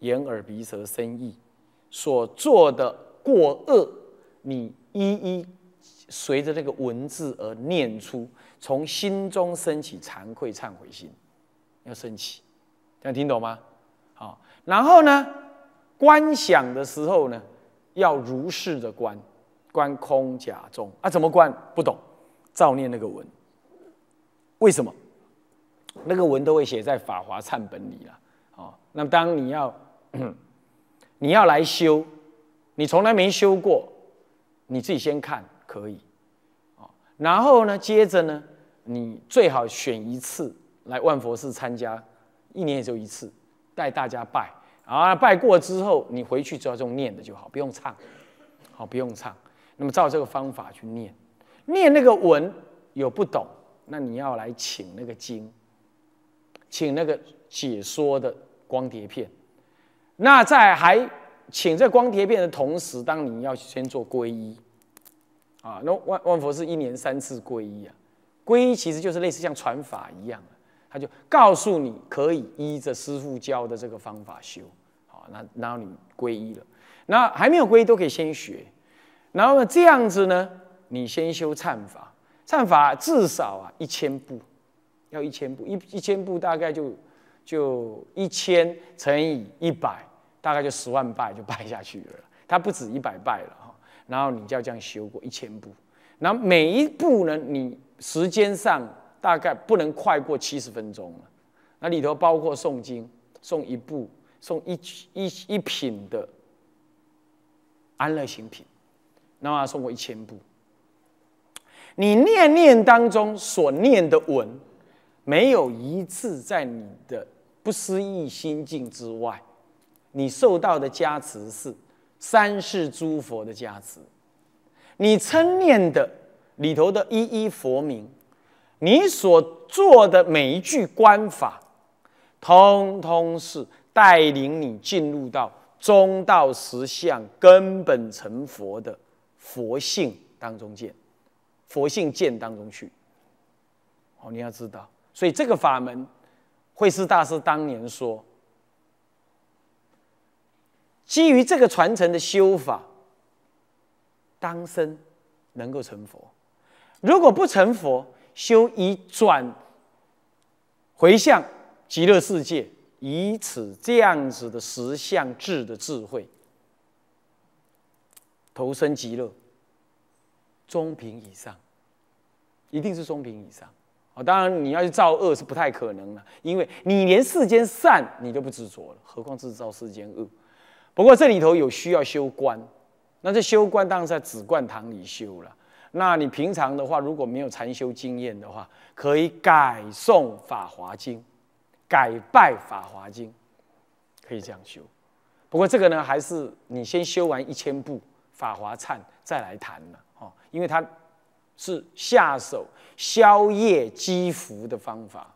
眼耳鼻舌身意所做的过恶，你一一随着那个文字而念出，从心中升起惭愧忏悔心，要升起，能听懂吗？好，然后呢，观想的时候呢，要如是的观，观空假中啊，怎么观？不懂，照念那个文，为什么？那个文都会写在法华忏本里了，哦，那当你要，你要来修，你从来没修过，你自己先看可以，哦，然后呢，接着呢，你最好选一次来万佛寺参加，一年也就一次，带大家拜啊，拜过之后你回去只要用念的就好，不用唱，好，不用唱，那么照这个方法去念，念那个文有不懂，那你要来请那个经。请那个解说的光碟片，那在还请这光碟片的同时，当你要先做皈依啊，那万万佛是一年三次皈依啊，皈依其实就是类似像传法一样，他就告诉你可以依着师傅教的这个方法修，好，那然后你皈依了，那还没有皈依都可以先学，然后呢这样子呢，你先修忏法，忏法至少啊一千步。要一千步，一一千步大概就就一千乘以一百，大概就十万拜就拜下去了。它不止一百拜了哈。然后你就要这样修过一千步，然后每一步呢，你时间上大概不能快过七十分钟了。那里头包括诵经，诵一部，诵一一一品的安乐行品，那么送过一千步，你念念当中所念的文。没有一次在你的不思议心境之外，你受到的加持是三世诸佛的加持。你称念的里头的一一佛名，你所做的每一句观法，通通是带领你进入到中道实相、根本成佛的佛性当中见，佛性见当中去。哦，你要知道。所以这个法门，慧师大师当年说，基于这个传承的修法，当生能够成佛。如果不成佛，修以转回向极乐世界，以此这样子的十相智的智慧，投身极乐，中品以上，一定是中品以上。哦，当然你要去造恶是不太可能了，因为你连世间善你都不执着了，何况制造世间恶？不过这里头有需要修观，那这修观当然在紫观堂里修了。那你平常的话，如果没有禅修经验的话，可以改诵《法华经》，改拜《法华经》，可以这样修。不过这个呢，还是你先修完一千部《法华忏》再来谈了哦，因为它是下手。宵夜积福的方法，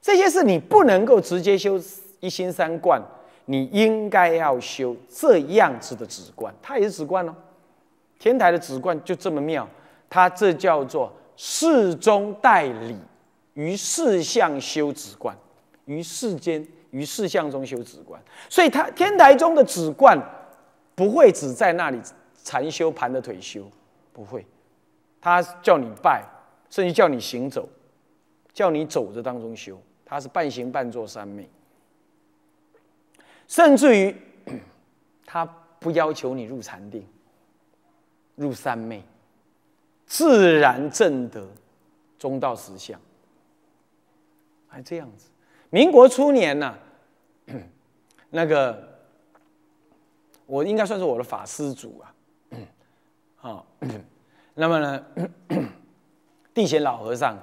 这些是你不能够直接修一心三观，你应该要修这样子的止观。它也是止观哦。天台的止观就这么妙，它这叫做事中带理，于事相修止观，于世间于事相中修止观。所以它天台中的止观不会只在那里禅修盘着腿修，不会，他叫你拜。甚至叫你行走，叫你走着当中修，他是半行半坐三昧。甚至于他 不要求你入禅定、入三昧，自然正得中道实相。还这样子。民国初年呢，那个我应该算是我的法师祖啊，好，那么呢？地贤老和尚，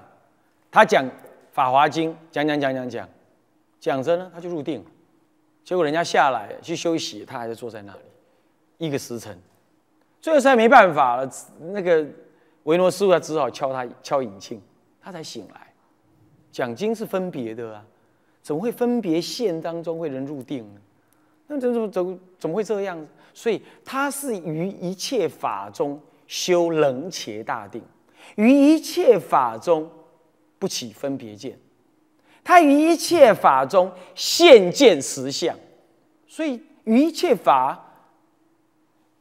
他讲《法华经》，讲讲讲讲讲，讲着呢，他就入定。结果人家下来去休息，他还是坐在那里，一个时辰。最后实在没办法了，那个维诺师父他只好敲他敲引磬，他才醒来。讲经是分别的啊，怎么会分别现当中会人入定呢？那怎怎么怎怎么会这样？所以他是于一切法中修楞伽大定。于一切法中不起分别见，他于一切法中现见实相，所以于一切法，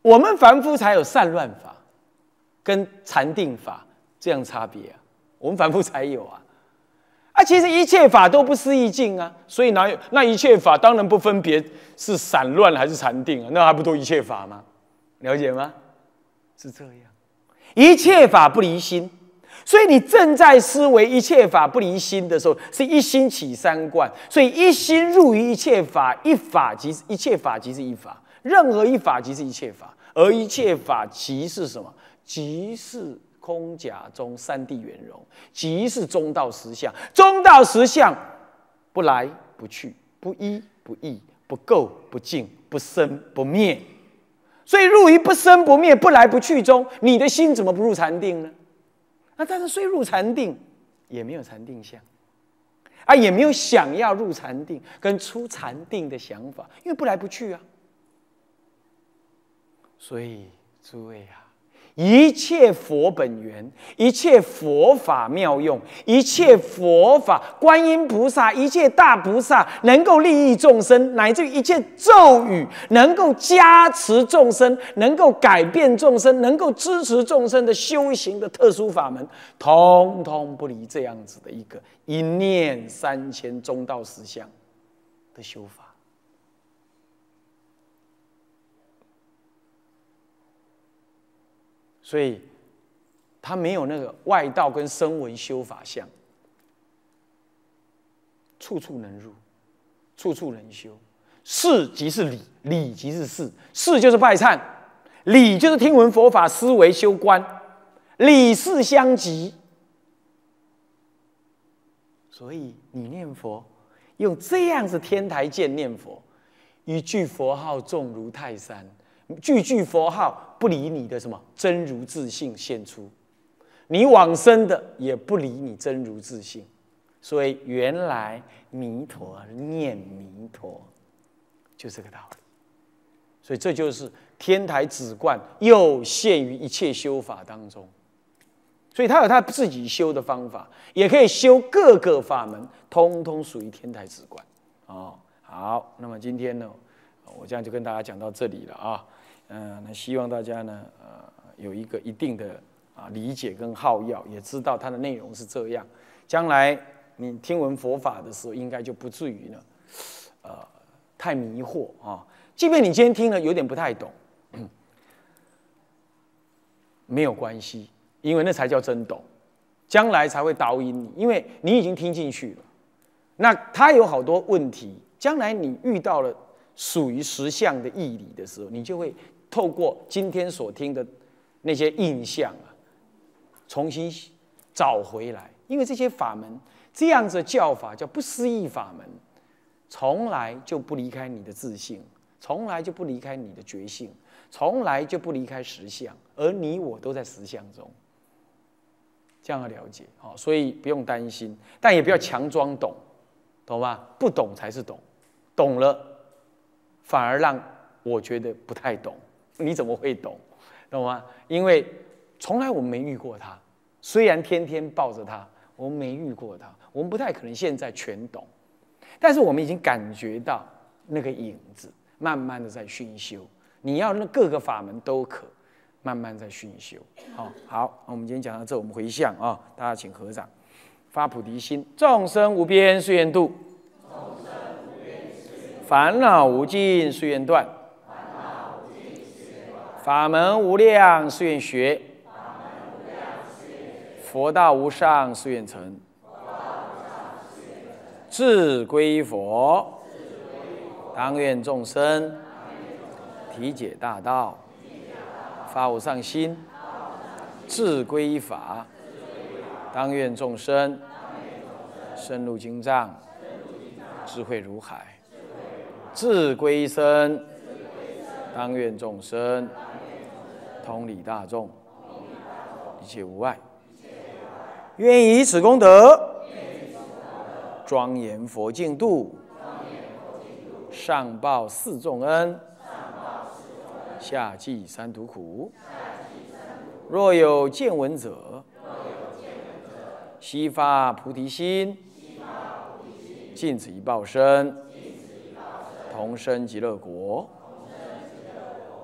我们凡夫才有散乱法跟禅定法这样差别啊，我们凡夫才有啊，啊，其实一切法都不思议境啊，所以哪有那一切法当然不分别是散乱还是禅定啊，那还不都一切法吗？了解吗？是这样。一切法不离心，所以你正在思维一切法不离心的时候，是一心起三观，所以一心入于一切法，一法即一切法即是一法，任何一法即是一切法，而一切法即是什么？即是空假中三谛圆融，即是中道实相。中道实相不来不去，不依不异，不垢不净，不生不灭。所以入于不生不灭不来不去中，你的心怎么不入禅定呢？那但是虽入禅定，也没有禅定相，啊，也没有想要入禅定跟出禅定的想法，因为不来不去啊。所以诸位啊。一切佛本源，一切佛法妙用，一切佛法，观音菩萨，一切大菩萨能够利益众生，乃至于一切咒语能够加持众生，能够改变众生，能够支持众生的修行的特殊法门，通通不离这样子的一个一念三千中道实相的修法。所以，他没有那个外道跟声闻修法相，处处能入，处处能修。事即是理，理即是事事，就是拜忏，理就是听闻佛法思维修观，理事相即。所以你念佛，用这样子天台见念佛，一句佛号重如泰山。句句佛号不理你的什么真如自信现出，你往生的也不理你真如自信，所以原来弥陀念弥陀，就这个道理。所以这就是天台止观又限于一切修法当中，所以他有他自己修的方法，也可以修各个法门，通通属于天台止观。哦，好，那么今天呢，我这样就跟大家讲到这里了啊。嗯，那希望大家呢，呃，有一个一定的啊理解跟好要，也知道它的内容是这样。将来你听闻佛法的时候，应该就不至于呢，呃，太迷惑啊。即便你今天听了有点不太懂，没有关系，因为那才叫真懂，将来才会导引你，因为你已经听进去了。那他有好多问题，将来你遇到了属于实相的义理的时候，你就会。透过今天所听的那些印象啊，重新找回来。因为这些法门这样子叫法叫不思议法门，从来就不离开你的自信，从来就不离开你的觉性，从来就不离开实相。而你我都在实相中，这样的了解好，所以不用担心，但也不要强装懂，懂吧？不懂才是懂，懂了反而让我觉得不太懂。你怎么会懂，懂吗？因为从来我们没遇过他，虽然天天抱着他，我们没遇过他，我们不太可能现在全懂。但是我们已经感觉到那个影子，慢慢的在熏修。你要那各个法门都可，慢慢在熏修。好好，我们今天讲到这，我们回向啊，大家请合掌，发菩提心，众生无边誓愿度，烦恼无尽誓愿断。法门无量誓愿学，佛道无上誓愿成，智归佛，当愿众生体解大道；发无上心，智归法，当愿众生深入经藏，智慧如海；志归身，当愿众生。通理大众，一切无碍，愿以此功德，庄严佛净土，上报四重恩，下济三途苦。若有见闻者，悉发菩提心，尽此一报身，同生极乐国。